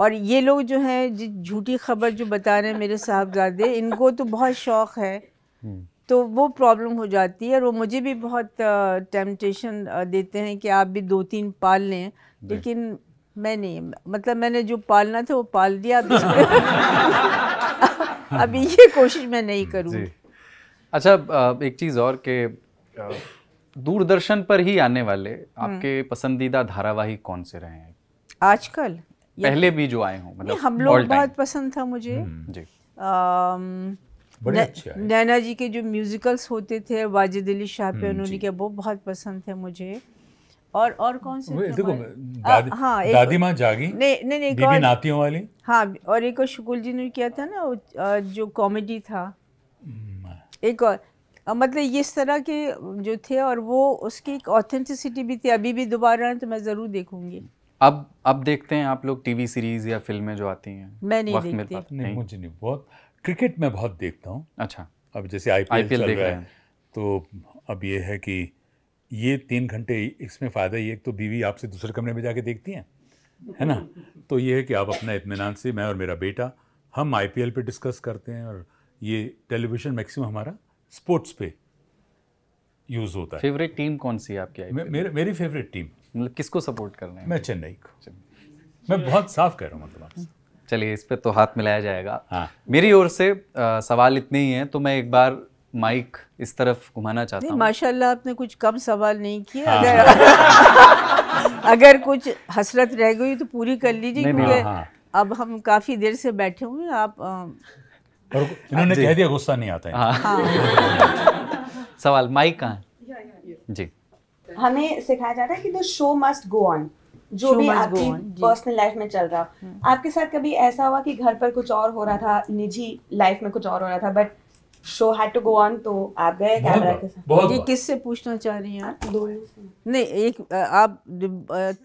और ये लोग जो हैं झूठी खबर जो बता रहे हैं मेरे साहबजादे इनको तो बहुत शौक़ है हम्म। तो वो प्रॉब्लम हो जाती है और वो मुझे भी बहुत टेम्पटेशन देते हैं कि आप भी दो तीन पाल लें लेकिन मैं नहीं मतलब मैंने जो पालना था वो पाल दिया अभी [laughs] ये कोशिश मैं नहीं करूँगी अच्छा एक चीज़ और के दूरदर्शन पर ही आने वाले हम्म। आपके पसंदीदा धारावाहिक कौन से रहे हैं आजकल पहले भी जो आए हों मतलब हम लोग बहुत पसंद था मुझे हम्म, नैना जी के जो म्यूजिकल्स होते थे वाजिद अली शाह पे हम्म, उन्होंने क्या वो बहुत पसंद थे मुझे और और कौन से देखो हाँ दादी माँ जागी नहीं नहीं नहीं बीबी नातियों वाली हाँ और एक और शुकुल जी ने किया था ना जो कॉमेडी था हम्म। एक और मतलब इस तरह के जो थे और वो उसकी एक ऑथेंटिसिटी भी थी अभी भी दोबारा है तो मैं ज़रूर देखूंगी अब अब देखते हैं आप लोग टीवी सीरीज या फिल्में जो आती हैं मैं नहीं देखती नहीं, नहीं, नहीं मुझे नहीं बहुत क्रिकेट मैं बहुत देखता हूँ अच्छा अब जैसे आईपीएल चल रहा है तो अब ये है कि ये तीन घंटे इसमें फ़ायदा ये तो बीवी आपसे दूसरे कमरे में जाके देखती हैं है ना तो ये है कि आप अपना इतमान से मैं और मेरा बेटा हम आई पे डिस्कस करते हैं और ये टेलीविज़न मैक्सिमम हमारा स्पोर्ट्स पे यूज़ होता है फेवरेट टीम कौन सी है आपकी मे, मेरी फेवरेट टीम मतलब किसको सपोर्ट कर रहे हैं मैं चेन्नई को मैं बहुत साफ कह रहा हूँ मतलब आपसे चलिए इस पर तो हाथ मिलाया जाएगा हाँ। मेरी ओर से आ, सवाल इतने ही हैं तो मैं एक बार माइक इस तरफ घुमाना चाहता हूँ माशाल्लाह आपने कुछ कम सवाल नहीं किए हाँ। अगर [laughs] अगर कुछ हसरत रह गई तो पूरी कर लीजिए क्योंकि हाँ। अब हम काफ़ी देर से बैठे हुए आप और इन्होंने हाँ, कह दिया गुस्सा नहीं आता है हाँ।, हाँ। [laughs] सवाल माइक कहाँ है जी हमें सिखाया जाता है कि the show must go on जो भी आपकी पर्सनल लाइफ में चल रहा हम्म। आपके साथ कभी ऐसा हुआ कि घर पर कुछ और हो रहा था निजी लाइफ में कुछ और हो रहा था but show had to go on तो आप गए कैमरा के साथ ये किससे पूछना चाह रही हैं आप दो नहीं एक आप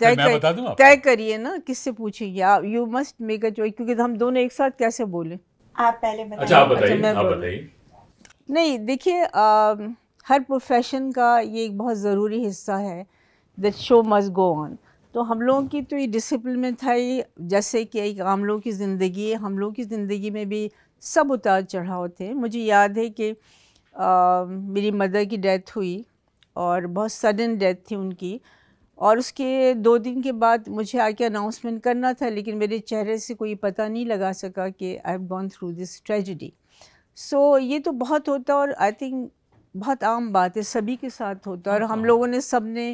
तय तय करिए ना किससे पूछेंगे आप you must make a choice क्योंकि हम दोनों एक साथ कैसे बोले आप पहले बताइए अच्छा आप अच्छा, बताइए नहीं देखिए हर प्रोफेशन का ये एक बहुत ज़रूरी हिस्सा है that show must go on तो हम लोगों की तो ये डिसिप्लिन में था ही जैसे कि एक आम लोगों की ज़िंदगी हम लोगों की ज़िंदगी में भी सब उतार चढ़ाव थे मुझे याद है कि आ, मेरी मदर की डेथ हुई और बहुत सडन डेथ थी उनकी और उसके दो दिन के बाद मुझे आके अनाउंसमेंट करना था लेकिन मेरे चेहरे से कोई पता नहीं लगा सका कि I have gone through this tragedy so ये तो बहुत होता और आई थिंक बहुत आम बात है सभी के साथ होता है और हम लोगों ने सब ने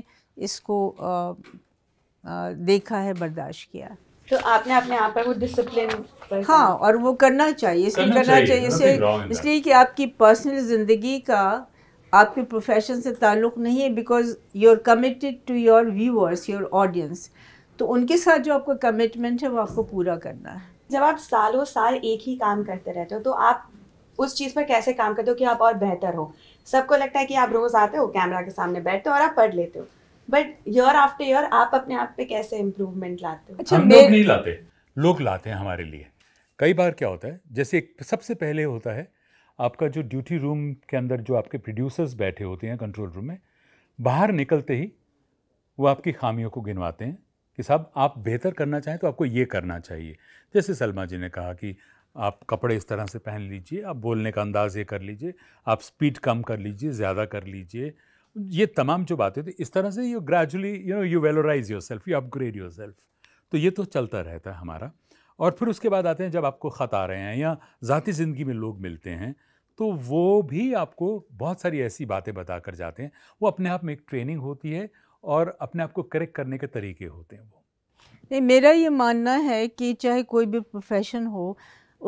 इसको आ, आ, देखा है बर्दाश्त किया तो आपने अपने आप पर वो डिसिप्लिन हाँ और वो करना चाहिए इसलिए करना चाहिए इसे इसलिए कि आपकी पर्सनल ज़िंदगी का आपके प्रोफेशन से ताल्लुक़ नहीं है because you are committed to your viewers your audience तो उनके साथ जो आपका कमिटमेंट है वो आपको पूरा करना है जब आप सालों साल एक ही काम करते रहते हो तो आप उस चीज़ पर कैसे काम करते हो कि आप और बेहतर हो सबको लगता है कि आप रोज आते हो कैमरा के सामने बैठते हो और आप पढ़ लेते हो बट ईयर आफ्टर ईयर आप अपने आप पे कैसे इम्प्रूवमेंट लाते हो अच्छा हम लोग नहीं लाते लोग लाते हैं हमारे लिए कई बार क्या होता है जैसे एक सबसे पहले होता है आपका जो ड्यूटी रूम के अंदर जो आपके प्रोड्यूसर्स बैठे होते हैं कंट्रोल रूम में बाहर निकलते ही वो आपकी खामियों को गिनवाते हैं कि साहब आप बेहतर करना चाहें तो आपको ये करना चाहिए जैसे सलमा जी ने कहा कि आप कपड़े इस तरह से पहन लीजिए आप बोलने का अंदाज़ ये कर लीजिए आप स्पीड कम कर लीजिए ज़्यादा कर लीजिए ये तमाम जो बातें थी इस तरह से you gradually you know you valorise yourself you upgrade yourself तो ये तो चलता रहता है हमारा और फिर उसके बाद आते हैं जब आपको ख़त आ रहे हैं या ज़ाती ज़िंदगी में लोग मिलते हैं तो वो भी आपको बहुत सारी ऐसी बातें बता कर जाते हैं वो अपने आप में एक ट्रेनिंग होती है और अपने आप को करेक्ट करने के तरीके होते हैं वो नहीं मेरा ये मानना है कि चाहे कोई भी प्रोफेशन हो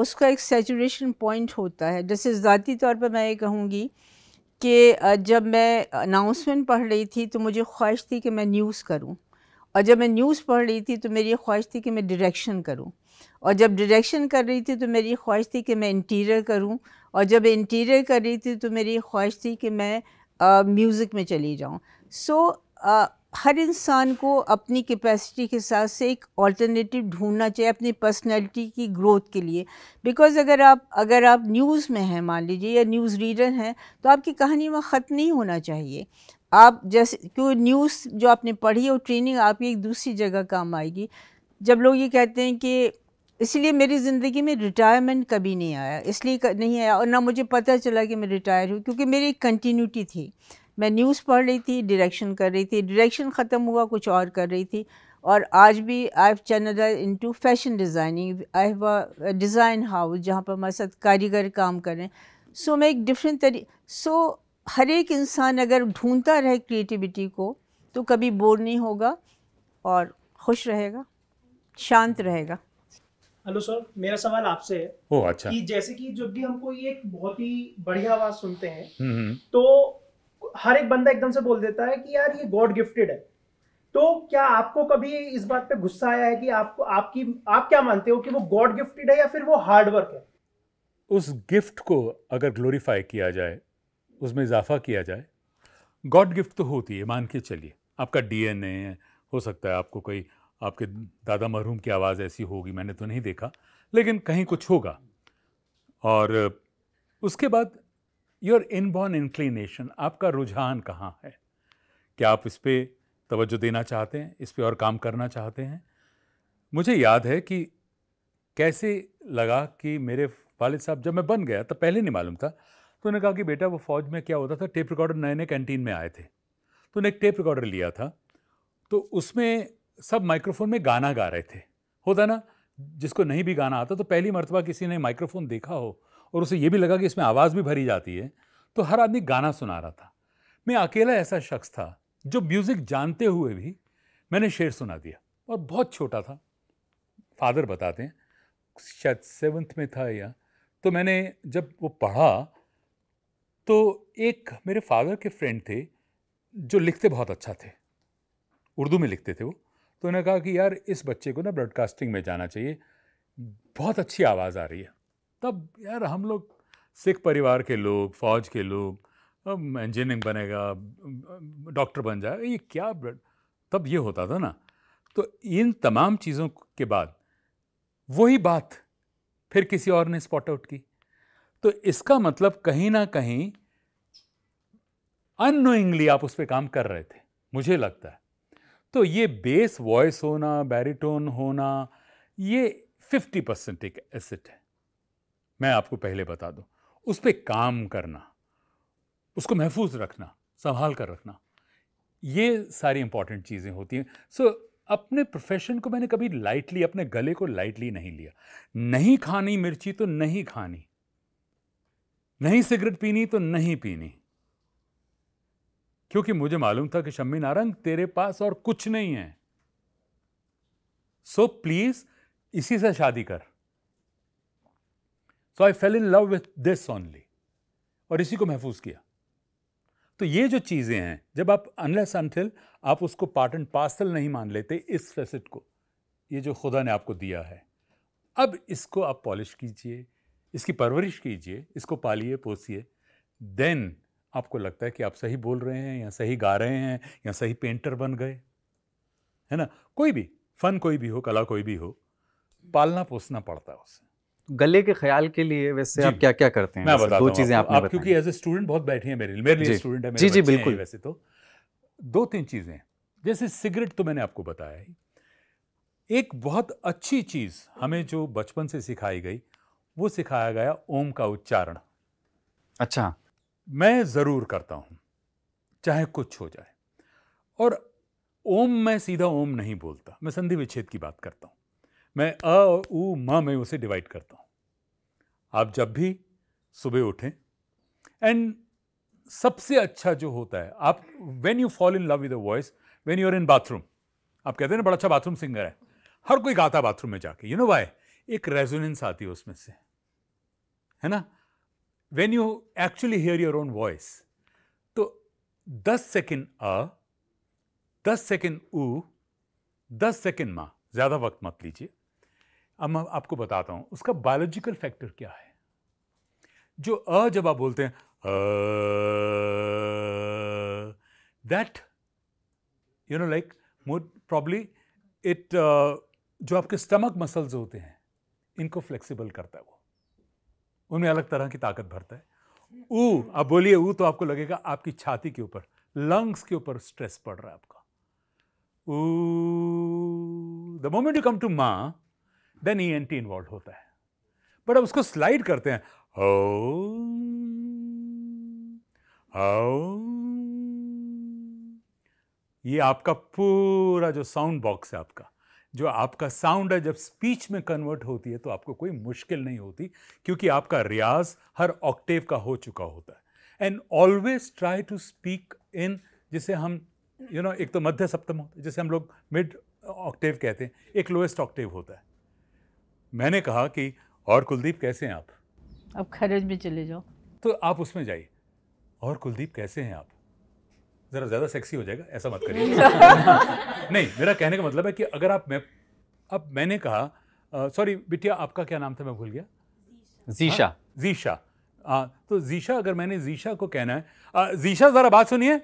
उसका एक सेचुरेशन पॉइंट होता है जैसे ज़ाती तौर पर मैं ये कहूँगी कि जब मैं अनाउंसमेंट पढ़ रही थी तो मुझे ख्वाहिश थी कि मैं न्यूज़ करूँ और जब मैं न्यूज़ पढ़ रही थी तो मेरी ख्वाहिश थी कि मैं डायरेक्शन करूँ और जब डायरेक्शन कर रही थी तो मेरी ख्वाहिश थी कि मैं इंटीरियर करूँ और जब इंटीरियर कर रही थी तो मेरी ख्वाहिश थी कि मैं म्यूज़िक में चली जाऊँ सो so, हर इंसान को अपनी कैपेसिटी के साथ से एक ऑल्टरनेटिव ढूंढना चाहिए अपनी पर्सनैलिटी की ग्रोथ के लिए बिकॉज़ अगर आप अगर आप न्यूज़ में हैं मान लीजिए या न्यूज़ रीडर हैं तो आपकी कहानी वहाँ ख़त्म नहीं होना चाहिए आप जैसे क्यों न्यूज़ जो आपने पढ़ी है वो ट्रेनिंग आपकी एक दूसरी जगह काम आएगी जब लोग ये कहते हैं कि इसलिए मेरी ज़िंदगी में रिटायरमेंट कभी नहीं आया इसलिए नहीं आया और ना मुझे पता चला कि मैं रिटायर हूँ क्योंकि मेरी एक कंटिन्यूटी थी मैं न्यूज़ पढ़ रही थी डायरेक्शन कर रही थी डायरेक्शन ख़त्म हुआ कुछ और कर रही थी और आज भी I have channel into fashion designing I have design house जहाँ पर हमारे साथ कारीगर काम करें सो so, मैं एक डिफरेंट तरी सो so, हर एक इंसान अगर ढूंढता रहे क्रिएटिविटी को तो कभी बोर नहीं होगा और खुश रहेगा शांत रहेगा हेलो सर मेरा सवाल आपसे है ओ, अच्छा। कि जैसे कि जब भी हमको ये एक बहुत ही बढ़िया आवाज़ सुनते हैं हम्म, हम्म। तो हर एक बंदा एकदम से बोल देता है कि यार ये गॉड गिफ्टेड है तो क्या आपको कभी इस बात पे गुस्सा आया है कि आपको आपकी आप क्या मानते हो कि वो गॉड गिफ्टेड है या फिर वो हार्ड वर्क है उस गिफ्ट को अगर ग्लोरीफाई किया जाए उसमें इजाफा किया जाए गॉड गिफ्ट तो होती है मान के चलिए आपका डीएनए हो सकता है आपको कोई आपके दादा मरहूम की आवाज़ ऐसी होगी मैंने तो नहीं देखा लेकिन कहीं कुछ होगा और उसके बाद योर इनबॉर्न इंक्लिनेशन आपका रुझान कहाँ है क्या आप इस पर तोज्जो देना चाहते हैं इस पर और काम करना चाहते हैं मुझे याद है कि कैसे लगा कि मेरे वाल साहब जब मैं बन गया तब पहले नहीं मालूम था तो उन्होंने कहा कि बेटा वो फ़ौज में क्या होता था टेप रिकॉर्डर नए नए कैंटीन में आए थे तो उन्हें एक टेप रिकॉर्डर लिया था तो उसमें सब माइक्रोफोन में गाना गा रहे थे होता ना जिसको नहीं भी गाना आता तो पहली मरतबा किसी ने माइक्रोफोन देखा हो और उसे ये भी लगा कि इसमें आवाज़ भी भरी जाती है तो हर आदमी गाना सुना रहा था मैं अकेला ऐसा शख्स था जो म्यूज़िक जानते हुए भी मैंने शेर सुना दिया और बहुत छोटा था फादर बताते हैं शायद सेवन्थ में था या तो मैंने जब वो पढ़ा तो एक मेरे फादर के फ्रेंड थे जो लिखते बहुत अच्छा थे उर्दू में लिखते थे वो तो उन्होंने कहा कि यार इस बच्चे को ना ब्रॉडकास्टिंग में जाना चाहिए बहुत अच्छी आवाज़ आ रही है तब यार हम लोग सिख परिवार के लोग फौज के लोग इंजीनियरिंग बनेगा डॉक्टर बन जाएगा ये क्या तब ये होता था ना तो इन तमाम चीज़ों के बाद वही बात फिर किसी और ने स्पॉट आउट की तो इसका मतलब कहीं ना कहीं अनोइंगली आप उस पर काम कर रहे थे मुझे लगता है तो ये बेस वॉइस होना बैरिटोन होना ये फिफ्टी परसेंट एक एसेट है मैं आपको पहले बता दूं उस पर काम करना उसको महफूज रखना संभाल कर रखना ये सारी इंपॉर्टेंट चीज़ें होती हैं सो so, अपने प्रोफेशन को मैंने कभी लाइटली अपने गले को लाइटली नहीं लिया नहीं खानी मिर्ची तो नहीं खानी नहीं सिगरेट पीनी तो नहीं पीनी क्योंकि मुझे मालूम था कि शम्मी नारंग तेरे पास और कुछ नहीं है सो so, प्लीज इसी से शादी कर so I fell in love with this only और इसी को महफूज किया तो ये जो चीज़ें हैं जब आप अनलेस अनथिल आप उसको पार्ट एंड पार्सल नहीं मान लेते इस फेसिट को ये जो खुदा ने आपको दिया है अब इसको आप पॉलिश कीजिए इसकी परवरिश कीजिए इसको पालिए पोसिए देन आपको लगता है कि आप सही बोल रहे हैं या सही गा रहे हैं या सही पेंटर बन गए है ना कोई भी फन कोई भी हो कला कोई भी हो पालना पोसना पड़ता है उसे गले के ख्याल के लिए वैसे आप क्या क्या करते हैं मैं दो चीजें आप, आप क्योंकि एज ए स्टूडेंट बहुत बैठी हैं मेरे मेरे लिए स्टूडेंट है जी जी बिल्कुल वैसे तो दो तीन चीजें जैसे सिगरेट तो मैंने आपको बताया है एक बहुत अच्छी चीज हमें जो बचपन से सिखाई गई वो सिखाया गया ओम का उच्चारण अच्छा मैं जरूर करता हूं चाहे कुछ हो जाए और ओम मैं सीधा ओम नहीं बोलता मैं संधि विच्छेद की बात करता हूं मैं अ ऊ म में उसे डिवाइड करता हूँ आप जब भी सुबह उठें एंड सबसे अच्छा जो होता है आप when you fall in love with voice when you are in bathroom आप कहते हैं ना बड़ा अच्छा बाथरूम सिंगर है हर कोई गाता बाथरूम में जाके यू नो वाई एक रेजोनेंस आती है उसमें से है ना when you actually hear your own voice तो दस सेकेंड अ दस सेकेंड ऊ दस सेकेंड माँ ज़्यादा वक्त मत लीजिए अब मैं आपको बताता हूँ उसका बायोलॉजिकल फैक्टर क्या है जो अ जब आप बोलते हैं that you know like more probably it जो आपके स्टमक मसल्स होते हैं इनको फ्लेक्सिबल करता है वो उनमें अलग तरह की ताकत भरता है ऊ आप बोलिए ऊ तो आपको लगेगा आपकी छाती के ऊपर लंग्स के ऊपर स्ट्रेस पड़ रहा है आपका uh the moment you come to माँ then E N T involve होता है बट अब उसको स्लाइड करते हैं ओ ये आपका पूरा जो साउंड बॉक्स है आपका जो आपका साउंड है जब स्पीच में कन्वर्ट होती है तो आपको कोई मुश्किल नहीं होती क्योंकि आपका रियाज हर ऑक्टेव का हो चुका होता है and always try to speak in जिसे हम यू you नो know, एक तो मध्य सप्तम होता है जिसे हम लोग मिड ऑक्टेव कहते हैं एक लोएस्ट ऑक्टेव होता है मैंने कहा कि और कुलदीप कैसे हैं आप अब खरज में चले जाओ तो आप उसमें जाइए और कुलदीप कैसे हैं आप ज़रा ज़्यादा सेक्सी हो जाएगा ऐसा मत करिए [laughs] नहीं मेरा कहने का मतलब है कि अगर आप मैं अब मैंने कहा सॉरी बिटिया आपका क्या नाम था मैं भूल गया जीशा हाँ, जीशा हाँ तो जीशा अगर मैंने जीशा को कहना है आ, जीशा ज़रा बात सुनिए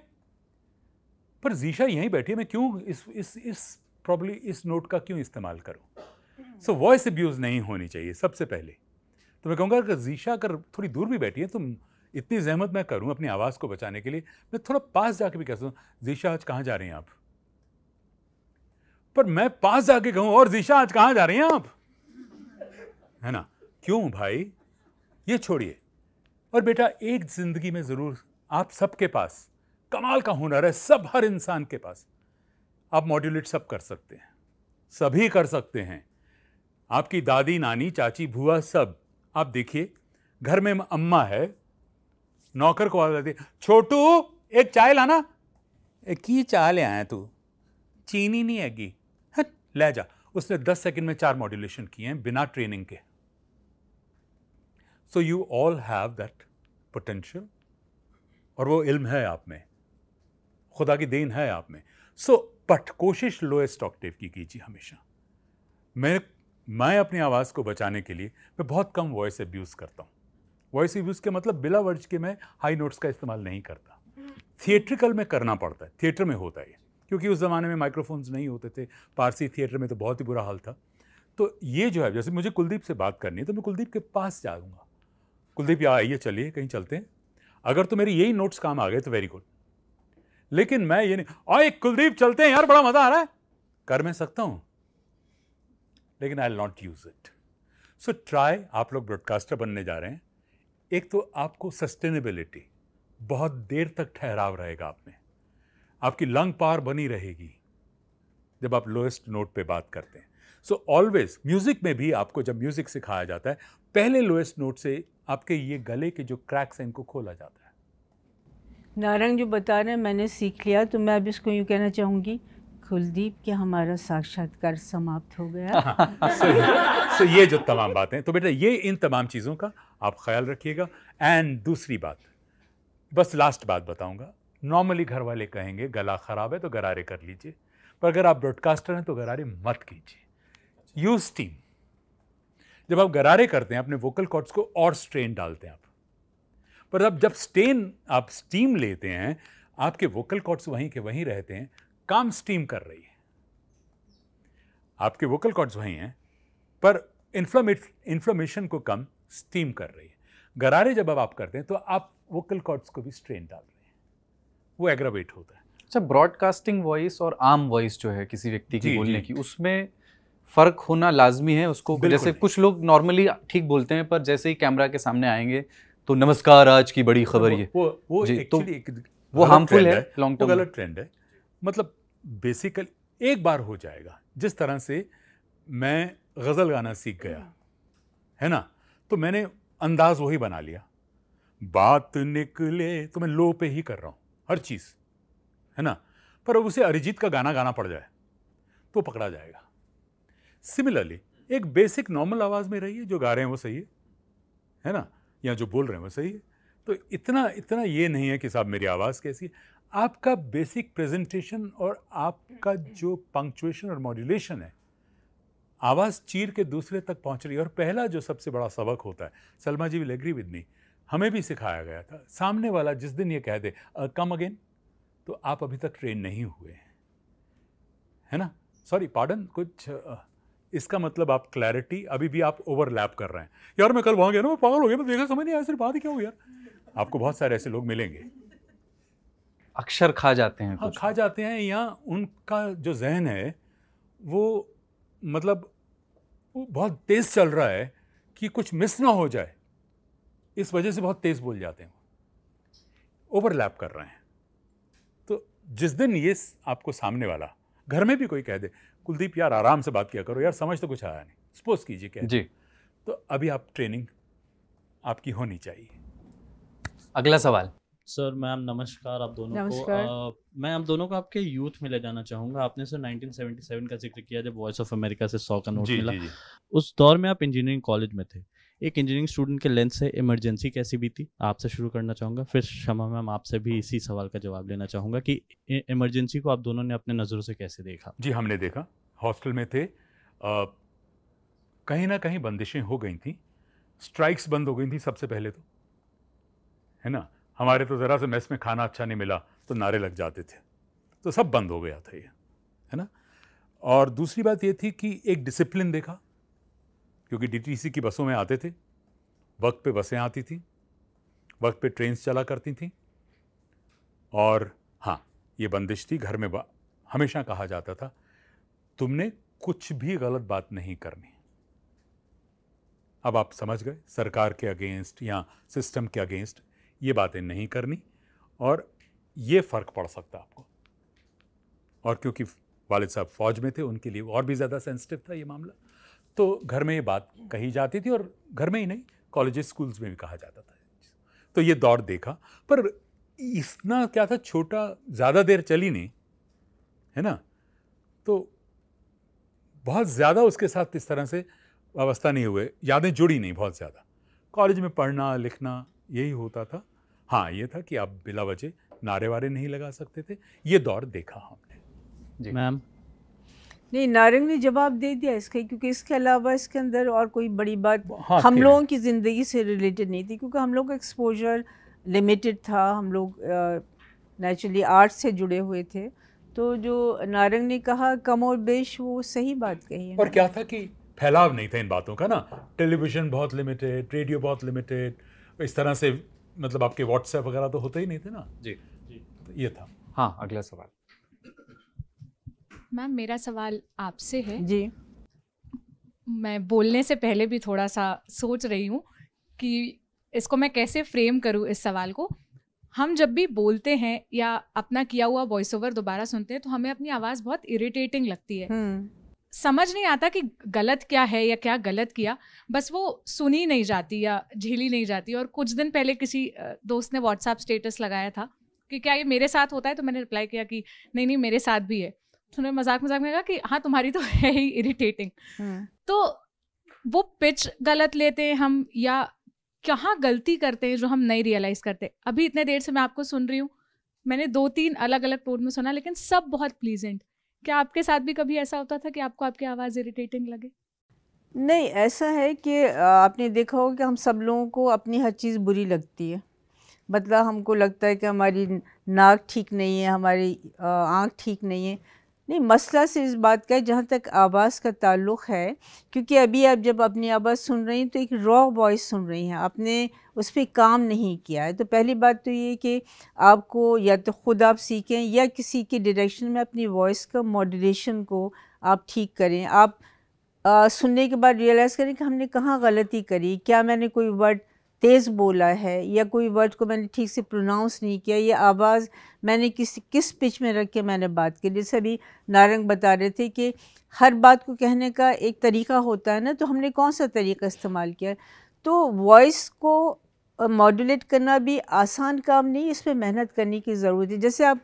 पर जीशा यहीं बैठी है मैं क्यों इस इस इस प्रॉब्ली इस नोट का क्यों इस्तेमाल करूँ सो वॉइस अब्यूज़ नहीं होनी चाहिए सबसे पहले तो मैं कहूँगा अगर जीशा अगर थोड़ी दूर भी बैठी है तो इतनी जहमत मैं करूँ अपनी आवाज़ को बचाने के लिए मैं थोड़ा पास जाके भी कह सकता हूँ जीशा आज कहाँ जा रहे हैं आप पर मैं पास जाके कहूँ और जीशा आज कहाँ जा रहे हैं आप है ना क्यों भाई ये छोड़िए और बेटा एक ज़िंदगी में ज़रूर आप सबके पास कमाल का हुनर है सब हर इंसान के पास आप मॉड्यूलेट सब कर सकते हैं सभी कर सकते हैं आपकी दादी नानी चाची भुआ सब आप देखिए घर में अम्मा है नौकर को आवाज छोटू एक चाय लाना की चाय ले आया तू चीनी नहीं हैगी हट ले जा उसने दस सेकंड में चार मॉड्यूलेशन किए हैं बिना ट्रेनिंग के so you all have that potential और वो इल्म है आप में खुदा की देन है आप में सो so, बट कोशिश लोएस्ट ऑक्टिव की कीजिए हमेशा मैं मैं अपनी आवाज़ को बचाने के लिए मैं बहुत कम वॉइस एब्यूज़ करता हूँ वॉइस एब्यूज़ के मतलब बिला वर्ज के मैं हाई नोट्स का इस्तेमाल नहीं करता थिएट्रिकल में करना पड़ता है थिएटर में होता है क्योंकि उस ज़माने में माइक्रोफोन्स नहीं होते थे पारसी थिएटर में तो बहुत ही बुरा हाल था तो ये जो है जैसे मुझे कुलदीप से बात करनी है तो मैं कुलदीप के पास जाऊँगा कुलदीप यहाँ आइए चलिए कहीं चलते हैं अगर तो मेरे यही नोट्स काम आ गए तो वेरी गुड लेकिन मैं ये नहीं और एक कुलदीप चलते हैं यार बड़ा मज़ा आ रहा है कर मैं सकता हूँ लेकिन I not use it so try आप लोग ब्रॉडकास्टर बनने जा रहे हैं एक तो आपको सस्टेनेबिलिटी बहुत देर तक ठहराव रहेगा आप में आपकी लंग पावर बनी रहेगी जब आप लोएस्ट नोट पे बात करते हैं सो ऑलवेज म्यूज़िक में भी आपको जब म्यूज़िक सिखाया जाता है पहले लोएस्ट नोट से आपके ये गले के जो क्रैक्स हैं इनको खोला जाता है नारंग जो बता रहे हैं मैंने सीख लिया तो मैं अब इसको यूँ कहना चाहूँगी कुलदीप के हमारा साक्षात्कार समाप्त हो गया [laughs] सो so, so ये जो तमाम बातें तो बेटा ये इन तमाम चीज़ों का आप ख्याल रखिएगा एंड दूसरी बात बस लास्ट बात बताऊंगा नॉर्मली घर वाले कहेंगे गला ख़राब है तो गरारे कर लीजिए पर अगर आप ब्रॉडकास्टर हैं तो गरारे मत कीजिए यूज टीम जब आप गरारे करते हैं अपने वोकल कॉर्ड्स को और स्ट्रेन डालते हैं आप पर अब जब स्टेन आप स्टीम लेते हैं आपके वोकल कॉर्ड्स वहीं के वहीं रहते हैं काम स्टीम कर रही है आपके वोकल कॉर्ड्स वही हैं पर इन्फ्लोमेशन को कम स्टीम कर रही है गरारे जब अब आप करते हैं तो आप वोकल कॉर्ड्स को भी स्ट्रेन डाल रहे हैं वो एग्रावेट होता है अच्छा ब्रॉडकास्टिंग वॉइस और आम वॉइस जो है किसी व्यक्ति की बोलने की उसमें फ़र्क होना लाजमी है उसको जैसे कुछ लोग नॉर्मली ठीक बोलते हैं पर जैसे ही कैमरा के सामने आएंगे तो नमस्कार आज की बड़ी खबर ये वो वो एक्चुअली तो, वो हार्मफुल है लॉन्ग टर्म गलत ट्रेंड है मतलब बेसिकल एक बार हो जाएगा जिस तरह से मैं गज़ल गाना सीख गया है ना तो मैंने अंदाज़ वही बना लिया बात निकले तो मैं लो पे ही कर रहा हूँ हर चीज़ है ना पर अब उसे अरिजीत का गाना गाना पड़ जाए तो पकड़ा जाएगा सिमिलरली एक बेसिक नॉर्मल आवाज़ में रहिए जो गा रहे हैं वो सही है है ना या जो बोल रहे हैं वो सही है तो इतना इतना ये नहीं है कि साहब मेरी आवाज़ कैसी है आपका बेसिक प्रेजेंटेशन और आपका जो पंक्चुएशन और मॉड्यूलेशन है आवाज़ चीर के दूसरे तक पहुंच रही है और पहला जो सबसे बड़ा सबक होता है Salma ji will agree with me हमें भी सिखाया गया था सामने वाला जिस दिन ये कह दे कम अगेन तो आप अभी तक ट्रेन नहीं हुए हैं है ना सॉरी पार्डन कुछ इसका मतलब आप क्लैरिटी अभी भी आप ओवरलैप कर रहे हैं यार मैं कल वहाँ गया ना मैं पागल हो गया मैं देखा समझ नहीं आया सिर्फ बात क्या हो यार आपको बहुत सारे ऐसे लोग मिलेंगे अक्षर खा जाते हैं हाँ खा जाते हैं या उनका जो जहन है वो मतलब वो बहुत तेज़ चल रहा है कि कुछ मिस ना हो जाए इस वजह से बहुत तेज़ बोल जाते हैं ओवरलैप कर रहे हैं तो जिस दिन ये आपको सामने वाला घर में भी कोई कह दे कुलदीप यार आराम से बात किया करो यार समझ तो कुछ आया नहीं सपोज कीजिए क्या जी तो अभी आप ट्रेनिंग आपकी होनी चाहिए अगला सवाल सर मैम नमस्कार आप दोनों नमस्कार। को आ, मैं आप दोनों को आपके यूथ में ले जाना चाहूंगा आपने सर 1977 का जिक्र किया जब वॉइस ऑफ अमेरिका से सौ का नोट मिला जी, जी. उस दौर में आप इंजीनियरिंग कॉलेज में थे एक इंजीनियरिंग स्टूडेंट के लेंस से इमरजेंसी कैसी भी थी आपसे शुरू करना चाहूँगा फिर क्षमा मैम आपसे भी इसी सवाल का जवाब लेना चाहूँगा कि इमरजेंसी को आप दोनों ने अपने नज़रों से कैसे देखा जी हमने देखा हॉस्टल में थे कहीं ना कहीं बंदिशें हो गई थी स्ट्राइक्स बंद हो गई थी सबसे पहले तो है ना हमारे तो ज़रा से मेस में खाना अच्छा नहीं मिला तो नारे लग जाते थे तो सब बंद हो गया था ये है ना और दूसरी बात ये थी कि एक डिसिप्लिन देखा क्योंकि डीटीसी की बसों में आते थे वक्त पे बसें आती थी वक्त पे ट्रेन्स चला करती थी और हाँ ये बंदिश थी घर में हमेशा कहा जाता था तुमने कुछ भी गलत बात नहीं करनी अब आप समझ गए सरकार के अगेंस्ट या सिस्टम के अगेंस्ट ये बातें नहीं करनी और ये फ़र्क पड़ सकता आपको और क्योंकि वालिद साहब फ़ौज में थे उनके लिए और भी ज़्यादा सेंसिटिव था ये मामला तो घर में ये बात कही जाती थी और घर में ही नहीं कॉलेज स्कूल्स में भी कहा जाता था तो ये दौर देखा पर इतना क्या था छोटा ज़्यादा देर चली नहीं है ना तो बहुत ज़्यादा उसके साथ इस तरह से व्यवस्था नहीं हुए यादें जुड़ी नहीं बहुत ज़्यादा कॉलेज में पढ़ना लिखना यही होता था हाँ ये था कि आप बिला वजह नारे वारे नहीं लगा सकते थे ये दौर देखा हमने जी मैम नहीं नारंग ने जवाब दे दिया इसके क्योंकि इसके अलावा इसके अंदर और कोई बड़ी बात हाँ, हम लोगों की ज़िंदगी से रिलेटेड नहीं थी क्योंकि हम लोग का एक्सपोजर लिमिटेड था हम लोग नेचुरली आर्ट से जुड़े हुए थे तो जो नारंग ने कहा कम और बेश वो सही बात कही और क्या था कि फैलाव नहीं था इन बातों का ना टेलीविज़न बहुत लिमिटेड रेडियो बहुत लिमिटेड इस तरह से मतलब आपके व्हाट्सएप वगैरह तो होते ही नहीं थे ना जी जी तो ये था हाँ अगला सवाल मैम मेरा सवाल आपसे है जी मैं बोलने से पहले भी थोड़ा सा सोच रही हूँ कि इसको मैं कैसे फ्रेम करूँ इस सवाल को हम जब भी बोलते हैं या अपना किया हुआ वॉइस ओवर दोबारा सुनते हैं तो हमें अपनी आवाज़ बहुत इरिटेटिंग लगती है हम्म। समझ नहीं आता कि गलत क्या है या क्या गलत किया बस वो सुनी नहीं जाती या झेली नहीं जाती और कुछ दिन पहले किसी दोस्त ने व्हाट्सएप स्टेटस लगाया था कि क्या ये मेरे साथ होता है तो मैंने रिप्लाई किया कि नहीं नहीं मेरे साथ भी है तो उन्होंने मजाक मजाक में कहा कि हाँ तुम्हारी तो है ही इरिटेटिंग हम्म। तो वो पिच गलत लेते हैं हम या कहाँ गलती करते हैं जो हम नहीं रियलाइज करते अभी इतने देर से मैं आपको सुन रही हूँ मैंने दो तीन अलग अलग टोन में सुना लेकिन सब बहुत प्लीजेंट क्या आपके साथ भी कभी ऐसा होता था कि आपको आपकी आवाज़ इरिटेटिंग लगे नहीं ऐसा है कि आपने देखा होगा कि हम सब लोगों को अपनी हर चीज़ बुरी लगती है मतलब हमको लगता है कि हमारी नाक ठीक नहीं है हमारी आँख ठीक नहीं है नहीं मसला से इस बात का जहाँ तक आवाज़ का ताल्लुक है क्योंकि अभी आप जब अपनी आवाज़ सुन रही हैं तो एक रॉ वॉइस सुन रही हैं आपने उस पर काम नहीं किया है तो पहली बात तो ये कि आपको या तो ख़ुद आप सीखें या किसी के डायरेक्शन में अपनी वॉइस का मॉडरेशन को आप ठीक करें आप आ, सुनने के बाद रियलाइज़ करें कि हमने कहाँ गलती करी क्या मैंने कोई वर्ड तेज़ बोला है या कोई वर्ड को मैंने ठीक से प्रोनाउंस नहीं किया ये आवाज़ मैंने किस किस पिच में रख के मैंने बात की जैसे अभी नारंग बता रहे थे कि हर बात को कहने का एक तरीका होता है ना तो हमने कौन सा तरीका इस्तेमाल किया तो वॉइस को मॉडुलेट करना भी आसान काम नहीं इसमें मेहनत करने की ज़रूरत है जैसे आप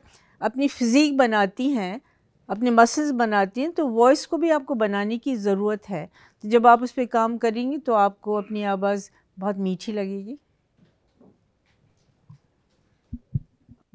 अपनी फ़िज़ीक बनाती हैं अपने मसल्स बनाती हैं तो वॉइस को भी आपको बनाने की ज़रूरत है तो जब आप उस पर काम करेंगी तो आपको अपनी आवाज़ बहुत मीठी लगेगी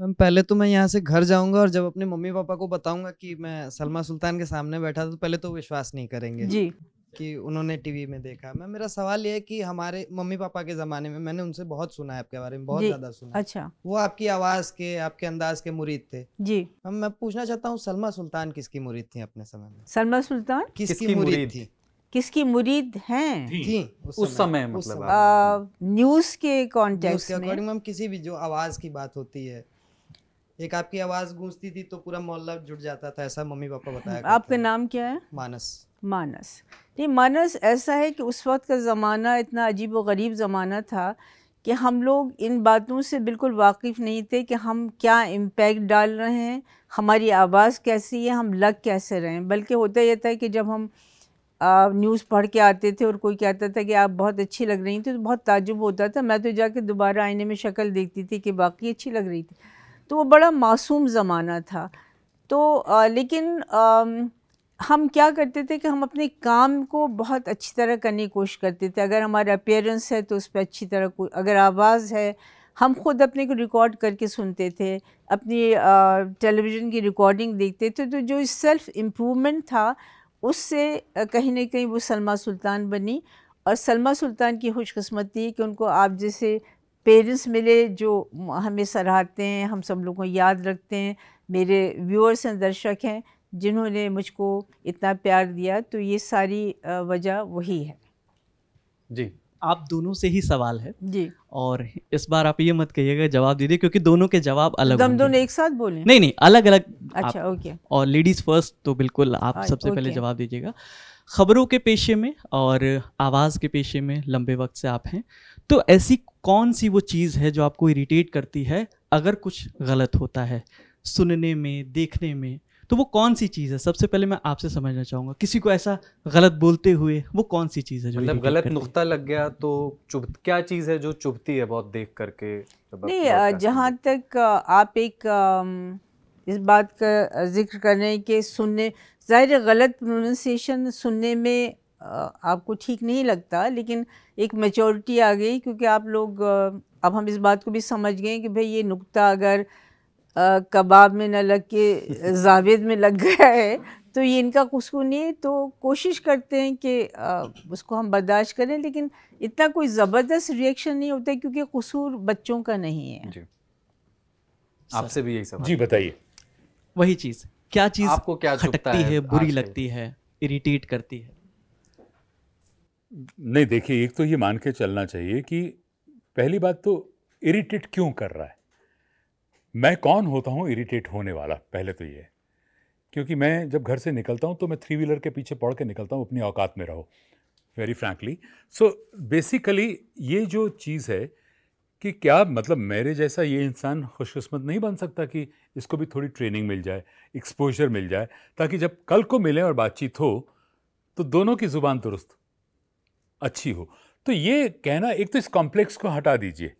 मैम पहले तो मैं यहाँ से घर जाऊंगा और जब अपने मम्मी पापा को बताऊंगा कि मैं सलमा सुल्तान के सामने बैठा था तो पहले तो विश्वास नहीं करेंगे जी कि उन्होंने टीवी में देखा मैं मेरा सवाल ये है कि हमारे मम्मी पापा के जमाने में मैंने उनसे बहुत सुना है आपके बारे में बहुत ज्यादा सुना अच्छा वो आपकी आवाज के आपके अंदाज के मुरीद थे जी मैं पूछना चाहता हूँ सलमा सुल्तान किसकी मुरीद थी अपने समय में सलमा सुल्तान किसकी मुरीद थी किसकी मुरीद हैं थी, उस, समय, मतलब न्यूज के कॉन्टेक्स्ट में मैम किसी भी जो आवाज की बात होती है एक आपकी आवाज गूंजती थी तो पूरा मोहल्ला जुड़ जाता था ऐसा मम्मी पापा बताया आपका नाम क्या है मानस मानस नहीं मानस ऐसा है कि उस वक्त का ज़माना इतना अजीब व गरीब ज़माना था कि हम लोग इन बातों से बिल्कुल वाकिफ़ नहीं थे कि हम क्या इम्पैक्ट डाल रहे हैं हमारी आवाज़ कैसी है हम लग कैसे रहे हैं बल्कि होता यह था कि जब हम न्यूज़ पढ़ के आते थे और कोई कहता था कि आप बहुत अच्छी लग रही थी तो बहुत ताजुब होता था मैं तो जाके दोबारा आईने में शक्ल देखती थी कि बाकी अच्छी लग रही थी तो वो बड़ा मासूम ज़माना था तो आ, लेकिन आ, हम क्या करते थे कि हम अपने काम को बहुत अच्छी तरह करने की कोशिश करते थे अगर हमारा अपेयरेंस है तो उस पर अच्छी तरह अगर आवाज़ है हम खुद अपने को रिकॉर्ड करके सुनते थे अपनी टेलीविज़न की रिकॉर्डिंग देखते थे तो जो सेल्फ़ इम्प्रूवमेंट था उससे कहीं ना कहीं वो सलमा सुल्तान बनी और सलमा सुल्तान की खुशकस्मती कि उनको आप जैसे पेरेंट्स मिले जो हमें सराहते हैं हम सब लोगों को याद रखते हैं मेरे व्यूअर्स हैं दर्शक हैं जिन्होंने मुझको इतना प्यार दिया तो ये सारी वजह वही है जी आप दोनों से ही सवाल है जी और इस बार आप ये मत कहिएगा जवाब दीजिए क्योंकि दोनों के जवाब अलग हम दोनों एक साथ बोले नहीं नहीं अलग अलग अच्छा ओके और लेडीज फर्स्ट तो बिल्कुल आप हाँ, सबसे पहले जवाब दीजिएगा खबरों के पेशे में और आवाज़ के पेशे में लंबे वक्त से आप हैं तो ऐसी कौन सी वो चीज़ है जो आपको इरिटेट करती है अगर कुछ गलत होता है सुनने में देखने में तो वो कौन सी चीज़ है सबसे पहले मैं आपसे समझना चाहूँगा किसी को ऐसा गलत बोलते हुए वो कौन सी चीज़ है जो मतलब गलत नुकता लग गया तो चुभ क्या चीज़ है जो चुभती है बहुत देख करके नहीं जहाँ तक आप एक इस बात का जिक्र कर रहे हैं कि सुनने ज़ाहिर गलत प्रोनाउंसिएशन सुनने में आपको ठीक नहीं लगता लेकिन एक मेचोरिटी आ गई क्योंकि आप लोग अब हम इस बात को भी समझ गए कि भाई ये नुकता अगर कबाब में न लग के जावेद में लग गया है तो ये इनका खुशबू नहीं है तो कोशिश करते हैं कि उसको हम बर्दाश्त करें लेकिन इतना कोई ज़बरदस्त रिएक्शन नहीं होता क्योंकि कसूर बच्चों का नहीं है आपसे भी यही सवाल जी बताइए वही चीज़ क्या चीज़ आपको क्या खटकती है, है बुरी लगती है इरिटेट करती है नहीं देखिए एक तो ये मान के चलना चाहिए कि पहली बात तो इरिटेट क्यों कर रहा है मैं कौन होता हूँ इरिटेट होने वाला पहले तो ये क्योंकि मैं जब घर से निकलता हूँ तो मैं थ्री व्हीलर के पीछे पढ़ के निकलता हूँ अपनी औकात में रहो वेरी फ्रैंकली सो बेसिकली ये जो चीज़ है कि क्या मतलब मेरे जैसा ये इंसान खुशकस्मत नहीं बन सकता कि इसको भी थोड़ी ट्रेनिंग मिल जाए एक्सपोजर मिल जाए ताकि जब कल को मिलें और बातचीत हो तो दोनों की ज़ुबान दुरुस्त अच्छी हो तो ये कहना एक तो इस कॉम्प्लेक्स को हटा दीजिए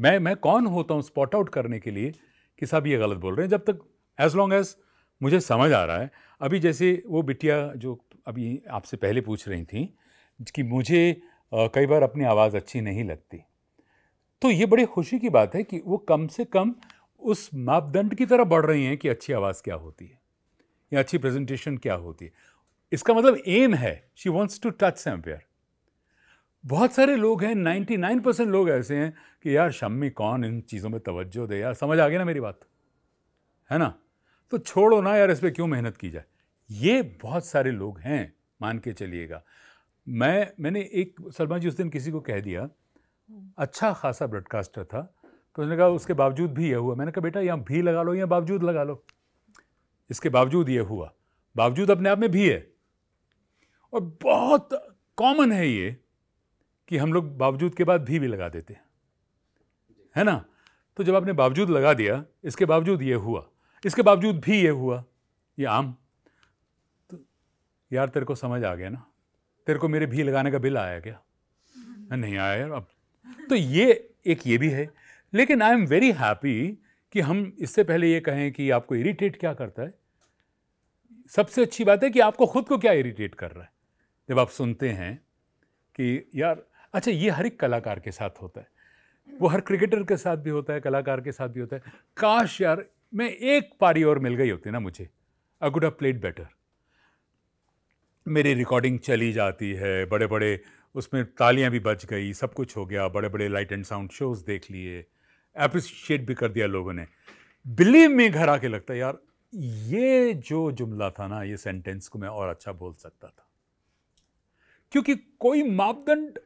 मैं मैं कौन होता हूँ स्पॉट आउट करने के लिए कि साहब ये गलत बोल रहे हैं जब तक एज लॉन्ग एज मुझे समझ आ रहा है अभी जैसे वो बिटिया जो अभी आपसे पहले पूछ रही थी कि मुझे कई बार अपनी आवाज़ अच्छी नहीं लगती तो ये बड़ी खुशी की बात है कि वो कम से कम उस मापदंड की तरह बढ़ रही हैं कि अच्छी आवाज़ क्या होती है या अच्छी प्रेजेंटेशन क्या होती है इसका मतलब एम है she wants to touch empire बहुत सारे लोग हैं 99 परसेंट लोग ऐसे हैं कि यार शम्मी कौन इन चीज़ों में तवज्जो दे यार समझ आ गया ना मेरी बात है ना तो छोड़ो ना यार इस पर क्यों मेहनत की जाए ये बहुत सारे लोग हैं मान के चलिएगा मैं मैंने एक सलमान जी उस दिन किसी को कह दिया अच्छा खासा ब्रॉडकास्टर था तो उसने कहा उसके बावजूद भी यह हुआ मैंने कहा बेटा यहाँ भी लगा लो या बावजूद लगा लो इसके बावजूद ये हुआ बावजूद अपने आप में भी है और बहुत कॉमन है ये कि हम लोग बावजूद के बाद भी भी लगा देते हैं है ना तो जब आपने बावजूद लगा दिया इसके बावजूद ये हुआ इसके बावजूद भी ये हुआ ये आम तो यार तेरे को समझ आ गया ना तेरे को मेरे भी लगाने का बिल आया क्या नहीं आया यार अब तो ये एक ये भी है लेकिन आई एम वेरी हैप्पी कि हम इससे पहले ये कहें कि आपको इरिटेट क्या करता है सबसे अच्छी बात है कि आपको खुद को क्या इरिटेट कर रहा है जब आप सुनते हैं कि यार अच्छा ये हर एक कलाकार के साथ होता है वो हर क्रिकेटर के साथ भी होता है कलाकार के साथ भी होता है काश यार मैं एक पारी और मिल गई होती ना मुझे I could have played better मेरी रिकॉर्डिंग चली जाती है बड़े बड़े उसमें तालियां भी बच गई सब कुछ हो गया बड़े बड़े लाइट एंड साउंड शोज देख लिए अप्रिशिएट भी कर दिया लोगों ने बिलीव में घर आके लगता है यार ये जो जुमला था ना ये सेंटेंस को मैं और अच्छा बोल सकता था क्योंकि कोई मापदंड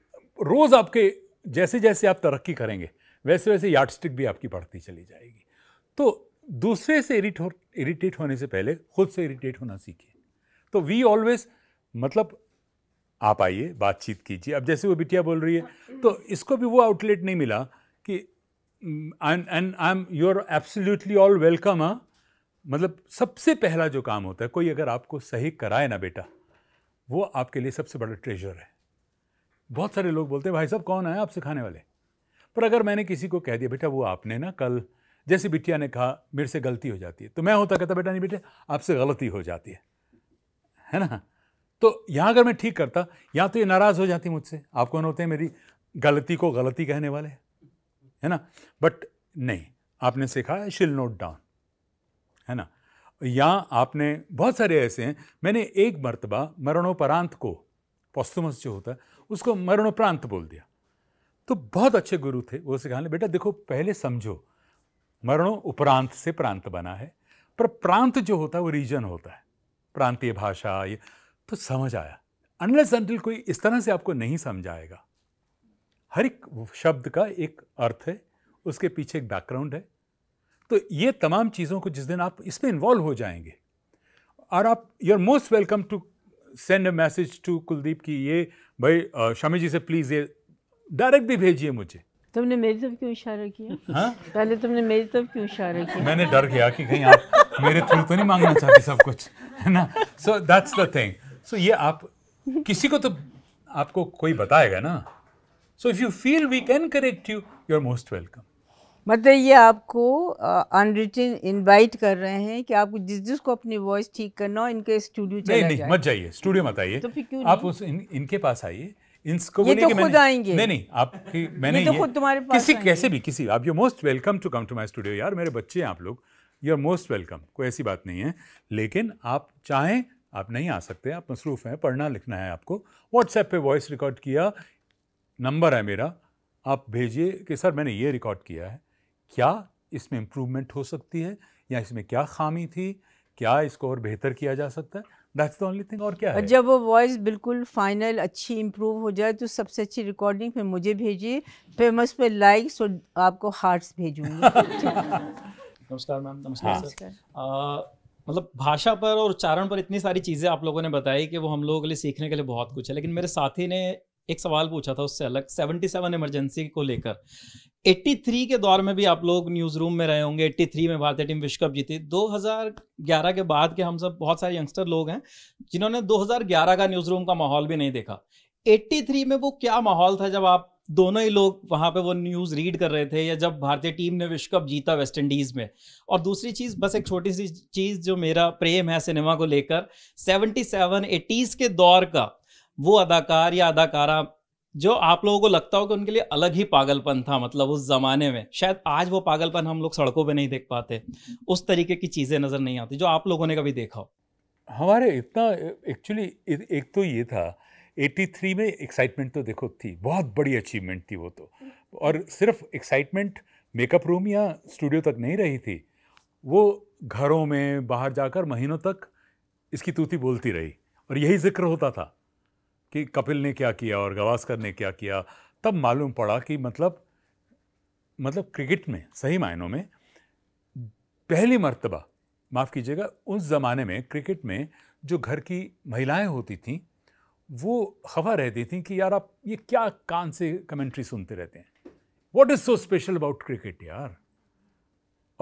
रोज़ आपके जैसे जैसे आप तरक्की करेंगे वैसे वैसे स्टिक भी आपकी बढ़ती चली जाएगी तो दूसरे से इरिट हो इरीटेट होने से पहले खुद से इरीटेट होना सीखिए तो वी ऑलवेज मतलब आप आइए बातचीत कीजिए अब जैसे वो बिटिया बोल रही है तो इसको भी वो आउटलेट नहीं मिला कि and I am you are absolutely all welcome हाँ मतलब सबसे पहला जो काम होता है कोई अगर आपको सही कराए ना बेटा वो आपके लिए सबसे बड़ा ट्रेजर है बहुत सारे लोग बोलते हैं भाई साहब कौन आए आप सिखाने वाले पर अगर मैंने किसी को कह दिया बेटा वो आपने ना कल जैसे बिटिया ने कहा मेरे से गलती हो जाती है तो मैं होता कहता बेटा नहीं बेटे आपसे गलती हो जाती है है ना तो यहाँ अगर मैं ठीक करता या तो ये नाराज़ हो जाती मुझसे आप कौन होते हैं मेरी गलती को गलती कहने वाले है ना बट नहीं आपने सिखा है शिल नोट डाउन है ना या आपने बहुत सारे ऐसे हैं मैंने एक मरतबा मरणोपरांत को पॉस्तुमस जो होता है उसको मरणोपरांत बोल दिया तो बहुत अच्छे गुरु थे वो सिखाने बेटा देखो पहले समझो मरणो उपरांत से प्रांत बना है पर प्रांत जो होता है वो रीजन होता है प्रांतीय भाषा ये तो समझ आया अनलेस अनटिल कोई इस तरह से आपको नहीं समझाएगा हर एक शब्द का एक अर्थ है उसके पीछे एक बैकग्राउंड है तो ये तमाम चीज़ों को जिस दिन आप इसमें इन्वॉल्व हो जाएंगे और आप you are most welcome to send a message to Kuldeep की ये भाई शामी जी से प्लीज़ ये डायरेक्ट भी भेजिए मुझे तुमने मेरी तरफ क्यों इशारा किया हा? पहले तुमने मेरी तरफ क्यों इशारा किया मैंने डर गया कि कहीं आप मेरे थ्रू तो नहीं मांगना चाहते सब कुछ है ना so that's the thing so ये आप किसी को तो आपको कोई बताएगा ना so if you feel we can correct you you are most welcome मतलब ये आपको अनरिटन इनवाइट कर रहे हैं कि आपको जिस जिस को अपनी वॉइस ठीक करना हो इनके स्टूडियो चला नहीं, नहीं मत जाइए स्टूडियो मत आइए तो फिर क्यों आप उस इन, इनके पास आइए इनको ये तो खुद आएंगे नहीं नहीं आपकी [laughs] मैंने ये तो खुद तुम्हारे पास किसी कैसे भी किसी आप you most welcome to come to my studio यार मेरे बच्चे हैं आप लोग यू आर मोस्ट वेलकम कोई ऐसी बात नहीं है लेकिन आप चाहें आप नहीं आ सकते आप मसरूफ़ हैं पढ़ना लिखना है आपको व्हाट्सएप पे वॉइस रिकॉर्ड किया नंबर है मेरा आप भेजिए कि सर मैंने ये रिकॉर्ड किया है क्या इसमें इम्प्रूवमेंट हो सकती है या इसमें क्या खामी थी क्या इसको और बेहतर किया जा सकता है दैट्स द ओनली थिंग और क्या है जब वो वॉइस बिल्कुल फाइनल अच्छी इम्प्रूव हो जाए तो सबसे अच्छी रिकॉर्डिंग फिर मुझे भेजिए फिर मैं उस पर लाइक्स और आपको हार्ट्स भेजूंगी [laughs] नमस्कार मैम नमस्कार हाँ। मतलब भाषा पर और उच्चारण पर इतनी सारी चीज़ें आप लोगों ने बताई कि वो हम लोगों के लिए सीखने के लिए बहुत कुछ है लेकिन मेरे साथी ने एक सवाल पूछा था उससे अलग 77 इमरजेंसी को लेकर 83 के दौर में भी आप लोग न्यूज रूम में रहे होंगे 83 में भारतीय टीम विश्व कप जीती 2011 के बाद के हम सब बहुत सारे यंगस्टर लोग हैं जिन्होंने 2011 का न्यूज रूम का माहौल भी नहीं देखा 83 में वो क्या माहौल था जब आप दोनों ही लोग वहां पे वो न्यूज रीड कर रहे थे या जब भारतीय टीम ने विश्व कप जीता वेस्ट इंडीज में और दूसरी चीज बस एक छोटी सी चीज जो मेरा प्रेम है सिनेमा को लेकर 77 एटीज के दौर का वो अदाकार या अदाकारा जो आप लोगों को लगता हो कि उनके लिए अलग ही पागलपन था मतलब उस जमाने में शायद आज वो पागलपन हम लोग सड़कों पे नहीं देख पाते उस तरीके की चीज़ें नज़र नहीं आती जो आप लोगों ने कभी देखा हो हमारे इतना एक्चुअली एक तो ये था 83 में एक्साइटमेंट तो देखो थी बहुत बड़ी अचीवमेंट थी वो तो और सिर्फ एक्साइटमेंट मेकअप रूम या स्टूडियो तक नहीं रही थी वो घरों में बाहर जाकर महीनों तक इसकी तूती बोलती रही और यही जिक्र होता था कि कपिल ने क्या किया और गवास्कर ने क्या किया तब मालूम पड़ा कि मतलब मतलब क्रिकेट में सही मायनों में पहली मर्तबा माफ़ कीजिएगा उस ज़माने में क्रिकेट में जो घर की महिलाएं होती थीं वो खबर रहती थी कि यार आप ये क्या कान से कमेंट्री सुनते रहते हैं what is so special about cricket यार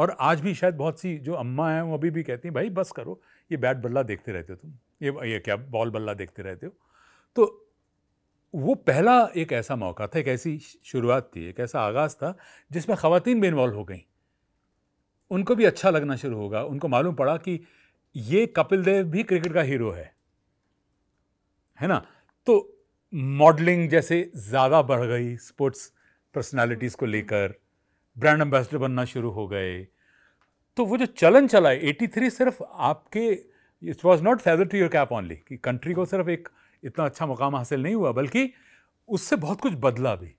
और आज भी शायद बहुत सी जो अम्मा हैं वो अभी भी कहती हैं भाई बस करो ये बैट बल्ला देखते रहते हो तुम ये ये क्या बॉल बल्ला देखते रहते हो तो वो पहला एक ऐसा मौका था एक ऐसी शुरुआत थी एक ऐसा आगाज़ था जिसमें ख़वातीन भी इन्वॉल्व हो गई उनको भी अच्छा लगना शुरू होगा उनको मालूम पड़ा कि ये कपिल देव भी क्रिकेट का हीरो है है ना तो मॉडलिंग जैसे ज़्यादा बढ़ गई स्पोर्ट्स पर्सनालिटीज़ को लेकर ब्रांड एम्बेसडर बनना शुरू हो गए तो वो जो चलन चला है एटी थ्री सिर्फ आपके it was not feather to your cap only कि कंट्री को सिर्फ एक इतना अच्छा मुकाम हासिल नहीं हुआ बल्कि उससे बहुत कुछ बदला भी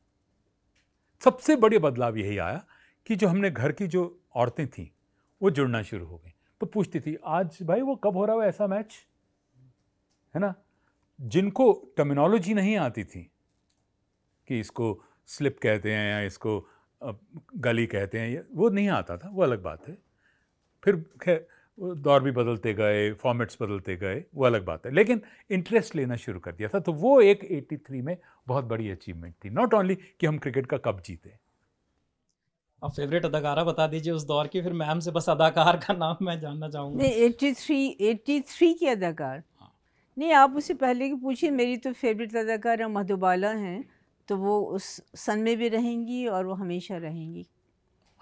सबसे बड़े बदलाव यही आया कि जो हमने घर की जो औरतें थीं वो जुड़ना शुरू हो गई तो पूछती थी आज भाई वो कब हो रहा है ऐसा मैच है ना जिनको टर्मिनोलॉजी नहीं आती थी कि इसको स्लिप कहते हैं या इसको गली कहते हैं वो नहीं आता था वो अलग बात है फिर खैर दौर भी बदलते गए फॉर्मेट्स बदलते गए वो अलग बात है लेकिन इंटरेस्ट लेना शुरू कर दिया था तो वो एक 83 में बहुत बड़ी अचीवमेंट थी नॉट ओनली कि हम क्रिकेट का कप जीते अब फेवरेट अदाकारा बता दीजिए उस दौर की फिर मैम से बस अदाकार का नाम मैं जानना चाहूँगा नहीं एट्टी थ्री की अदाकार हाँ। नहीं आप उससे पहले की पूछिए मेरी तो फेवरेट अदाकारा मधुबाला हैं तो वो उस सन में भी रहेंगी और वो हमेशा रहेंगी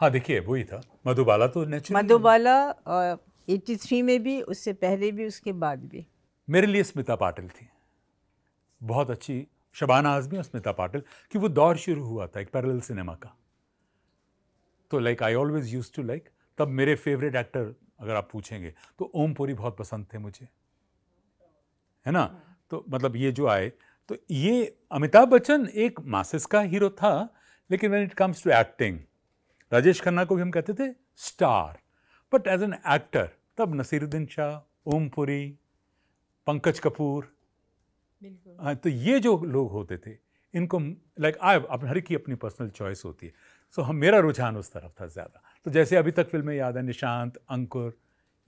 हाँ देखिए वही था मधुबाला तो नेचुरल मधुबाला एट्टी थ्री में भी उससे पहले भी उसके बाद भी मेरे लिए स्मिता पाटिल थी बहुत अच्छी शबाना आजमी और स्मिता पाटिल कि वो दौर शुरू हुआ था एक पैरल सिनेमा का तो like I always use to like तब मेरे फेवरेट एक्टर अगर आप पूछेंगे तो ओम पुरी बहुत पसंद थे मुझे है ना तो मतलब ये जो आए तो ये अमिताभ बच्चन एक मासिस का हीरो था लेकिन when it comes to acting Rajesh Khanna को भी हम कहते थे star but as an actor तब नसीरुद्दीन शाह ओम पुरी पंकज कपूर हाँ तो ये जो लोग होते थे इनको लाइक आई अपने हर की अपनी पर्सनल चॉइस होती है सो so, हम मेरा रुझान उस तरफ था ज़्यादा तो जैसे अभी तक फिल्में याद है निशांत अंकुर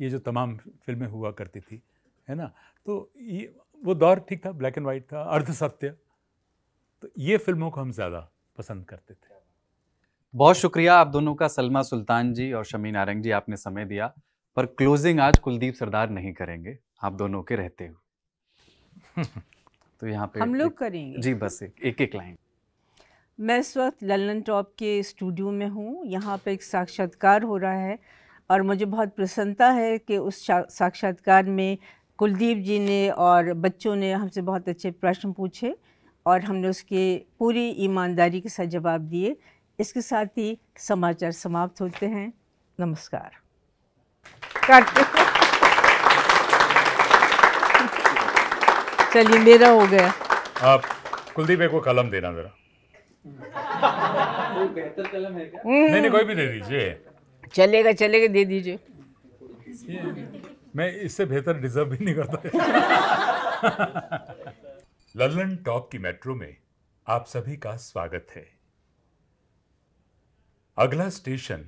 ये जो तमाम फिल्में हुआ करती थी है ना तो ये वो दौर ठीक था ब्लैक एंड वाइट था अर्ध सत्य तो ये फिल्मों को हम ज़्यादा पसंद करते थे बहुत शुक्रिया आप दोनों का सलमा सुल्तान जी और शमी नारंग जी आपने समय दिया पर क्लोजिंग आज कुलदीप सरदार नहीं करेंगे आप दोनों के रहते हुए [laughs] तो यहाँ पे हम लोग करेंगे जी बस एक एक, एक लाइन मैं इस वक्त ललन टॉप के स्टूडियो में हूँ यहाँ पे एक साक्षात्कार हो रहा है और मुझे बहुत प्रसन्नता है कि उस साक्षात्कार में कुलदीप जी ने और बच्चों ने हमसे बहुत अच्छे प्रश्न पूछे और हमने उसके पूरी ईमानदारी के साथ जवाब दिए इसके साथ ही समाचार समाप्त होते हैं नमस्कार चलिए मेरा हो गया आप कुलदीप को कलम देना जरा बेहतर कलम है क्या हम्म। नहीं नहीं कोई भी दे दीजिए चलेगा चलेगा दे दीजिए मैं इससे बेहतर डिजर्व भी नहीं करता ललन टॉप की मेट्रो में आप सभी का स्वागत है अगला स्टेशन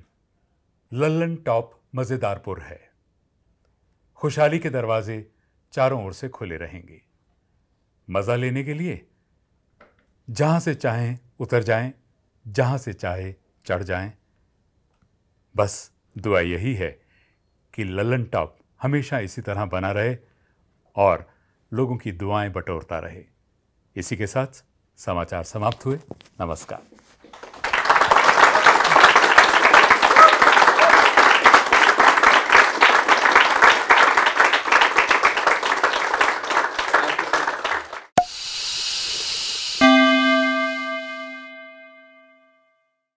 लल्लन टॉप मज़ेदारपुर है खुशहाली के दरवाजे चारों ओर से खुले रहेंगे मज़ा लेने के लिए जहाँ से चाहें उतर जाएं, जहाँ से चाहे चढ़ जाएं। बस दुआ यही है कि लल्लन टॉप हमेशा इसी तरह बना रहे और लोगों की दुआएं बटोरता रहे इसी के साथ समाचार समाप्त हुए नमस्कार